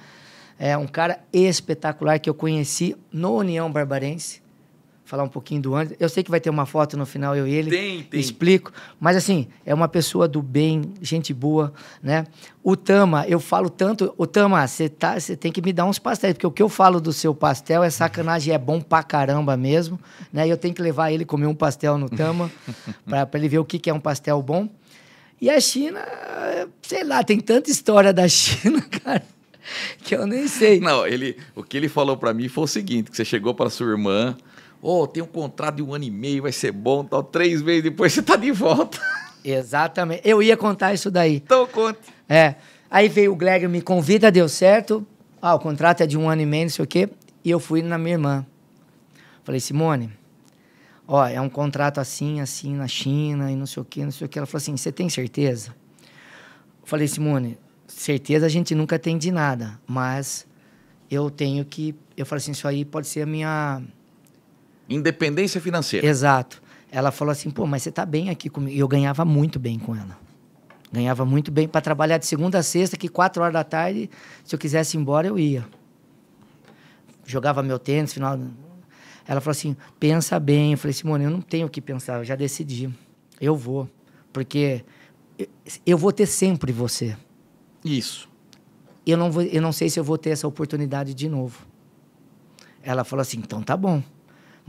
É um cara espetacular que eu conheci no União Barbarense falar um pouquinho do Anderson. Eu sei que vai ter uma foto no final, eu e ele. Tem, tem. Explico. Mas, assim, é uma pessoa do bem, gente boa, né? O Tama, eu falo tanto... O Tama, você tá, tem que me dar uns pastéis, porque o que eu falo do seu pastel é sacanagem, é bom pra caramba mesmo, né? eu tenho que levar ele comer um pastel no Tama, pra, ele ver o que, que é um pastel bom. E a China, sei lá, tem tanta história da China, cara que eu nem sei. Não, ele, o que ele falou para mim foi o seguinte, que você chegou para sua irmã, oh, tem um contrato de um ano e meio, vai ser bom, tal, três meses depois você está de volta. Exatamente. Eu ia contar isso daí. Então conte. É. Aí veio o Greg me convida, deu certo. Ah, o contrato é de um ano e meio, não sei o quê. E eu fui na minha irmã. Falei, Simone, ó, é um contrato assim, assim, na China, e não sei o quê, não sei o quê. Ela falou assim, você tem certeza? falei, Simone, certeza a gente nunca tem de nada, mas eu tenho que... Eu falei assim, isso aí pode ser a minha Independência financeira. Exato. Ela falou assim: pô, mas você tá bem aqui comigo. E eu ganhava muito bem com ela. Ganhava muito bem para trabalhar de segunda a sexta, que quatro horas da tarde, se eu quisesse ir embora, eu ia. Jogava meu tênis, final. Ela falou assim: pensa bem. Eu falei: Simone, eu não tenho o que pensar, eu já decidi. Eu vou. Porque eu vou ter sempre você. Isso. Eu não, vou, eu não sei se eu vou ter essa oportunidade de novo. Ela falou assim: então tá bom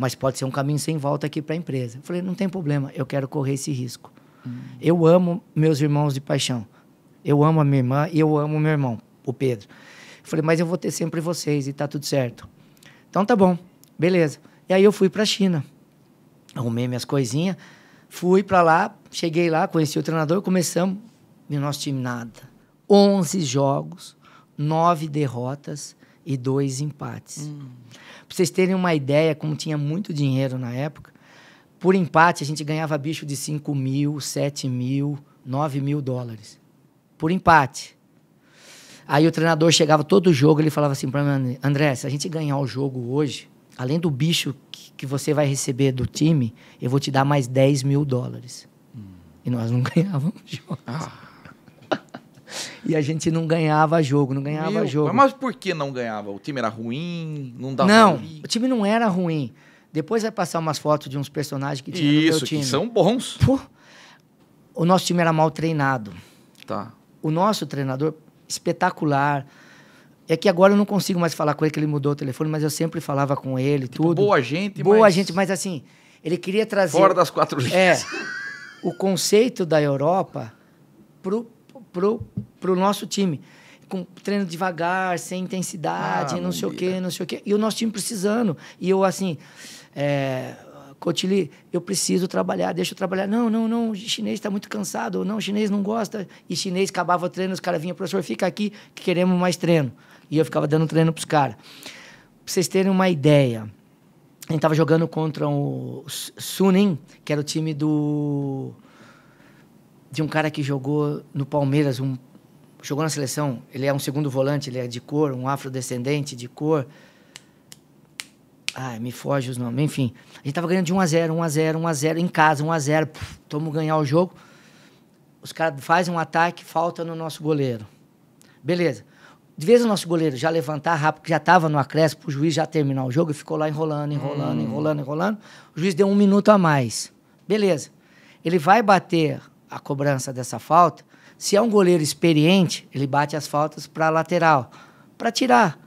mas pode ser um caminho sem volta aqui para a empresa. Eu falei, não tem problema, eu quero correr esse risco. Hum. Eu amo meus irmãos de paixão. Eu amo a minha irmã e eu amo meu irmão, o Pedro. Eu falei, mas eu vou ter sempre vocês e tá tudo certo. Então tá bom, beleza. E aí eu fui para a China. Arrumei minhas coisinhas, fui para lá, cheguei lá, conheci o treinador, começamos e o nosso time nada. 11 jogos, 9 derrotas e 2 empates. Hum. Pra vocês terem uma ideia, como tinha muito dinheiro na época, por empate a gente ganhava bicho de 5 mil, 7 mil, 9 mil dólares. Por empate. Aí o treinador chegava todo jogo, ele falava assim para mim, André, se a gente ganhar o jogo hoje, além do bicho que, que, você vai receber do time, eu vou te dar mais 10 mil dólares. Hum. E nós não ganhávamos jogos. Ah e a gente não ganhava jogo, não ganhava Meu, jogo. Mas por que não ganhava? O time era ruim? Não dava Não, o time não era ruim. Depois vai passar umas fotos de uns personagens que tinha Isso, no meu time. Isso, que são bons. Pô, o nosso time era mal treinado. Tá. O nosso treinador, espetacular. É que agora eu não consigo mais falar com ele, que ele mudou o telefone, mas eu sempre falava com ele, tipo, tudo. Boa gente, Boa mas... gente, mas assim, ele queria trazer... Fora das quatro é, linhas. É, o conceito da Europa pro pro, pro nosso time. Com treino devagar, sem intensidade, ah, não sei vida. o quê, não sei o quê. E o nosso time precisando. E eu, assim, é, Cotili, eu preciso trabalhar, deixa eu trabalhar. Não, não, não, o chinês está muito cansado, não, o chinês não gosta. E chinês acabava o treino, os caras vinham, professor, fica aqui que queremos mais treino. E eu ficava dando treino para os caras. Para vocês terem uma ideia, a gente estava jogando contra o Sunin, que era o time do de um cara que jogou no Palmeiras, um, jogou na seleção. Ele é um segundo volante, ele é de cor, um afrodescendente de cor. Ai, me foge os nomes. Enfim, a gente tava ganhando de 1 a 0 1 a 0 1 a 0 em casa, 1 a 0 Tamo ganhar o jogo. Os caras fazem um ataque, falta no nosso goleiro. Beleza. De vez o nosso goleiro já levantar rápido, que já tava no acréscimo, o juiz já terminar o jogo, e ficou lá enrolando, enrolando, hum. enrolando, enrolando. O juiz deu um minuto a mais. Beleza. Ele vai bater a cobrança dessa falta, se é um goleiro experiente, ele bate as faltas para a lateral, para tirar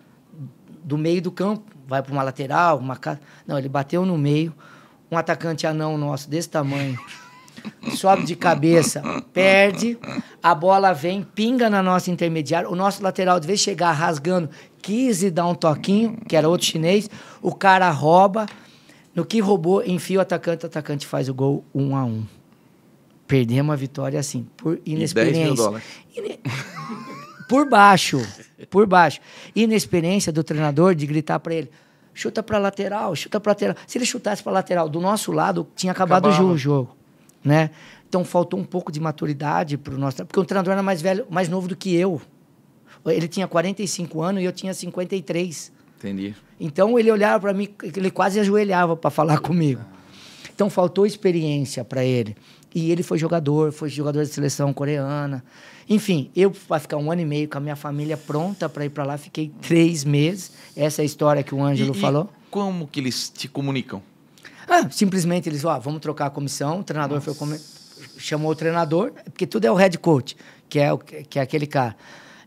do meio do campo, vai para uma lateral, uma casa. Não, ele bateu no meio. Um atacante anão nosso desse tamanho sobe de cabeça, perde, a bola vem, pinga na nossa intermediária, o nosso lateral, de vez chegar rasgando, quis dar um toquinho, que era outro chinês, o cara rouba, no que roubou, enfia o atacante, o atacante faz o gol um a um. Perdemos a vitória assim, por inexperiência. E 10 mil dólares. por baixo, por baixo. Inexperiência do treinador de gritar para ele: chuta para lateral, chuta para lateral. Se ele chutasse para lateral do nosso lado, tinha acabado Acabava. o jogo, né? Então faltou um pouco de maturidade para o nosso, porque o treinador era mais velho, mais novo do que eu. Ele tinha 45 anos e eu tinha 53. Entendi. Então ele olhava para mim, ele quase ajoelhava para falar comigo. Ah. Então faltou experiência para ele. E ele foi jogador, foi jogador da seleção coreana. Enfim, eu para ficar um ano e meio com a minha família pronta para ir para lá, fiquei três meses. Essa é a história que o Ângelo e, falou. E como que eles te comunicam? Ah, simplesmente eles, ó, vamos trocar a comissão. O treinador Nossa. foi chamou o treinador, porque tudo é o head coach, que é o que é aquele cara.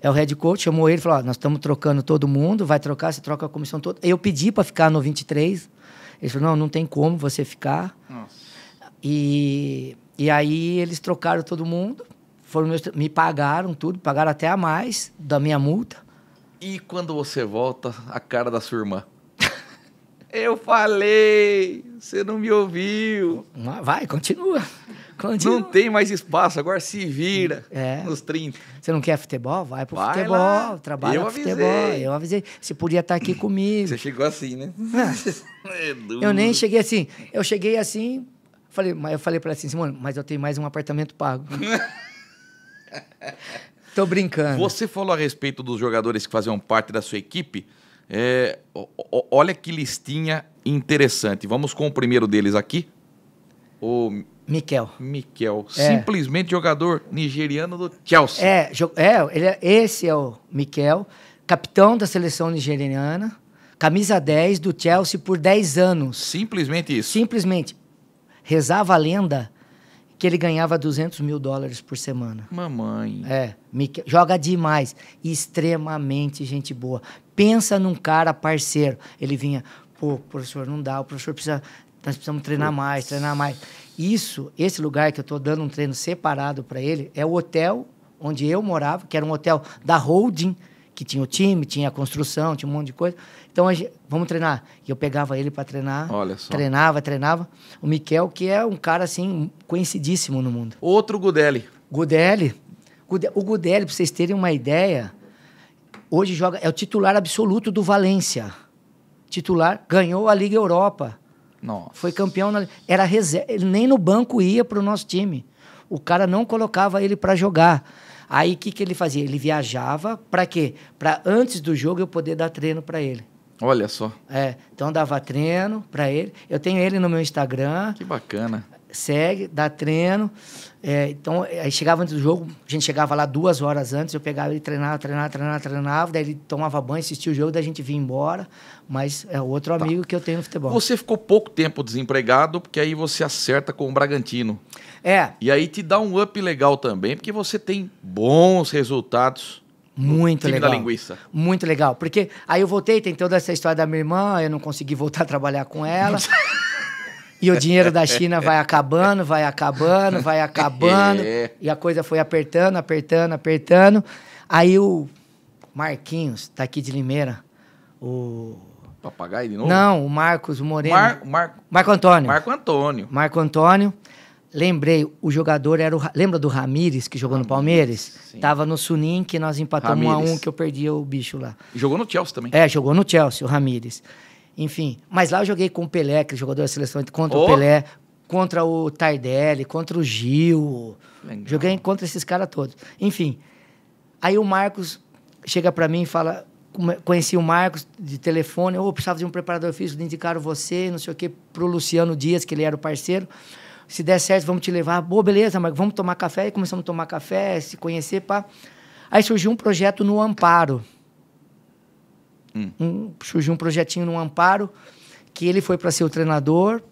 É o head coach, chamou ele, falou: "Nós estamos trocando todo mundo, vai trocar, você troca a comissão toda". Eu pedi para ficar no 23. Ele falou: "Não, não tem como você ficar". Nossa. E e aí eles trocaram todo mundo, foram meus, me pagaram tudo, pagaram até a mais da minha multa. E quando você volta, a cara da sua irmã? Eu falei, você não me ouviu. Vai, continua. continua. Não tem mais espaço, agora se vira é. nos 30. Você não quer futebol? Vai pro Vai futebol, lá. trabalha eu futebol. Eu avisei, você podia estar aqui comigo. Você chegou assim, né? Ah. É eu nem cheguei assim, eu cheguei assim Falei, mas eu falei para ela assim, Simone, mas eu tenho mais um apartamento pago. Tô brincando. Você falou a respeito dos jogadores que faziam parte da sua equipe. É, olha que listinha interessante. Vamos com o primeiro deles aqui. O Miquel. Miquel, é. simplesmente jogador nigeriano do Chelsea. É, é, ele é, esse é o Miquel, capitão da seleção nigeriana, camisa 10 do Chelsea por 10 anos. Simplesmente isso. Simplesmente. Rezava a lenda que ele ganhava 200 mil dólares por semana. Mamãe. É, joga demais. Extremamente gente boa. Pensa num cara parceiro. Ele vinha, pô, professor, não dá, o professor precisa. Nós precisamos treinar mais, treinar mais. Isso, esse lugar que eu estou dando um treino separado para ele, é o hotel onde eu morava, que era um hotel da holding que tinha o time, tinha a construção, tinha um monte de coisa. Então, gente, vamos treinar. E eu pegava ele para treinar. Olha só. Treinava, treinava. O Miquel, que é um cara, assim, conhecidíssimo no mundo. Outro Gudeli Gudeli O Gudeli para vocês terem uma ideia, hoje joga é o titular absoluto do Valência. Titular, ganhou a Liga Europa. Nossa. Foi campeão na, era reserva, ele nem no banco ia para o nosso time. O cara não colocava ele para jogar. Aí o que, que ele fazia? Ele viajava para quê? Para antes do jogo eu poder dar treino para ele. Olha só. É, então dava treino para ele. Eu tenho ele no meu Instagram. Que bacana. Segue, dá treino. É, então, aí chegava antes do jogo, a gente chegava lá duas horas antes, eu pegava ele, treinava, treinava, treinava, treinava, daí ele tomava banho, assistia o jogo, daí a gente vinha embora. Mas é outro tá. amigo que eu tenho no futebol. Você ficou pouco tempo desempregado, porque aí você acerta com o Bragantino. É. E aí te dá um up legal também, porque você tem bons resultados. Muito legal. da linguiça. Muito legal. Porque aí eu voltei, tem toda essa história da minha irmã, eu não consegui voltar a trabalhar com ela. E o dinheiro da China vai acabando, vai acabando, vai acabando. É. E a coisa foi apertando, apertando, apertando. Aí o Marquinhos, daqui tá de Limeira, o. Papagaio de novo? Não, o Marcos, o Moreno. Mar, Mar... Marco Antônio. Marco Antônio. Marco Antônio. Lembrei, o jogador era o. Lembra do Ramires, que jogou Ramires, no Palmeiras? Sim. Tava no Sunim, que nós empatamos Ramires. um a um, que eu perdi o bicho lá. E jogou no Chelsea também. É, jogou no Chelsea, o Ramires. Enfim, mas lá eu joguei com o Pelé, que é jogador da seleção, contra oh. o Pelé, contra o Tardelli, contra o Gil. Legal. Joguei contra esses caras todos. Enfim, aí o Marcos chega para mim e fala: conheci o Marcos de telefone, eu oh, precisava de um preparador físico, indicaram você, não sei o quê, pro Luciano Dias, que ele era o parceiro. Se der certo, vamos te levar. Boa, beleza, mas vamos tomar café. E começamos a tomar café, se conhecer, pá. Aí surgiu um projeto no Amparo. Hum. Um, surgiu um projetinho no Amparo, que ele foi para ser o treinador,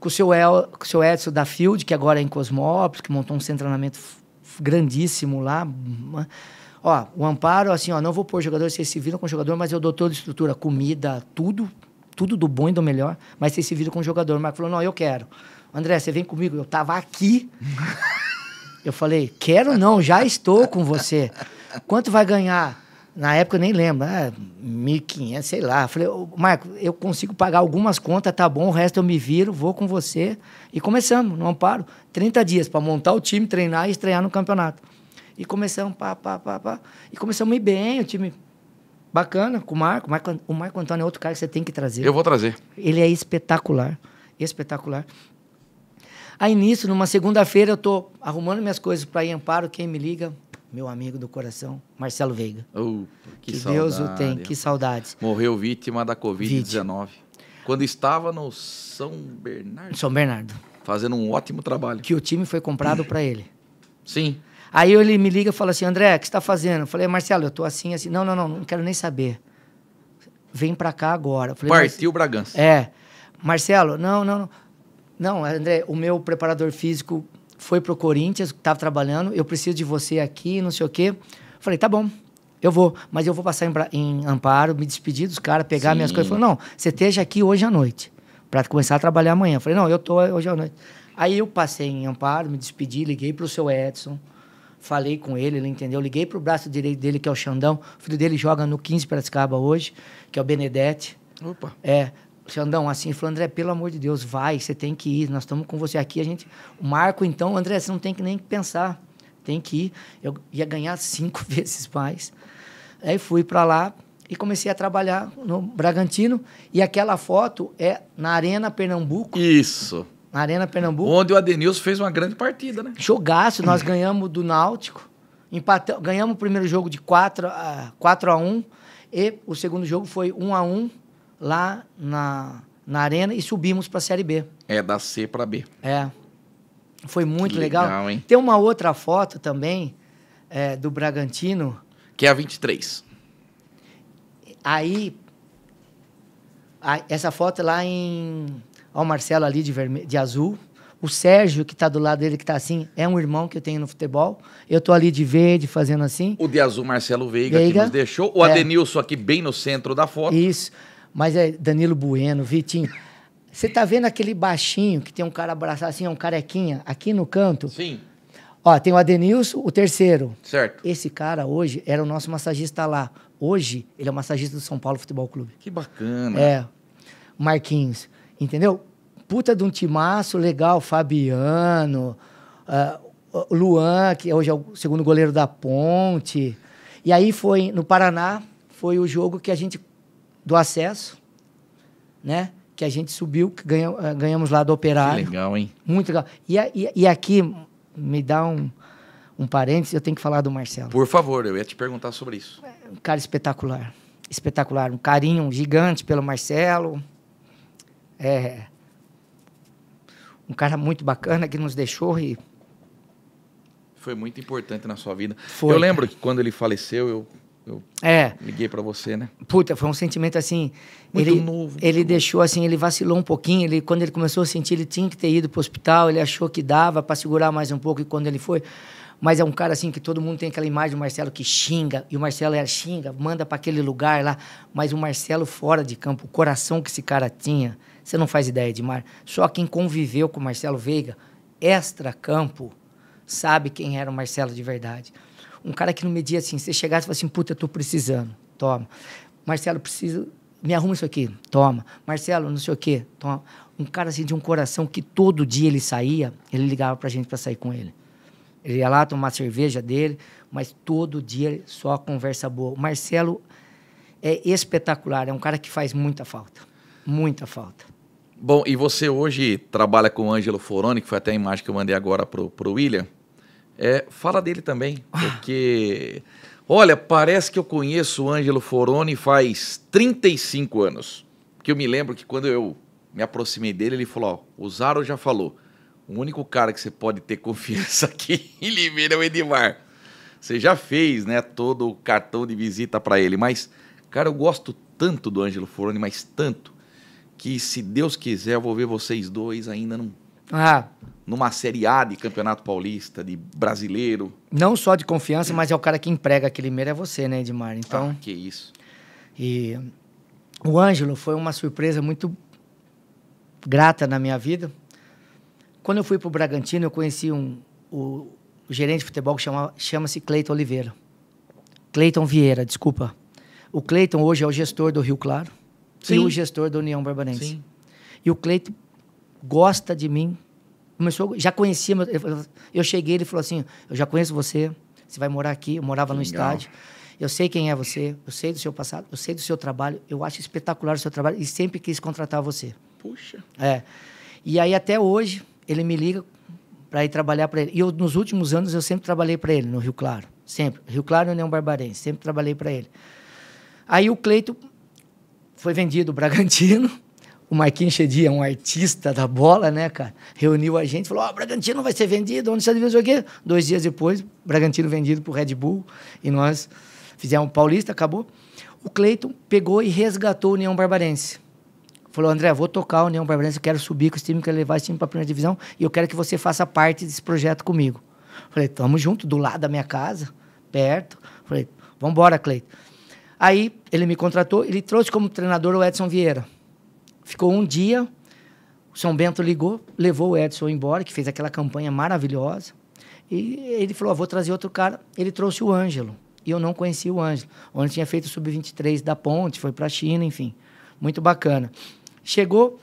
com o seu, El, com o seu Edson da Field, que agora é em Cosmópolis, que montou um centro de treinamento grandíssimo lá. Ó, o Amparo, assim, ó, não vou pôr jogador, vocês se viram com jogador, mas eu dou toda a estrutura, comida, tudo, tudo do bom e do melhor, mas vocês se viram com o jogador. O Marco falou, não, eu quero. André, você vem comigo. Eu tava aqui. Eu falei, quero não, já estou com você. Quanto vai ganhar? Na época eu nem lembro, ah, 1.500, sei lá. Falei, oh, Marco, eu consigo pagar algumas contas, tá bom, o resto eu me viro, vou com você. E começamos, não paro. 30 dias para montar o time, treinar e estrear no campeonato. E começamos, pá, pá, pá, pá. E começamos a ir bem, o time bacana, com O Marco, o Marco Antônio é outro cara que você tem que trazer. Eu vou trazer. Ele é espetacular, espetacular. Aí nisso, numa segunda-feira, eu tô arrumando minhas coisas para ir em Amparo, quem me liga, meu amigo do coração, Marcelo Veiga. Oh, que, que Deus o tem, que saudades. Morreu vítima da Covid-19. Quando estava no São Bernardo. São Bernardo. Fazendo um ótimo trabalho. Que o time foi comprado para ele. Sim. Aí ele me liga e fala assim, André, o que você está fazendo? Eu falei, é, Marcelo, eu tô assim, assim. Não, não, não, não quero nem saber. Vem para cá agora. Eu falei, Partiu Bragança. É. Marcelo, não, não, não. Não, André, o meu preparador físico foi pro Corinthians, estava trabalhando, eu preciso de você aqui, não sei o quê. Falei, tá bom, eu vou, mas eu vou passar em, em amparo, me despedir dos caras, pegar Sim. minhas coisas. Falei, não, você esteja aqui hoje à noite, para começar a trabalhar amanhã. Falei, não, eu tô hoje à noite. Aí eu passei em amparo, me despedi, liguei pro seu Edson, falei com ele, ele entendeu, liguei pro braço direito dele, que é o Xandão, o filho dele joga no 15 Piracicaba hoje, que é o Benedete. Opa. É, Xandão, assim, falou, André, pelo amor de Deus, vai, você tem que ir, nós estamos com você aqui, a gente, o Marco, então, André, você não tem que nem pensar, tem que ir. Eu ia ganhar cinco vezes mais. Aí fui para lá e comecei a trabalhar no Bragantino, e aquela foto é na Arena Pernambuco. Isso. Na Arena Pernambuco. Onde o Adenilson fez uma grande partida, né? Jogaço, nós ganhamos do Náutico, empatamos, ganhamos o primeiro jogo de 4 a, 4 a 1, e o segundo jogo foi 1 a 1, lá na, na arena e subimos para a Série B. É, da C para B. É. Foi muito legal. legal. Hein? Tem uma outra foto também é, do Bragantino. Que é a 23. Aí, a, essa foto é lá em. Olha o Marcelo ali de, verme, de azul. O Sérgio, que está do lado dele, que está assim, é um irmão que eu tenho no futebol. Eu tô ali de verde, fazendo assim. O de azul, Marcelo Veiga, Veiga que nos deixou. O é. Adenilson aqui bem no centro da foto. Isso. Mas é Danilo Bueno, Vitinho. Você tá vendo aquele baixinho que tem um cara abraçado assim, é um carequinha, aqui no canto? Sim. Ó, tem o Adenilson, o terceiro. Certo. Esse cara hoje era o nosso massagista lá. Hoje, ele é o massagista do São Paulo Futebol Clube. Que bacana. É. Marquinhos. Entendeu? Puta de um timaço legal, Fabiano, uh, Luan, que hoje é o segundo goleiro da ponte. E aí foi no Paraná, foi o jogo que a gente do acesso, né? Que a gente subiu, que eh, ganhamos lá do operário. Que legal, hein? Muito legal. E, e, e aqui, me dá um, um parênteses, eu tenho que falar do Marcelo. Por favor, eu ia te perguntar sobre isso. Um cara espetacular. Espetacular. Um carinho gigante pelo Marcelo. É. Um cara muito bacana que nos deixou e foi muito importante na sua vida. Foi, eu lembro que quando ele faleceu, eu eu é. liguei para você, né? Puta, foi um sentimento assim. Muito ele, novo. Ele deixou assim, ele vacilou um pouquinho. Ele, quando ele começou a sentir, ele tinha que ter ido para o hospital. Ele achou que dava para segurar mais um pouco. E quando ele foi, mas é um cara assim que todo mundo tem aquela imagem do Marcelo que xinga, e o Marcelo era é, xinga, manda para aquele lugar lá, mas o Marcelo fora de campo, o coração que esse cara tinha, você não faz ideia, Edmar. Só quem conviveu com o Marcelo Veiga, extra campo, sabe quem era o Marcelo de verdade um cara que não media assim. Você chegasse e falasse assim, puta, eu tô precisando. Toma. Marcelo, preciso... Me arruma isso aqui. Toma. Marcelo, não sei o quê. Toma. Um cara assim de um coração que todo dia ele saía, ele ligava pra gente pra sair com ele. Ele ia lá tomar a cerveja dele, mas todo dia só conversa boa. O Marcelo é espetacular, é um cara que faz muita falta. Muita falta. Bom, e você hoje trabalha com o Ângelo Foroni, que foi até a imagem que eu mandei agora pro, pro William. É, fala dele também, porque. Olha, parece que eu conheço o Ângelo Foroni faz 35 anos. Que eu me lembro que quando eu me aproximei dele, ele falou: ó, o Zaro já falou. O único cara que você pode ter confiança aqui em Limeira é o Edmar. Você já fez, né, todo o cartão de visita para ele, mas cara, eu gosto tanto do Ângelo Foroni, mas tanto que se Deus quiser eu vou ver vocês dois ainda num ah. Numa Série A de Campeonato Paulista, de brasileiro. Não só de confiança, mas é o cara que emprega aquele meio é você, né, Edmar? Então. Ah, que isso. E o Ângelo foi uma surpresa muito grata na minha vida. Quando eu fui para o Bragantino, eu conheci um, o, o gerente de futebol que chama, chama-se Cleiton Oliveira. Cleiton Vieira, desculpa. O Cleiton hoje é o gestor do Rio Claro Sim. e o gestor da União Barbarense. Sim. E o Cleiton gosta de mim. Começou, já conhecia. eu cheguei, ele falou assim: Eu já conheço você, você vai morar aqui. Eu morava Legal. no estádio. Eu sei quem é você, eu sei do seu passado, eu sei do seu trabalho, eu acho espetacular o seu trabalho e sempre quis contratar você. Puxa. É. E aí até hoje ele me liga para ir trabalhar para ele. E eu nos últimos anos eu sempre trabalhei para ele no Rio Claro, sempre. Rio Claro e União Barbarense, sempre trabalhei para ele. Aí o Cleito foi vendido o Bragantino. o Marquinhos é um artista da bola, né, cara, reuniu a gente, falou: Ó, oh, Bragantino vai ser vendido, onde você viu o quê? Dois dias depois, Bragantino vendido pro Red Bull, e nós fizemos Paulista, acabou. O Cleiton pegou e resgatou o União Barbarense. Falou, André, vou tocar o União Barbarense, eu quero subir com esse time, quero levar esse time para a primeira divisão e eu quero que você faça parte desse projeto comigo. Falei, tamo junto, do lado da minha casa, perto. Falei, vambora, Cleiton. Aí ele me contratou, ele trouxe como treinador o Edson Vieira. Ficou um dia, o São Bento ligou, levou o Edson embora, que fez aquela campanha maravilhosa. E ele falou: ah, vou trazer outro cara. Ele trouxe o Ângelo. E eu não conhecia o Ângelo. Onde tinha feito o Sub-23 da Ponte, foi para a China, enfim. Muito bacana. Chegou,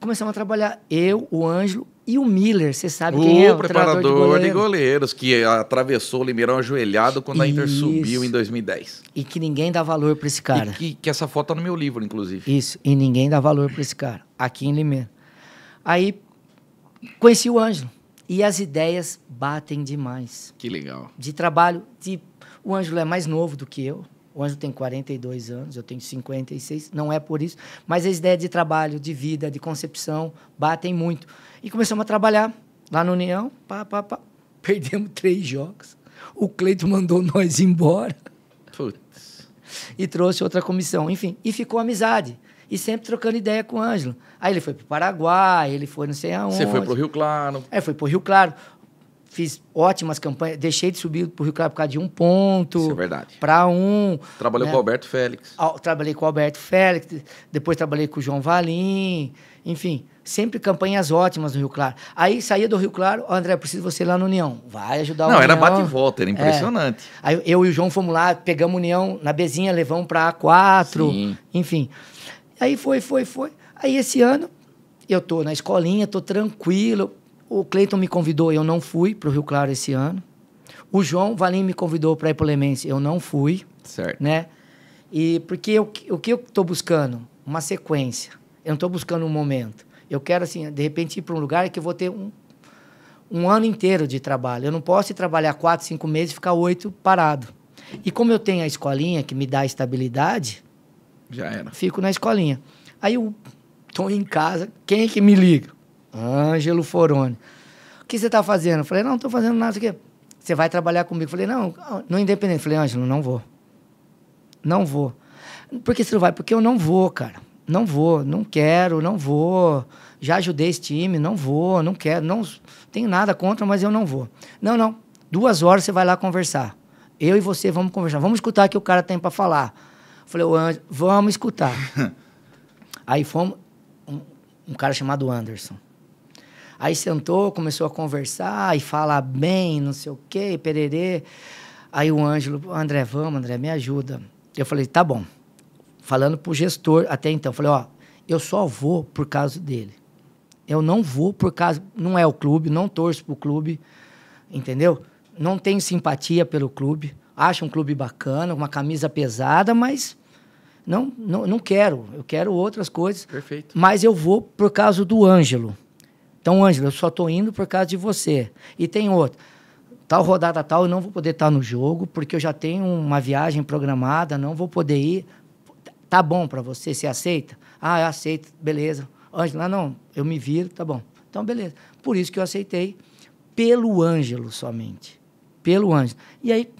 começamos a trabalhar. Eu, o Ângelo, e o Miller, você sabe o é o preparador, preparador de, goleiro. de, goleiros, que atravessou o Limeirão ajoelhado quando Isso. a Inter subiu em 2010. E que ninguém dá valor para esse cara. Que, que, essa foto tá no meu livro, inclusive. Isso, e ninguém dá valor para esse cara, aqui em Limeira. Aí conheci o Ângelo. E as ideias batem demais. Que legal. De trabalho. De... O Ângelo é mais novo do que eu. O Ângelo tem 42 anos, eu tenho 56. Não é por isso. Mas as ideias de trabalho, de vida, de concepção batem muito. E começamos a trabalhar lá no União, pá, pá, pá. Perdemos três jogos. O Cleito mandou nós embora. Putz. E trouxe outra comissão, enfim. E ficou amizade. E sempre trocando ideia com o Ângelo. Aí ele foi pro Paraguai, ele foi não sei aonde. Você foi pro Rio Claro. É, foi pro Rio Claro. Fiz ótimas campanhas. Deixei de subir pro Rio Claro por causa de um ponto. Isso é verdade. Pra um. Trabalhou né? com o Alberto Félix. Trabalhei com o Alberto Félix. Depois trabalhei com o João Valim. Enfim, Sempre campanhas ótimas no Rio Claro. Aí saía do Rio Claro, oh, André, preciso você ir lá no União. Vai ajudar o Não, União. era bate e volta, era impressionante. É. Aí eu e o João fomos lá, pegamos União na Bezinha, levamos para A4, Sim. enfim. Aí foi, foi, foi. Aí esse ano, eu tô na escolinha, tô tranquilo. O Cleiton me convidou, eu não fui para o Rio Claro esse ano. O João Valim me convidou para ir para o Lemense, eu não fui. Certo. Né? E porque eu, o que eu estou buscando? Uma sequência. Eu não estou buscando um momento. Eu quero, assim, de repente ir para um lugar que eu vou ter um, um ano inteiro de trabalho. Eu não posso ir trabalhar quatro, cinco meses e ficar oito parado. E como eu tenho a escolinha que me dá estabilidade, já era. Fico na escolinha. Aí eu tô em casa, quem é que me liga? Ângelo Forone. O que você está fazendo? Eu falei, não, não fazendo nada. Aqui. Você vai trabalhar comigo? Eu falei, não, no Independente. Eu falei, Ângelo, não vou. Não vou. Por que você não vai? Porque eu não vou, cara não vou, não quero, não vou. Já ajudei esse time, não vou, não quero, não tenho nada contra, mas eu não vou. Não, não. Duas horas você vai lá conversar. Eu e você vamos conversar. Vamos escutar o que o cara tem para falar. Falei, vamos escutar. Aí fomos um, um, cara chamado Anderson. Aí sentou, começou a conversar e falar bem, não sei o quê, pererê. Aí o Ângelo, André, vamos, André, me ajuda. Eu falei, tá bom falando pro gestor até então, falei, ó, eu só vou por causa dele. Eu não vou por causa, não é o clube, não torço pro clube, entendeu? Não tenho simpatia pelo clube, acho um clube bacana, uma camisa pesada, mas não, não, não quero, eu quero outras coisas. Perfeito. Mas eu vou por causa do Ângelo. Então, Ângelo, eu só tô indo por causa de você. E tem outro tal rodada tal, eu não vou poder estar tá no jogo, porque eu já tenho uma viagem programada, não vou poder ir. Tá bom para você, você aceita? Ah, eu aceito, beleza. Ângelo, não, eu me viro, tá bom. Então, beleza. Por isso que eu aceitei, pelo Ângelo somente. Pelo Ângelo. E aí,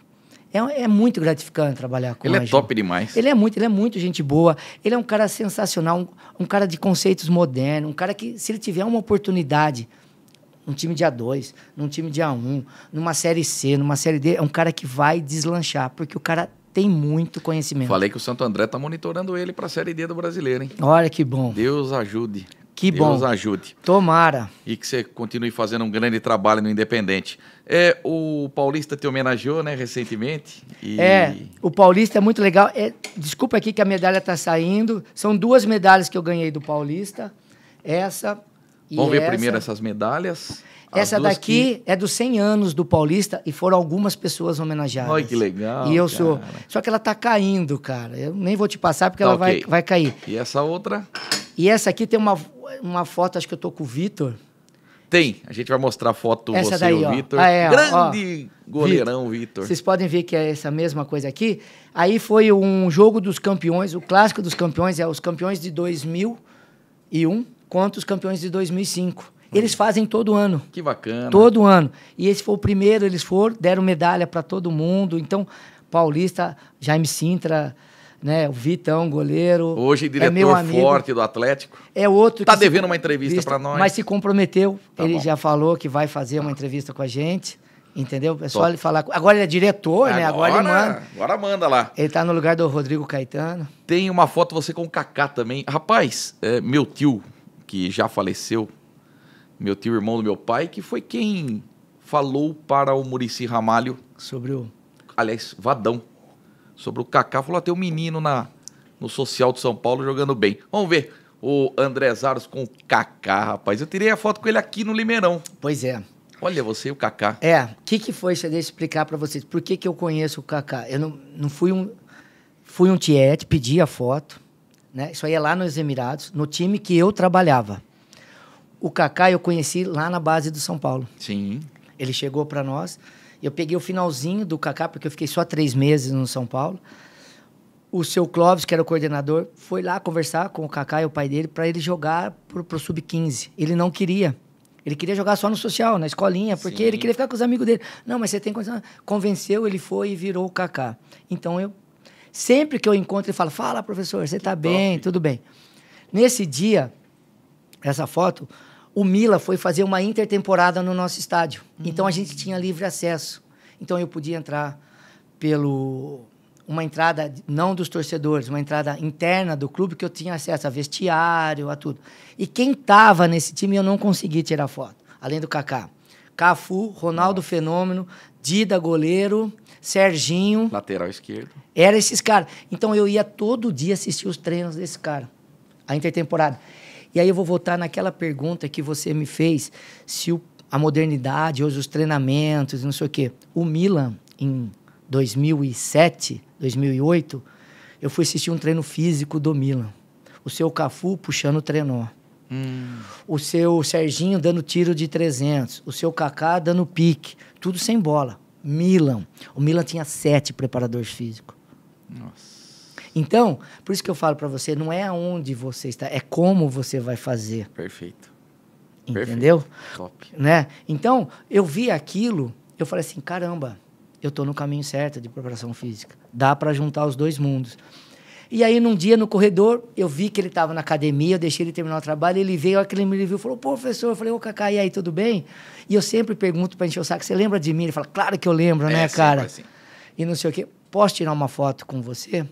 é, é, muito gratificante trabalhar com ele. Ele é top demais. Ele é muito, ele é muito gente boa. Ele é um cara sensacional, um, um, cara de conceitos modernos, um cara que, se ele tiver uma oportunidade, um time de A2, num time de A1, numa série C, numa série D, é um cara que vai deslanchar, porque o cara tem muito conhecimento. Falei que o Santo André está monitorando ele para a Série D do Brasileiro, hein? Olha que bom. Deus ajude. Que Deus bom. Deus ajude. Tomara. E que você continue fazendo um grande trabalho no Independente. É, o Paulista te homenageou, né, recentemente. E... É, o Paulista é muito legal. É, desculpa aqui que a medalha está saindo. São duas medalhas que eu ganhei do Paulista. Essa e Vamos ver essa. primeiro essas medalhas. Essa daqui que... é dos 100 anos do Paulista e foram algumas pessoas homenageadas. Olha que legal. E eu cara. sou. Só que ela tá caindo, cara. Eu nem vou te passar porque tá, ela okay. vai, vai cair. E essa outra? E essa aqui tem uma, uma foto, acho que eu tô com o Vitor. Tem. A gente vai mostrar a foto essa você daí, e o Vitor. Ah, é, Grande ó, goleirão, Vitor. Vocês podem ver que é essa mesma coisa aqui. Aí foi um jogo dos campeões, o clássico dos campeões é os campeões de 2001 contra os campeões de 2005. Eles fazem todo ano. Que bacana. Todo ano. E esse foi o primeiro, eles foram, deram medalha para todo mundo. Então, Paulista, Jaime Sintra, né, o Vitão, goleiro. Hoje é diretor é meu amigo. forte do Atlético. É outro. Tá devendo se... uma entrevista para nós. Mas se comprometeu, tá ele bom. já falou que vai fazer uma entrevista com a gente. Entendeu? É só Top. ele falar. Agora ele é diretor, agora, né? Agora ele manda. Agora manda lá. Ele tá no lugar do Rodrigo Caetano. Tem uma foto você com o Kaká também. Rapaz, é, meu tio, que já faleceu, meu tio irmão do meu pai, que foi quem falou para o Murici Ramalho. Sobre o. Aliás, Vadão. Sobre o Kaká, falou: tem um menino na, no Social de São Paulo jogando bem. Vamos ver o André Zaros com o Kaká, rapaz. Eu tirei a foto com ele aqui no Limeirão. Pois é. Olha, você e o Kaká. É, o que, que foi, deixa eu explicar para vocês. Por que, que eu conheço o Kaká? Eu não, não fui um. Fui um tiete, pedi a foto, né? Isso aí é lá nos Emirados, no time que eu trabalhava. O Kaká eu conheci lá na base do São Paulo. Sim. Ele chegou para nós. Eu peguei o finalzinho do Kaká, porque eu fiquei só três meses no São Paulo. O seu Clóvis, que era o coordenador, foi lá conversar com o Kaká e o pai dele para ele jogar pro, pro sub-15. Ele não queria. Ele queria jogar só no social, na escolinha, porque Sim. ele queria ficar com os amigos dele. Não, mas você tem condição. Convenceu, ele foi e virou o Kaká. Então eu sempre que eu encontro ele fala, "Fala, professor, você está bem? Tudo bem?" Nesse dia, essa foto, o Mila foi fazer uma intertemporada no nosso estádio. Uhum. Então a gente tinha livre acesso. Então eu podia entrar pelo uma entrada não dos torcedores, uma entrada interna do clube que eu tinha acesso a vestiário, a tudo. E quem estava nesse time eu não consegui tirar foto, além do Kaká. Cafu, Ronaldo Nossa. Fenômeno, Dida goleiro, Serginho, lateral esquerdo. Era esses caras. Então eu ia todo dia assistir os treinos desse cara, a intertemporada. E aí eu vou voltar naquela pergunta que você me fez, se o, a modernidade, hoje os treinamentos, não sei o quê. O Milan, em 2007, 2008, eu fui assistir um treino físico do Milan. O seu Cafu puxando o trenó. Hum. O seu Serginho dando tiro de 300. O seu Kaká dando pique. Tudo sem bola. Milan. O Milan tinha sete preparadores físicos. Nossa. Então, por isso que eu falo para você, não é aonde você está, é como você vai fazer. Perfeito. Entendeu? Perfeito. Top. Né? Então, eu vi aquilo, eu falei assim, caramba, eu estou no caminho certo de preparação física. Dá para juntar os dois mundos. E aí, num dia, no corredor, eu vi que ele estava na academia, eu deixei ele terminar o trabalho, ele veio, aquele me viu, falou, professor, eu falei, ô, Cacá, e aí, tudo bem? E eu sempre pergunto para encher o saco, você lembra de mim? Ele fala, claro que eu lembro, é, né, cara? Assim. E não sei o quê. Posso tirar uma foto com você?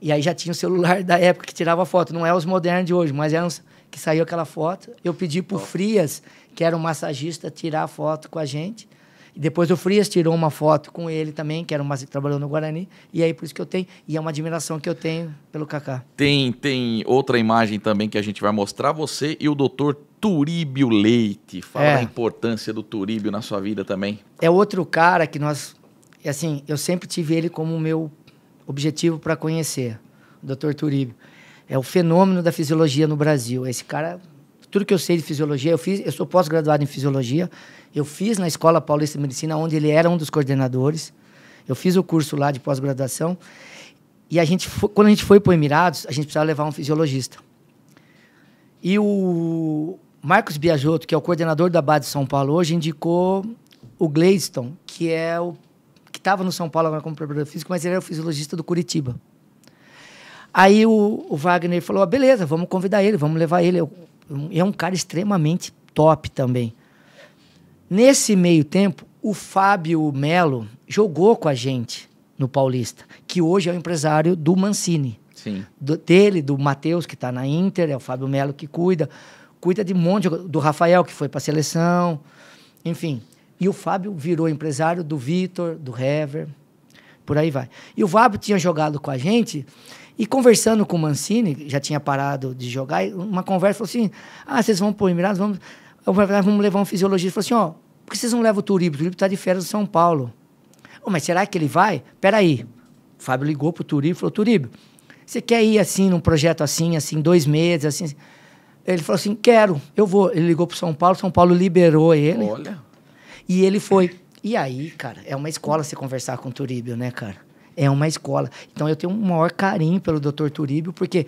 E aí já tinha o celular da época que tirava foto. Não é os modernos de hoje, mas eram é os que saiu aquela foto. Eu pedi pro Frias, que era um massagista, tirar a foto com a gente. E depois o Frias tirou uma foto com ele também, que era um massagista que trabalhou no Guarani. E aí é por isso que eu tenho. E é uma admiração que eu tenho pelo Kaká. Tem, tem outra imagem também que a gente vai mostrar. Você e o doutor Turíbio Leite. Fala é. importância do Turíbio na sua vida também. É outro cara que nós. Assim, eu sempre tive ele como meu objetivo para conhecer, o Dr. Turibio. É o fenômeno da fisiologia no Brasil. Esse cara, tudo que eu sei de fisiologia, eu fiz, eu sou pós-graduado em fisiologia, eu fiz na Escola Paulista de Medicina, onde ele era um dos coordenadores. Eu fiz o curso lá de pós-graduação. E a gente, quando a gente foi para o Emirados, a gente precisava levar um fisiologista. E o Marcos Biajotto, que é o coordenador da base de São Paulo hoje, indicou o Gleiston, que é o estava no São Paulo agora como preparador físico, mas ele era o fisiologista do Curitiba. Aí o, o Wagner falou: ah, beleza, vamos convidar ele, vamos levar ele. Eu, é um cara extremamente top também. Nesse meio tempo, o Fábio Melo jogou com a gente no Paulista, que hoje é o empresário do Mancini. Sim. Do, dele, do Matheus, que está na Inter, é o Fábio Melo que cuida. Cuida de um monte, do Rafael, que foi para a seleção. Enfim, e o Fábio virou empresário do Vitor, do Hever, por aí vai. E o Fábio tinha jogado com a gente e conversando com o Mancini, já tinha parado de jogar, uma conversa falou assim: ah, vocês vão para o Emirados, vamos, vamos levar um fisiologista. Falou assim: ó, por que vocês não levam o Turíbio? O Turibo está de férias em São Paulo. Oh, mas será que ele vai? Peraí. O Fábio ligou para o e falou: Turíbio, você quer ir assim, num projeto assim, assim, dois meses, assim? Ele falou assim: quero, eu vou. Ele ligou para São Paulo, São Paulo liberou ele. Olha. E ele foi. E aí, cara, é uma escola você conversar com o Turíbio, né, cara? É uma escola. Então eu tenho um maior carinho pelo doutor Turíbio, porque.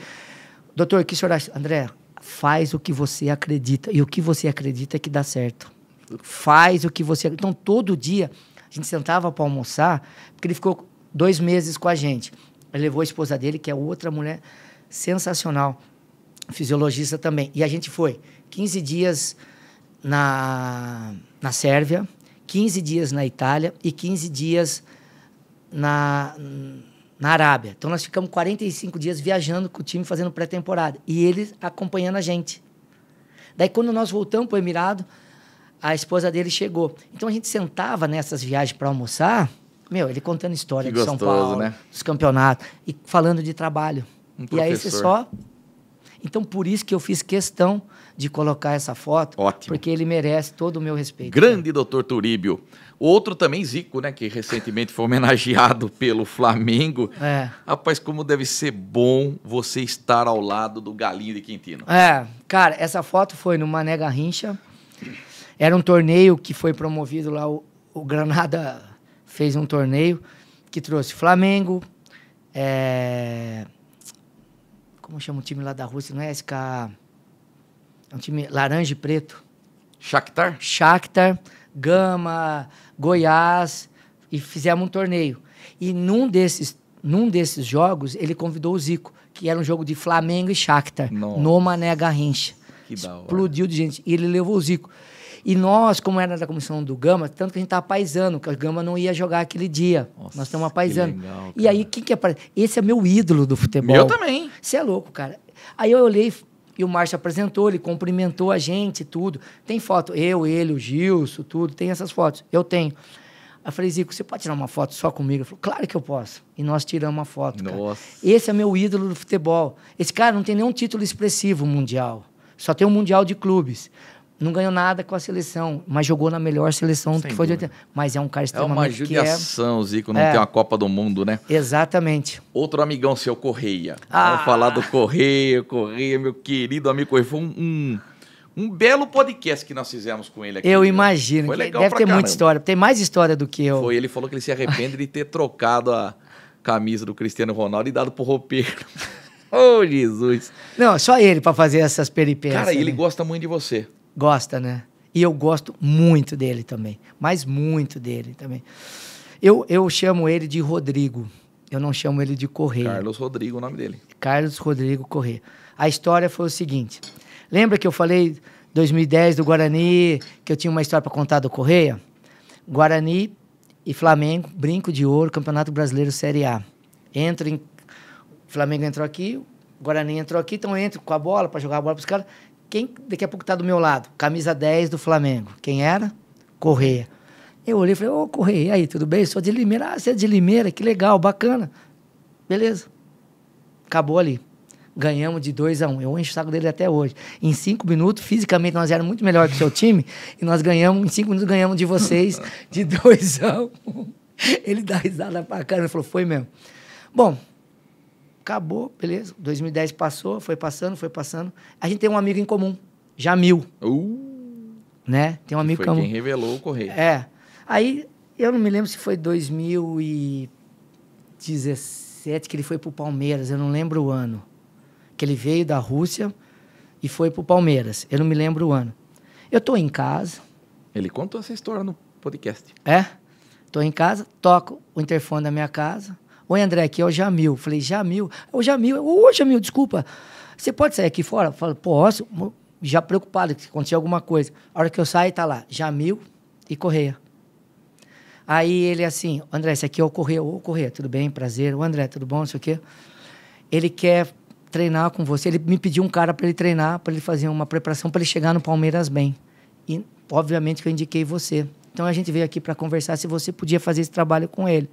Doutor, que senhor acha? André, faz o que você acredita. E o que você acredita é que dá certo. Faz o que você. Então, todo dia, a gente sentava para almoçar, porque ele ficou dois meses com a gente. Ele levou a esposa dele, que é outra mulher sensacional, fisiologista também. E a gente foi 15 dias na na Sérvia, 15 dias na Itália e 15 dias na, na Arábia. Então nós ficamos 45 dias viajando com o time, fazendo pré-temporada. E eles acompanhando a gente. Daí quando nós voltamos para o Emirado, a esposa dele chegou. Então a gente sentava nessas viagens para almoçar, meu, ele contando história que de gostoso, São Paulo, né? dos campeonatos, e falando de trabalho. Um e aí você só. Então por isso que eu fiz questão de colocar essa foto, Ótimo. porque ele merece todo o meu respeito. Grande né? doutor Turíbio. Outro também, Zico, né? Que recentemente foi homenageado pelo Flamengo. É. Rapaz, como deve ser bom você estar ao lado do Galinho de Quintino. É, cara, essa foto foi no Mané Garrincha. Era um torneio que foi promovido lá. O, o Granada fez um torneio que trouxe Flamengo. É... Como chama o time lá da Rússia? Não é SK. É um time laranja e preto. Shakhtar? Shakhtar, Gama, Goiás. E fizemos um torneio. E num desses, num desses jogos, ele convidou o Zico, que era um jogo de Flamengo e Shakhtar, Nossa. no Mané Garrincha. Que Explodiu de gente. E ele levou o Zico. E nós, como era da comissão do Gama, tanto que a gente estava paisando, que o Gama não ia jogar aquele dia. Nossa, nós estamos paisando. E aí, quem que aparece? Esse é meu ídolo do futebol. Eu também. Você é louco, cara. Aí eu olhei e o Márcio apresentou, ele cumprimentou a gente, tudo. Tem foto, eu, ele, o Gilson, tudo, tem essas fotos. Eu tenho. eu falei, Zico, você pode tirar uma foto só comigo? Ele falou, claro que eu posso. E nós tiramos uma foto. Nossa. Cara. Esse é meu ídolo do futebol. Esse cara não tem nenhum título expressivo mundial. Só tem um mundial de clubes não ganhou nada com a seleção, mas jogou na melhor seleção Sem que foi dúvida. de 80. Mas é um cara extremamente... É uma é- judiação, é... Zico, não é. tem uma Copa do Mundo, né? Exatamente. Outro amigão seu, Correia. Ah. Vamos falar do Correia, Correia, meu querido amigo Correia. Foi um, um, um belo podcast que nós fizemos com ele aqui. Eu né? imagino. Foi legal Deve ter caramba. muita história, tem mais história do que eu. Foi, ele falou que ele se arrepende de ter trocado a camisa do Cristiano Ronaldo e dado pro roupeiro. Ô, oh, Jesus. Não, só ele para fazer essas peripécias. Cara, ele né? gosta muito de você. Gosta, né? E eu gosto muito dele também. Mas muito dele também. Eu, eu chamo ele de Rodrigo. Eu não chamo ele de Correia. Carlos Rodrigo, o nome dele. Carlos Rodrigo Correia. A história foi o seguinte. Lembra que eu falei 2010 do Guarani, que eu tinha uma história para contar do Correia? Guarani e Flamengo, brinco de ouro, Campeonato Brasileiro Série A. Entra em Flamengo entrou aqui, Guarani entrou aqui, então entra com a bola para jogar a bola para os caras. Quem daqui a pouco tá do meu lado? Camisa 10 do Flamengo. Quem era? Correia. Eu olhei e falei, ô oh, Correia, aí, tudo bem? Sou de Limeira. Ah, você é de Limeira, que legal, bacana. Beleza. Acabou ali. Ganhamos de 2 a 1 um. Eu encho o saco dele até hoje. Em cinco minutos, fisicamente, nós éramos muito melhor que o seu time. E nós ganhamos, em cinco minutos, ganhamos de vocês de 2 a 1 um. Ele dá risada pra caramba. Ele falou, foi mesmo. Bom, Acabou, beleza. 2010 passou, foi passando, foi passando. A gente tem um amigo em comum, Jamil. Uh, né? Tem um amigo foi comum. quem revelou o correio. É. Aí, eu não me lembro se foi 2017 que ele foi pro Palmeiras, eu não lembro o ano. Que ele veio da Rússia e foi pro Palmeiras, eu não me lembro o ano. Eu tô em casa. Ele contou essa história no podcast. É? Tô em casa, toco o interfone da minha casa Oi, André, aqui é o Jamil. Falei, Jamil? O Jamil, ô, Jamil, desculpa. Você pode sair aqui fora? Falei, posso. Já preocupado que aconteça alguma coisa. A hora que eu saio, tá lá, Jamil e Correia. Aí ele assim, André, esse aqui é o Correia. Ô, Correia, tudo bem? Prazer. Ô, André, tudo bom? Não sei o quê. Ele quer treinar com você. Ele me pediu um cara para ele treinar, para ele fazer uma preparação, para ele chegar no Palmeiras bem. E, obviamente, que eu indiquei você. Então, a gente veio aqui para conversar se você podia fazer esse trabalho com ele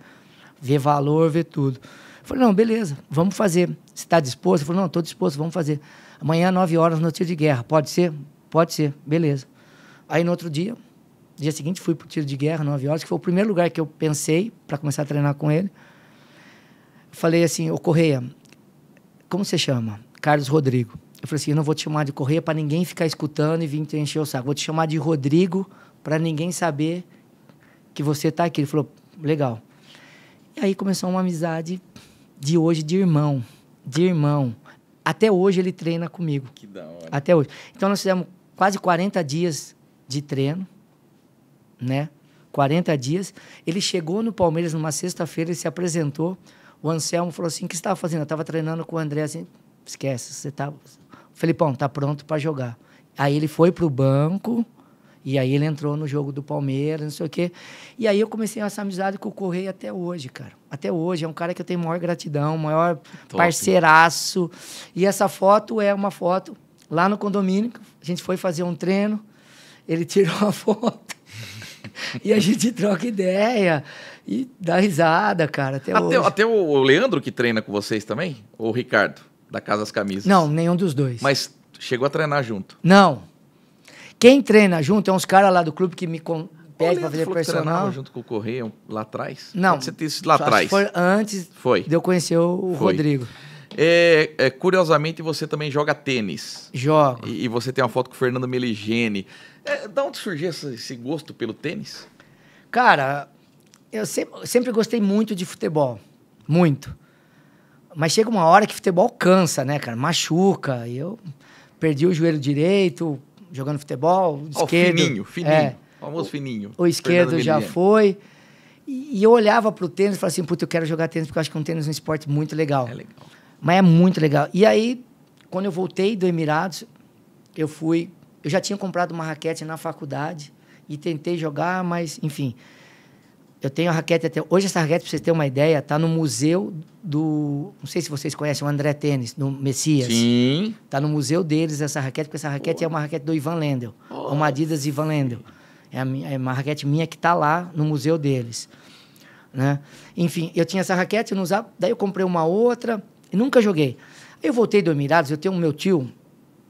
ver valor, ver tudo. Eu falei, não, beleza, vamos fazer. Você está disposto? Ele falei, não, estou disposto, vamos fazer. Amanhã, 9 horas, no tiro de guerra. Pode ser? Pode ser, beleza. Aí, no outro dia, dia seguinte, fui para o tiro de guerra, 9 horas, que foi o primeiro lugar que eu pensei para começar a treinar com ele. Falei assim, ô Correia, como você chama? Carlos Rodrigo. Eu falei assim, eu não vou te chamar de Correia para ninguém ficar escutando e vir te encher o saco. Vou te chamar de Rodrigo para ninguém saber que você está aqui. Ele falou, legal. E aí começou uma amizade de hoje, de irmão. De irmão. Até hoje ele treina comigo. Que da hora. Até hoje. Então nós fizemos quase 40 dias de treino, né? 40 dias. Ele chegou no Palmeiras numa sexta-feira, ele se apresentou. O Anselmo falou assim: o que você estava fazendo? Eu estava treinando com o André assim. Esquece, você tá. O Felipão, tá pronto para jogar. Aí ele foi pro banco e aí ele entrou no jogo do Palmeiras, não sei o quê. E aí eu comecei essa amizade com o Correia até hoje, cara. Até hoje. É um cara que eu tenho maior gratidão, maior Top. parceiraço. E essa foto é uma foto lá no condomínio. A gente foi fazer um treino, ele tirou a foto. e a gente troca ideia e dá risada, cara. Até, até, hoje. até o Leandro que treina com vocês também? Ou o Ricardo, da Casa das Camisas? Não, nenhum dos dois. Mas chegou a treinar junto? Não. Quem treina junto é uns caras lá do clube que me com... pede para fazer personal. junto com o Correia lá atrás? Não. Você isso lá atrás. Foi antes foi. de eu conhecer o foi. Rodrigo. É, é, curiosamente, você também joga tênis. Joga. E, e, você tem uma foto com o Fernando Meligeni. É, da onde surgiu esse, esse gosto pelo tênis? Cara, eu sempre, sempre gostei muito de futebol. Muito. Mas chega uma hora que futebol cansa, né, cara? Machuca. Eu perdi o joelho direito, jogando futebol. O esquerdo, oh, fininho, fininho. É, famoso fininho. O, esquerdo já foi. E, e, eu olhava pro tênis e falava assim, puta, eu quero jogar tênis, porque eu acho que é um tênis é um esporte muito legal. É legal. Mas é muito legal. E aí, quando eu voltei do Emirados, eu fui... Eu já tinha comprado uma raquete na faculdade e tentei jogar, mas, enfim... Eu tenho a raquete até hoje. Essa raquete, para vocês terem uma ideia, está no museu do. Não sei se vocês conhecem o André Tênis, do Messias. Sim. Está no museu deles essa raquete, porque essa raquete oh. é uma raquete do Ivan Lendel. Oh. É uma Adidas Ivan Lendel. É, a minha, é uma raquete minha que está lá no museu deles. Né? Enfim, eu tinha essa raquete, eu não usava. Daí eu comprei uma outra e nunca joguei. Aí eu voltei do Emirados, eu tenho um meu tio,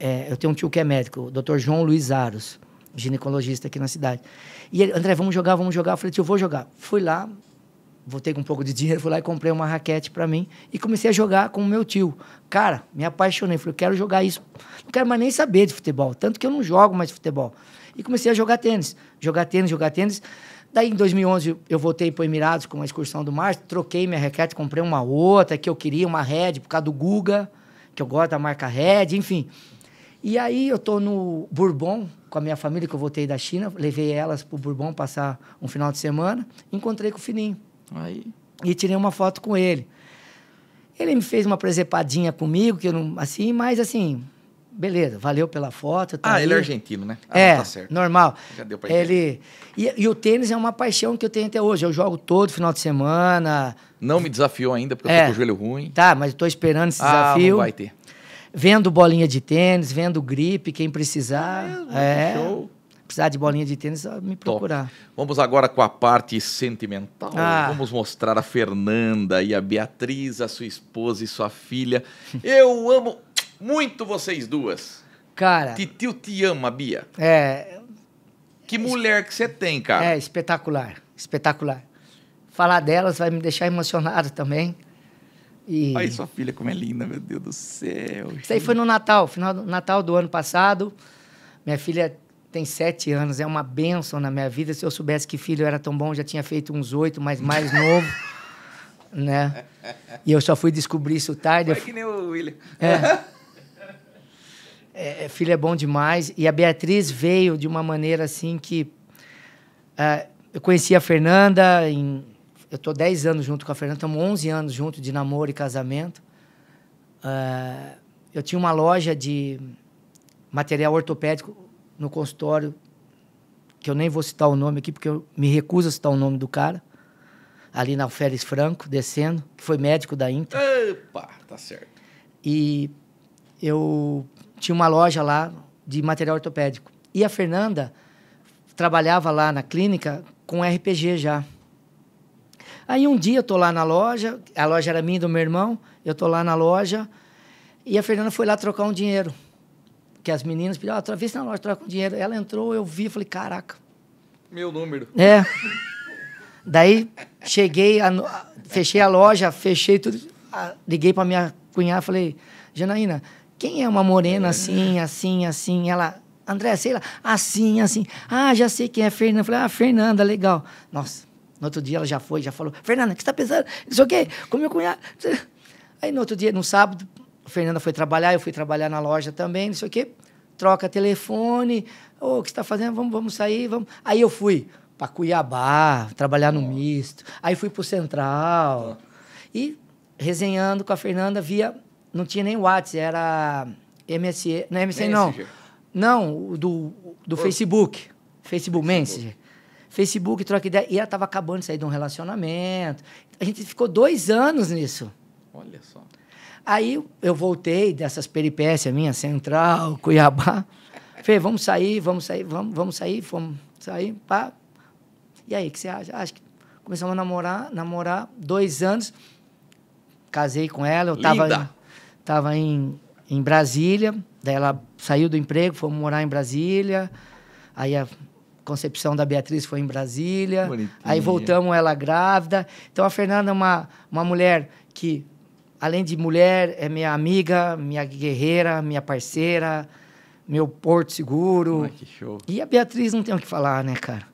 é, eu tenho um tio que é médico, o Dr. João Luiz Aros, ginecologista aqui na cidade. E ele, André, vamos jogar, vamos jogar. Eu falei, tio, vou jogar. Fui lá, voltei com um pouco de dinheiro, fui lá e comprei uma raquete para mim e comecei a jogar com o meu tio. Cara, me apaixonei. Falei, eu quero jogar isso. Não quero mais nem saber de futebol. Tanto que eu não jogo mais futebol. E comecei a jogar tênis. Jogar tênis, jogar tênis. Daí, em 2011, eu voltei para Emirados com uma excursão do mar, troquei minha raquete, comprei uma outra que eu queria, uma Red, por causa do Guga, que eu gosto da marca Red, enfim. E aí eu tô no Bourbon com a minha família, que eu voltei da China, levei elas pro Bourbon passar um final de semana, encontrei com o Fininho. Aí. E tirei uma foto com ele. Ele me fez uma presepadinha comigo, que eu não. Assim, mas assim, beleza, valeu pela foto. Tá ah, aí. ele é argentino, né? Ah, é, tá certo. normal. Já deu pra ele. E, e, o tênis é uma paixão que eu tenho até hoje. Eu jogo todo final de semana. Não me desafiou ainda, porque é. eu tô é. com o joelho ruim. Tá, mas eu tô esperando esse ah, desafio. Não vai ter. Vendo bolinha de tênis, vendo gripe, quem precisar. É, é, é. show. Precisar de bolinha de tênis, me procurar. Top. Vamos agora com a parte sentimental. Ah. Vamos mostrar a Fernanda e a Beatriz, a sua esposa e sua filha. Eu amo muito vocês duas. Cara. Titio te ama, Bia. É. Que mulher que você tem, cara. É, espetacular. Espetacular. Falar delas vai me deixar emocionado também. E... Olha aí sua filha como é linda, meu Deus do céu. Isso aí foi no Natal, final do Natal do ano passado. Minha filha tem sete anos, é uma benção na minha vida. Se eu soubesse que filho era tão bom, já tinha feito uns oito, mas mais novo. né? E eu só fui descobrir isso tarde. É que nem o William. É. é. é. filho é bom demais. E a Beatriz veio de uma maneira assim que. Uh, eu conheci a Fernanda em eu tô 10 anos junto com a Fernanda, estamos 11 anos junto de namoro e casamento. Uh, eu tinha uma loja de material ortopédico no consultório, que eu nem vou citar o nome aqui, porque eu me recuso a citar o nome do cara, ali na Félix Franco, descendo, que foi médico da Inter. Opa, tá certo. E eu tinha uma loja lá de material ortopédico. E a Fernanda trabalhava lá na clínica com RPG já. Aí um dia eu tô lá na loja, a loja era minha e do meu irmão, eu tô lá na loja e a Fernanda foi lá trocar um dinheiro. Que as meninas pediram, ah, atravessa na loja, troca um dinheiro. Ela entrou, eu vi, falei, caraca. Meu número. É. Daí cheguei, a, fechei a loja, fechei tudo, a, liguei para minha cunhada, falei, Janaína, quem é uma morena assim, assim, assim? Ela, André, sei lá, assim, assim. Ah, já sei quem é Fernanda. Eu falei, ah, Fernanda, legal. Nossa, no outro dia ela já foi, já falou, Fernanda, o que você tá pensando? Não sei o quê, com meu cunhado. Aí no outro dia, no sábado, a Fernanda foi trabalhar, eu fui trabalhar na loja também, não sei o quê. Troca telefone, ô, oh, o que você tá fazendo? Vamos, vamos sair, vamos. Aí eu fui para Cuiabá, trabalhar no oh. misto. Aí fui pro Central. Oh. E resenhando com a Fernanda via, não tinha nem WhatsApp, era MSE. não é MSN não. Não, do, do Facebook. Facebook. Facebook Messenger. Facebook, troca ideia. E ela estava acabando de sair de um relacionamento. A gente ficou dois anos nisso. Olha só. Aí eu voltei dessas peripécias minha Central, Cuiabá. Falei, vamos sair, vamos sair, vamos, vamos sair, vamos sair, pá. E aí, o que você acha? Acho que começamos a namorar, namorar dois anos. Casei com ela, eu estava tava, em, em Brasília, daí ela saiu do emprego, fomos morar em Brasília. Aí a concepção da Beatriz foi em Brasília. Bonitinha. Aí voltamos ela grávida. Então a Fernanda é uma, uma mulher que, além de mulher, é minha amiga, minha guerreira, minha parceira, meu porto seguro. Ai, que show. E a Beatriz não tem o que falar, né, cara?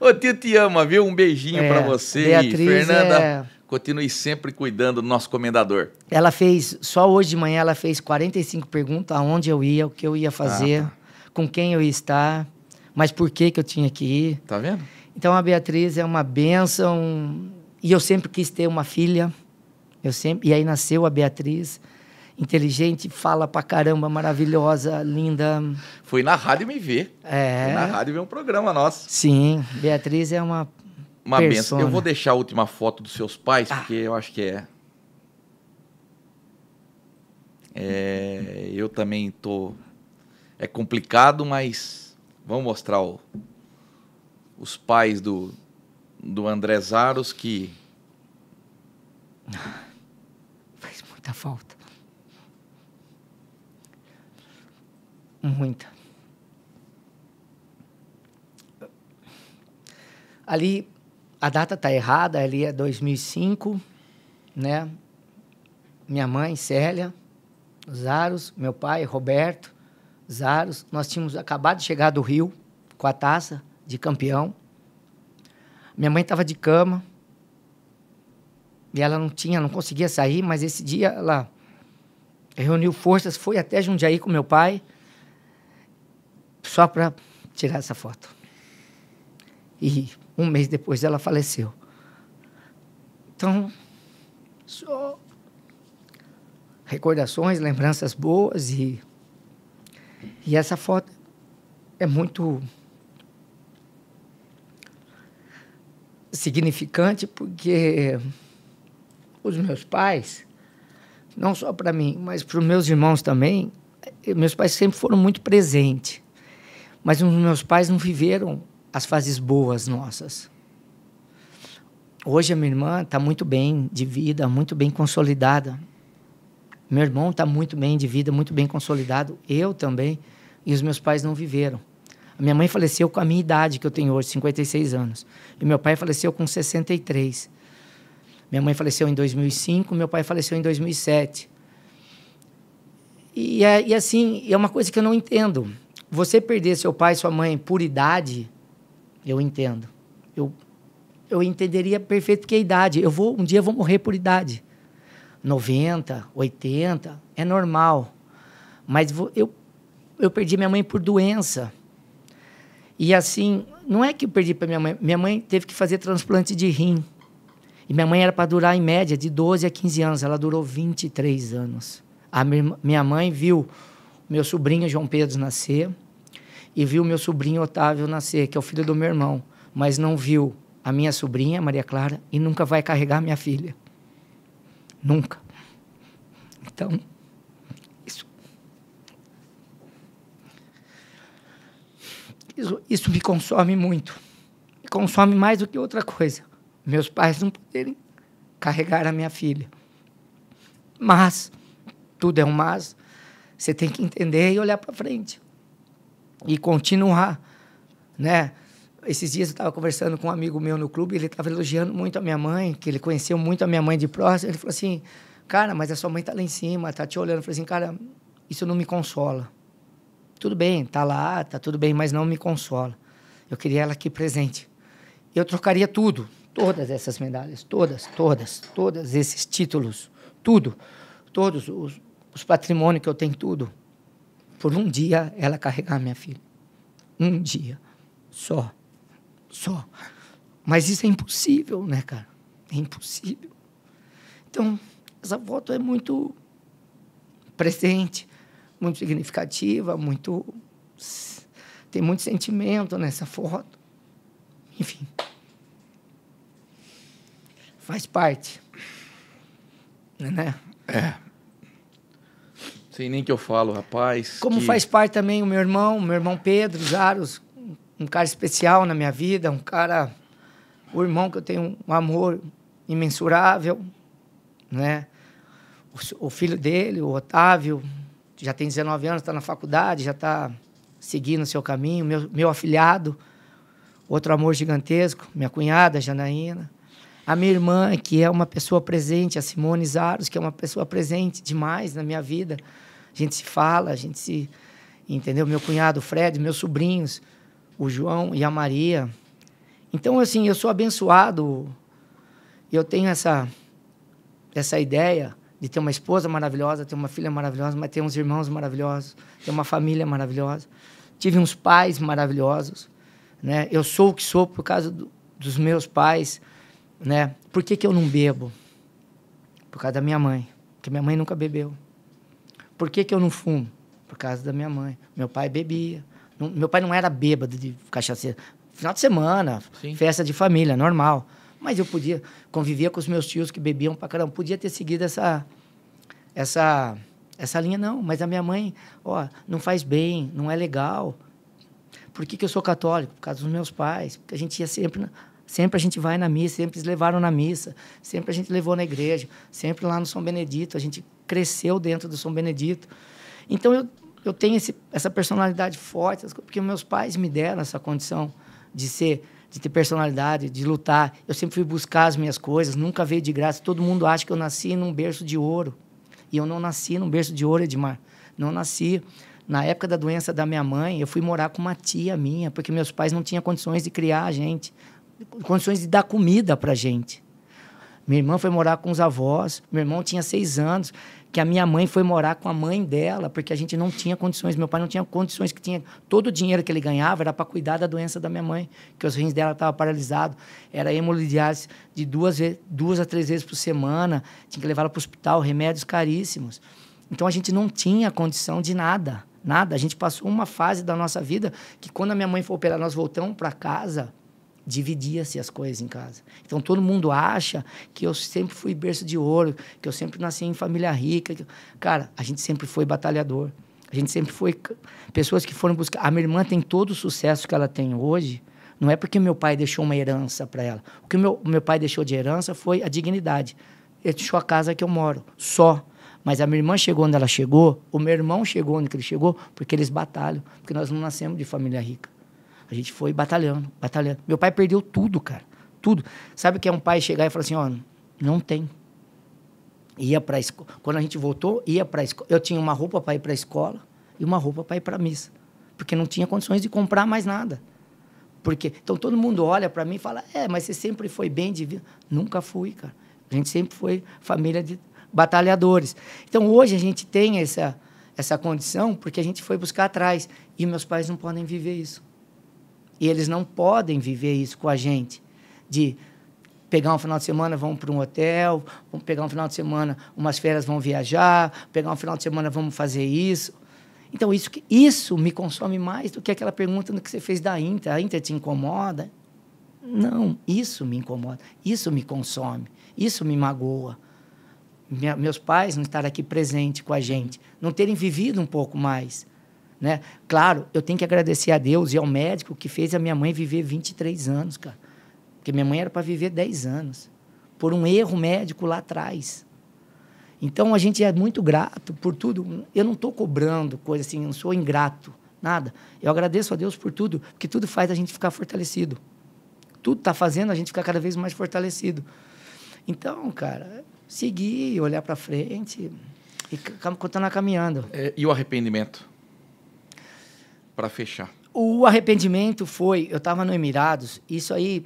Ô, tio te ama, viu? Um beijinho é, para você. Beatriz Fernanda, é... continue sempre cuidando do nosso comendador. Ela fez, só hoje de manhã, ela fez 45 perguntas aonde eu ia, o que eu ia ah, fazer, ah, tá. com quem eu ia estar mas por que, que eu tinha que ir. Tá vendo? Então a Beatriz é uma bênção. E eu sempre quis ter uma filha. Eu sempre... E aí nasceu a Beatriz inteligente, fala pra caramba, maravilhosa, linda. Foi na rádio me ver. É. Foi na rádio ver um programa nosso. Sim, Beatriz é uma. Uma benção. Eu vou deixar a última foto dos seus pais, ah. porque eu acho que é. É. Eu também tô. É complicado, mas Vamos mostrar o, os pais do, do André Zaros que. Faz muita falta. Muita. Ali, a data está errada, ali é 2005, né? Minha mãe, Célia, Zaros, meu pai, Roberto, Zaros. Nós tínhamos acabado de chegar do Rio com a taça de campeão. Minha mãe estava de cama. E ela não tinha, não conseguia sair, mas esse dia ela reuniu forças, foi até Jundiaí com meu pai, só para tirar essa foto. E um mês depois ela faleceu. Então, só recordações, lembranças boas e e essa foto é muito significante porque os meus pais, não só para mim, mas para os meus irmãos também, meus pais sempre foram muito presentes. Mas os meus pais não viveram as fases boas nossas. Hoje a minha irmã está muito bem de vida, muito bem consolidada. Meu irmão está muito bem de vida, muito bem consolidado, eu também, e os meus pais não viveram. A minha mãe faleceu com a minha idade que eu tenho hoje, 56 anos, e meu pai faleceu com 63. Minha mãe faleceu em 2005, meu pai faleceu em 2007. E, é, e assim, é uma coisa que eu não entendo. Você perder seu pai e sua mãe por idade, eu entendo. Eu, eu entenderia perfeito que é idade. Eu vou, um dia eu vou morrer por idade. 90, 80, é normal. Mas eu, eu perdi minha mãe por doença. E assim, não é que eu perdi para minha mãe, minha mãe teve que fazer transplante de rim. E minha mãe era para durar em média de 12 a 15 anos, ela durou 23 anos. A minha mãe viu meu sobrinho João Pedro nascer e viu meu sobrinho Otávio nascer, que é o filho do meu irmão, mas não viu a minha sobrinha Maria Clara e nunca vai carregar minha filha. Nunca. Então, isso, isso, isso me consome muito. Me consome mais do que outra coisa. Meus pais não poderem carregar a minha filha. Mas, tudo é um mas, você tem que entender e olhar para frente. E continuar, né? Esses dias eu estava conversando com um amigo meu no clube, ele estava elogiando muito a minha mãe, que ele conheceu muito a minha mãe de próximo. Ele falou assim: Cara, mas a sua mãe está lá em cima, está te olhando. Eu falei assim: Cara, isso não me consola. Tudo bem, está lá, está tudo bem, mas não me consola. Eu queria ela aqui presente. Eu trocaria tudo, todas essas medalhas, todas, todas, todos esses títulos, tudo, todos os, os patrimônios que eu tenho, tudo, por um dia ela carregar minha filha. Um dia só só. Mas isso é impossível, né, cara? É impossível. Então, essa foto é muito presente, muito significativa, muito tem muito sentimento nessa foto. Enfim. Faz parte. Né? né? É. Sei nem que eu falo, rapaz. Como que... faz parte também o meu irmão, meu irmão Pedro Jaros, um cara especial na minha vida, um cara, o irmão que eu tenho um amor imensurável, né? O, o filho dele, o Otávio, já tem 19 anos, está na faculdade, já está seguindo o seu caminho. Meu, meu afilhado, outro amor gigantesco, minha cunhada, Janaína. A minha irmã, que é uma pessoa presente, a Simone Zaros, que é uma pessoa presente demais na minha vida. A gente se fala, a gente se. Entendeu? Meu cunhado Fred, meus sobrinhos o João e a Maria. Então, assim, eu sou abençoado. Eu tenho essa, essa ideia de ter uma esposa maravilhosa, ter uma filha maravilhosa, mas ter uns irmãos maravilhosos, ter uma família maravilhosa. Tive uns pais maravilhosos. Né? Eu sou o que sou por causa do, dos meus pais. Né? Por que, que eu não bebo? Por causa da minha mãe, porque minha mãe nunca bebeu. Por que, que eu não fumo? Por causa da minha mãe. Meu pai bebia, meu pai não era bêbado de cachaceiro. Final de semana, Sim. festa de família, normal. Mas eu podia, convivia com os meus tios que bebiam pra caramba. Podia ter seguido essa, essa, essa linha, não. Mas a minha mãe, ó, não faz bem, não é legal. Por que, que eu sou católico? Por causa dos meus pais. Porque a gente ia sempre. sempre a gente vai na missa, sempre eles levaram na missa, sempre a gente levou na igreja, sempre lá no São Benedito. A gente cresceu dentro do São Benedito. Então eu eu tenho esse, essa personalidade forte, porque meus pais me deram essa condição de ser, de ter personalidade, de lutar. Eu sempre fui buscar as minhas coisas, nunca veio de graça. Todo mundo acha que eu nasci num berço de ouro. E eu não nasci num berço de ouro, Edmar. Não nasci. Na época da doença da minha mãe, eu fui morar com uma tia minha, porque meus pais não tinham condições de criar a gente, condições de dar comida para gente. Minha irmã foi morar com os avós, meu irmão tinha seis anos que a minha mãe foi morar com a mãe dela, porque a gente não tinha condições. Meu pai não tinha condições que tinha. Todo o dinheiro que ele ganhava era para cuidar da doença da minha mãe, que os rins dela estavam paralisados. Era hemolidiase de duas, duas a três vezes por semana. Tinha que levá-la para o hospital, remédios caríssimos. Então a gente não tinha condição de nada, nada. A gente passou uma fase da nossa vida que quando a minha mãe foi operar, nós voltamos para casa dividia-se as coisas em casa. Então todo mundo acha que eu sempre fui berço de ouro, que eu sempre nasci em família rica. Que... Cara, a gente sempre foi batalhador. A gente sempre foi pessoas que foram buscar. A minha irmã tem todo o sucesso que ela tem hoje. Não é porque meu pai deixou uma herança para ela. O que meu, meu pai deixou de herança foi a dignidade. Ele é deixou a casa que eu moro, só. Mas a minha irmã chegou onde ela chegou, o meu irmão chegou onde ele chegou, porque eles batalham, porque nós não nascemos de família rica. A gente foi batalhando, batalhando. Meu pai perdeu tudo, cara. Tudo. Sabe o que é um pai chegar e falar assim, ó, não tem. Ia para escola. Quando a gente voltou, ia para escola. Eu tinha uma roupa para ir para escola e uma roupa para ir para missa, porque não tinha condições de comprar mais nada. Porque então todo mundo olha para mim e fala: "É, mas você sempre foi bem de vida". Nunca fui, cara. A gente sempre foi família de batalhadores. Então hoje a gente tem essa essa condição porque a gente foi buscar atrás e meus pais não podem viver isso. E eles não podem viver isso com a gente, de pegar um final de semana, vão para um hotel, pegar um final de semana, umas férias, vão viajar, pegar um final de semana, vamos fazer isso. Então, isso, isso me consome mais do que aquela pergunta que você fez da Inter. A Inter te incomoda? Não, isso me incomoda, isso me consome, isso me magoa. meus pais não estarem aqui presente com a gente, não terem vivido um pouco mais. Né? Claro, eu tenho que agradecer a Deus e ao médico que fez a minha mãe viver 23 anos, cara. Porque minha mãe era para viver 10 anos, por um erro médico lá atrás. Então a gente é muito grato por tudo. Eu não estou cobrando coisa assim, não sou ingrato, nada. Eu agradeço a Deus por tudo, porque tudo faz a gente ficar fortalecido. Tudo está fazendo a gente ficar cada vez mais fortalecido. Então, cara, seguir, olhar para frente e continuar caminhando. É, e o arrependimento? para fechar? O arrependimento foi, eu estava no Emirados, isso aí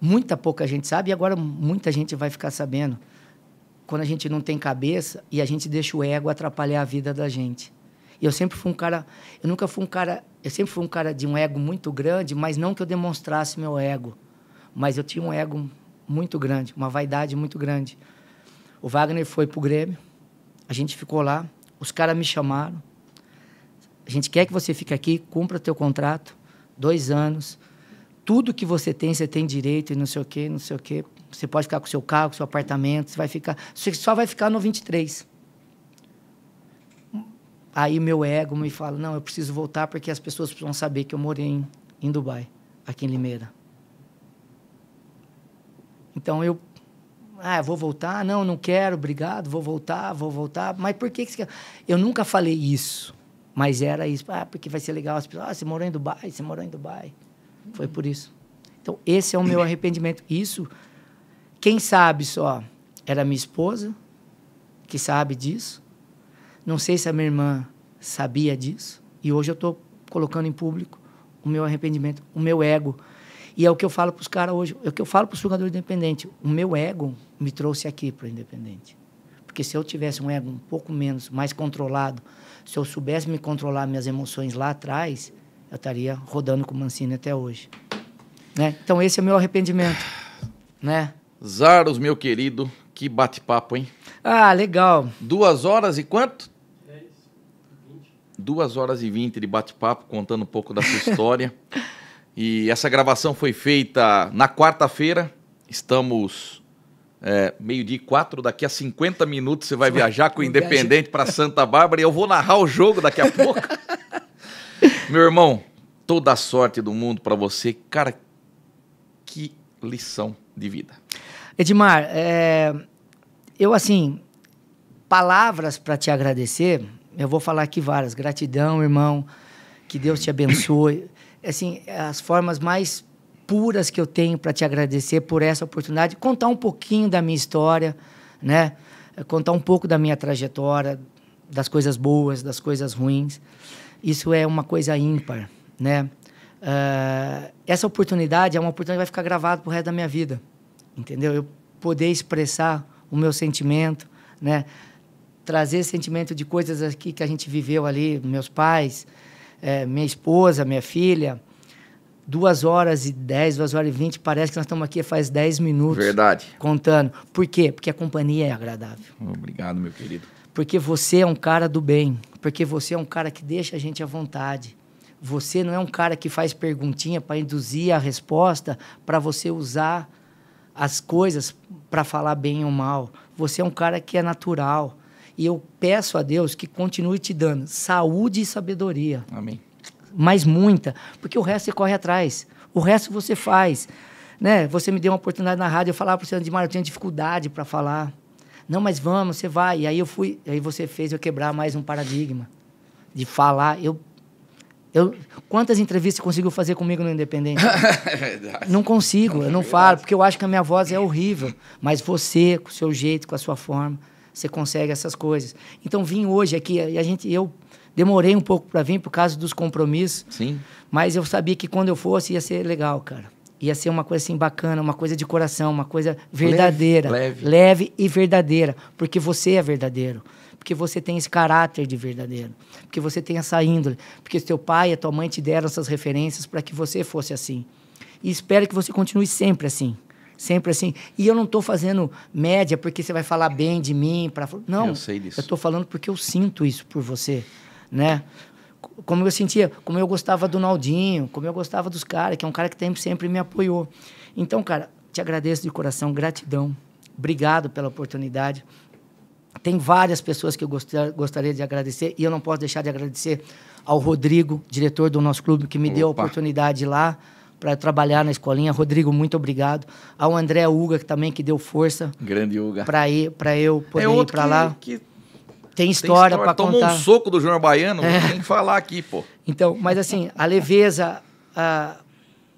muita pouca gente sabe e agora muita gente vai ficar sabendo. Quando a gente não tem cabeça e a gente deixa o ego atrapalhar a vida da gente. E eu sempre fui um cara, eu nunca fui um cara, eu sempre fui um cara de um ego muito grande, mas não que eu demonstrasse meu ego, mas eu tinha um ego muito grande, uma vaidade muito grande. O Wagner foi pro Grêmio, a gente ficou lá, os caras me chamaram, a gente quer que você fique aqui, cumpra teu contrato, dois anos. Tudo que você tem, você tem direito e não sei o quê, não sei o quê. Você pode ficar com seu carro, com seu apartamento, você vai ficar. Você só vai ficar no 23. Aí meu ego me fala: não, eu preciso voltar porque as pessoas precisam saber que eu morei em, em Dubai, aqui em Limeira. Então eu. Ah, vou voltar? Não, não quero, obrigado, vou voltar, vou voltar. Mas por que, que você quer? Eu nunca falei isso. Mas era isso, ah, porque vai ser legal as pessoas, ah, você morou em Dubai, você morou em Dubai. Uhum. Foi por isso. Então, esse é o meu arrependimento. Isso, quem sabe só, era minha esposa, que sabe disso. Não sei se a minha irmã sabia disso. E hoje eu estou colocando em público o meu arrependimento, o meu ego. E é o que eu falo para os caras hoje, é o que eu falo para os jogadores independentes. O meu ego me trouxe aqui para o independente. Porque se eu tivesse um ego um pouco menos, mais controlado, se eu soubesse me controlar minhas emoções lá atrás, eu estaria rodando com o Mancini até hoje. Né? Então esse é o meu arrependimento. Né? Zaros, meu querido, que bate-papo, hein? Ah, legal. Duas horas e quanto? Dez, é vinte. Duas horas e vinte de bate-papo, contando um pouco da sua história. E essa gravação foi feita na quarta-feira. Estamos é, Meio-dia quatro, daqui a 50 minutos você vai você viajar com o Independente para Santa Bárbara e eu vou narrar o jogo daqui a pouco. Meu irmão, toda a sorte do mundo para você. Cara, que lição de vida. Edmar, é, eu assim, palavras para te agradecer, eu vou falar aqui várias. Gratidão, irmão, que Deus te abençoe. Assim, as formas mais puras que eu tenho para te agradecer por essa oportunidade, contar um pouquinho da minha história, né? É, contar um pouco da minha trajetória, das coisas boas, das coisas ruins. Isso é uma coisa ímpar, né? Uh, essa oportunidade é uma oportunidade que vai ficar gravada o resto da minha vida, entendeu? Eu poder expressar o meu sentimento, né? Trazer esse sentimento de coisas aqui que a gente viveu ali, meus pais, é, minha esposa, minha filha, duas horas e dez, duas horas e vinte, parece que nós estamos aqui faz dez minutos. Verdade. Contando. Por quê? Porque a companhia é agradável. Obrigado, meu querido. Porque você é um cara do bem. Porque você é um cara que deixa a gente à vontade. Você não é um cara que faz perguntinha para induzir a resposta, para você usar as coisas para falar bem ou mal. Você é um cara que é natural. E eu peço a Deus que continue te dando saúde e sabedoria. Amém mas muita, porque o resto você corre atrás, o resto você faz. Né? Você me deu uma oportunidade na rádio, eu falava para o senhor de Mar, eu tinha dificuldade para falar. Não, mas vamos, você vai. E aí eu fui, aí você fez eu quebrar mais um paradigma de falar. Eu, eu quantas entrevistas conseguiu fazer comigo no Independente? é verdade. Não consigo, eu não é falo, porque eu acho que a minha voz é horrível. Mas você, com o seu jeito, com a sua forma, você consegue essas coisas. Então vim hoje aqui e a gente eu Demorei um pouco para vir por causa dos compromissos. Sim. Mas eu sabia que quando eu fosse ia ser legal, cara. Ia ser uma coisa assim bacana, uma coisa de coração, uma coisa verdadeira. Leve. Leve, leve e verdadeira. Porque você é verdadeiro. Porque você tem esse caráter de verdadeiro. Porque você tem essa índole. Porque seu pai e a tua mãe te deram essas referências para que você fosse assim. E espero que você continue sempre assim sempre assim. E eu não estou fazendo média porque você vai falar bem de mim. Pra... Não, eu sei disso. Eu estou falando porque eu sinto isso por você né? Como eu sentia, como eu gostava do Naldinho, como eu gostava dos caras, que é um cara que sempre, sempre me apoiou. Então, cara, te agradeço de coração, gratidão. Obrigado pela oportunidade. Tem várias pessoas que eu gostaria de agradecer e eu não posso deixar de agradecer ao Rodrigo, diretor do nosso clube, que me Opa. deu a oportunidade lá para trabalhar na escolinha. Rodrigo, muito obrigado. Ao André Uga, que também que deu força. Grande Uga. Para ir, para eu poder é ir para lá. Que tem história, para contar. Tomou um soco do Júnior Baiano, é. tem que falar aqui, pô. Então, mas assim, a leveza, a,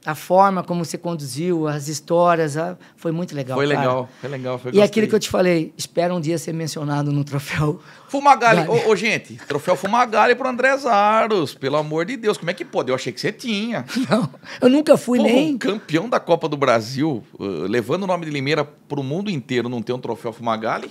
a forma como você conduziu, as histórias, a, foi muito legal. Foi cara. legal, foi legal. Foi e gostei. aquilo que eu te falei, espero um dia ser mencionado no troféu. Fumagalli, ô, ô, gente, troféu Fumagalli é pro André Zaros, pelo amor de Deus, como é que pode? Eu achei que você tinha. Não, eu nunca fui nem. Um campeão da Copa do Brasil, uh, levando o nome de Limeira pro mundo inteiro, não ter um troféu Fumagalli.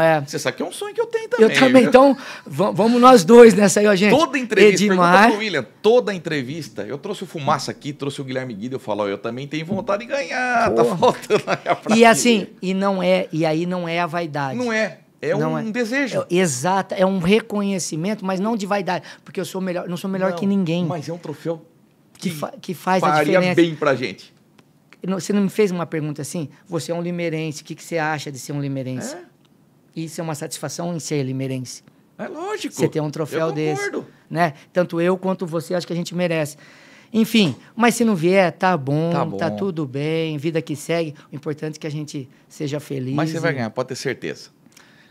É. Você sabe que é um sonho que eu tenho também. Eu também, então vamos nós dois nessa aí, ó, gente. Toda entrevista, Edmar... pro William, toda entrevista, eu trouxe o Fumaça aqui, trouxe o Guilherme Guida, eu falo, ó, eu também tenho vontade de ganhar, tá Porra. tá faltando na minha E assim, e não é, e aí não é a vaidade. Não é. É não um é. desejo. É, exato, é um reconhecimento, mas não de vaidade, porque eu sou melhor, não sou melhor não, que ninguém. Mas é um troféu que, que, fa que faz a diferença. bem pra gente. Você não me fez uma pergunta assim? Você é um limerense. o que, que você acha de ser um limerense? É? Isso é uma satisfação em ser limeirense. É lógico. Você ter um troféu eu desse. Né? Tanto eu quanto você, acho que a gente merece. Enfim, mas se não vier, tá bom, tá, tá bom, tá, tudo bem, vida que segue. O importante é que a gente seja feliz. Mas você e... vai ganhar, pode ter certeza.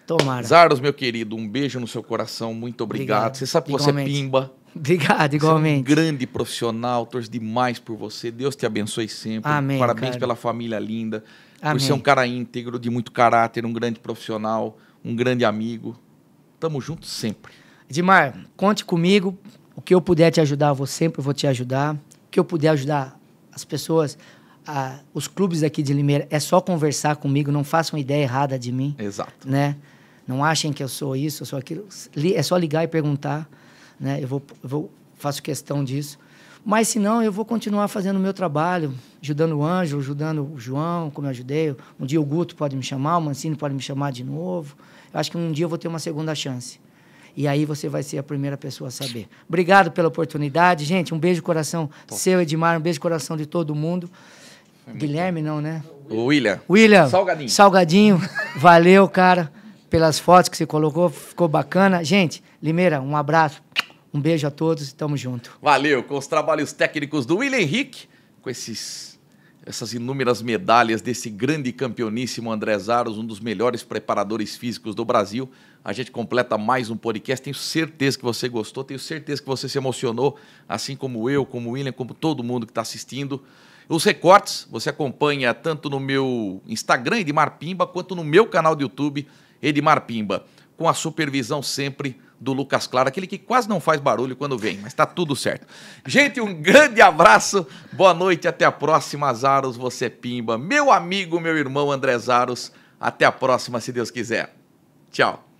Tomara. Zardos, meu querido, um beijo no seu coração, muito obrigado. obrigado. Você sabe que igualmente. você é pimba. Obrigado, igualmente. Você é um grande profissional, torço demais por você. Deus te abençoe sempre. Amém. Parabéns cara. pela família linda. Amém. por ser um cara íntegro, de muito caráter, um grande profissional, um grande amigo. Tamo junto sempre. Edmar, conte comigo. O que eu puder te ajudar, eu vou sempre vou te ajudar. O que eu puder ajudar as pessoas, a, os clubes aqui de Limeira, é só conversar comigo, não façam ideia errada de mim. Exato. Né? Não achem que eu sou isso, eu sou aquilo. É só ligar e perguntar. Né? Eu, vou, eu vou, faço questão disso. Mas se não, eu vou continuar fazendo o meu trabalho, ajudando o Ângelo, ajudando o João, como eu ajudei. Um dia o Guto pode me chamar, o Mancini pode me chamar de novo. Eu acho que um dia eu vou ter uma segunda chance. E aí você vai ser a primeira pessoa a saber. Obrigado pela oportunidade, gente. Um beijo coração Tom. seu, Edmar. Um beijo coração de todo mundo. Guilherme, não, né? O William. William. Salgadinho. Salgadinho. Valeu, cara, pelas fotos que você colocou. Ficou bacana. Gente, Limeira, um abraço. Um beijo a todos e tamo junto. Valeu, com os trabalhos técnicos do William Henrique, com esses, essas inúmeras medalhas desse grande campeoníssimo André Zaros, um dos melhores preparadores físicos do Brasil. A gente completa mais um podcast. Tenho certeza que você gostou, tenho certeza que você se emocionou, assim como eu, como o William, como todo mundo que está assistindo. Os recortes você acompanha tanto no meu Instagram, Edmar Pimba, quanto no meu canal do YouTube, Edmar Pimba, com a supervisão sempre do Lucas Claro, aquele que quase não faz barulho quando vem, mas está tudo certo. Gente, um grande abraço, boa noite, até a próxima, Zaros, você é pimba. Meu amigo, meu irmão André Zaros, até a próxima, se Deus quiser. Tchau.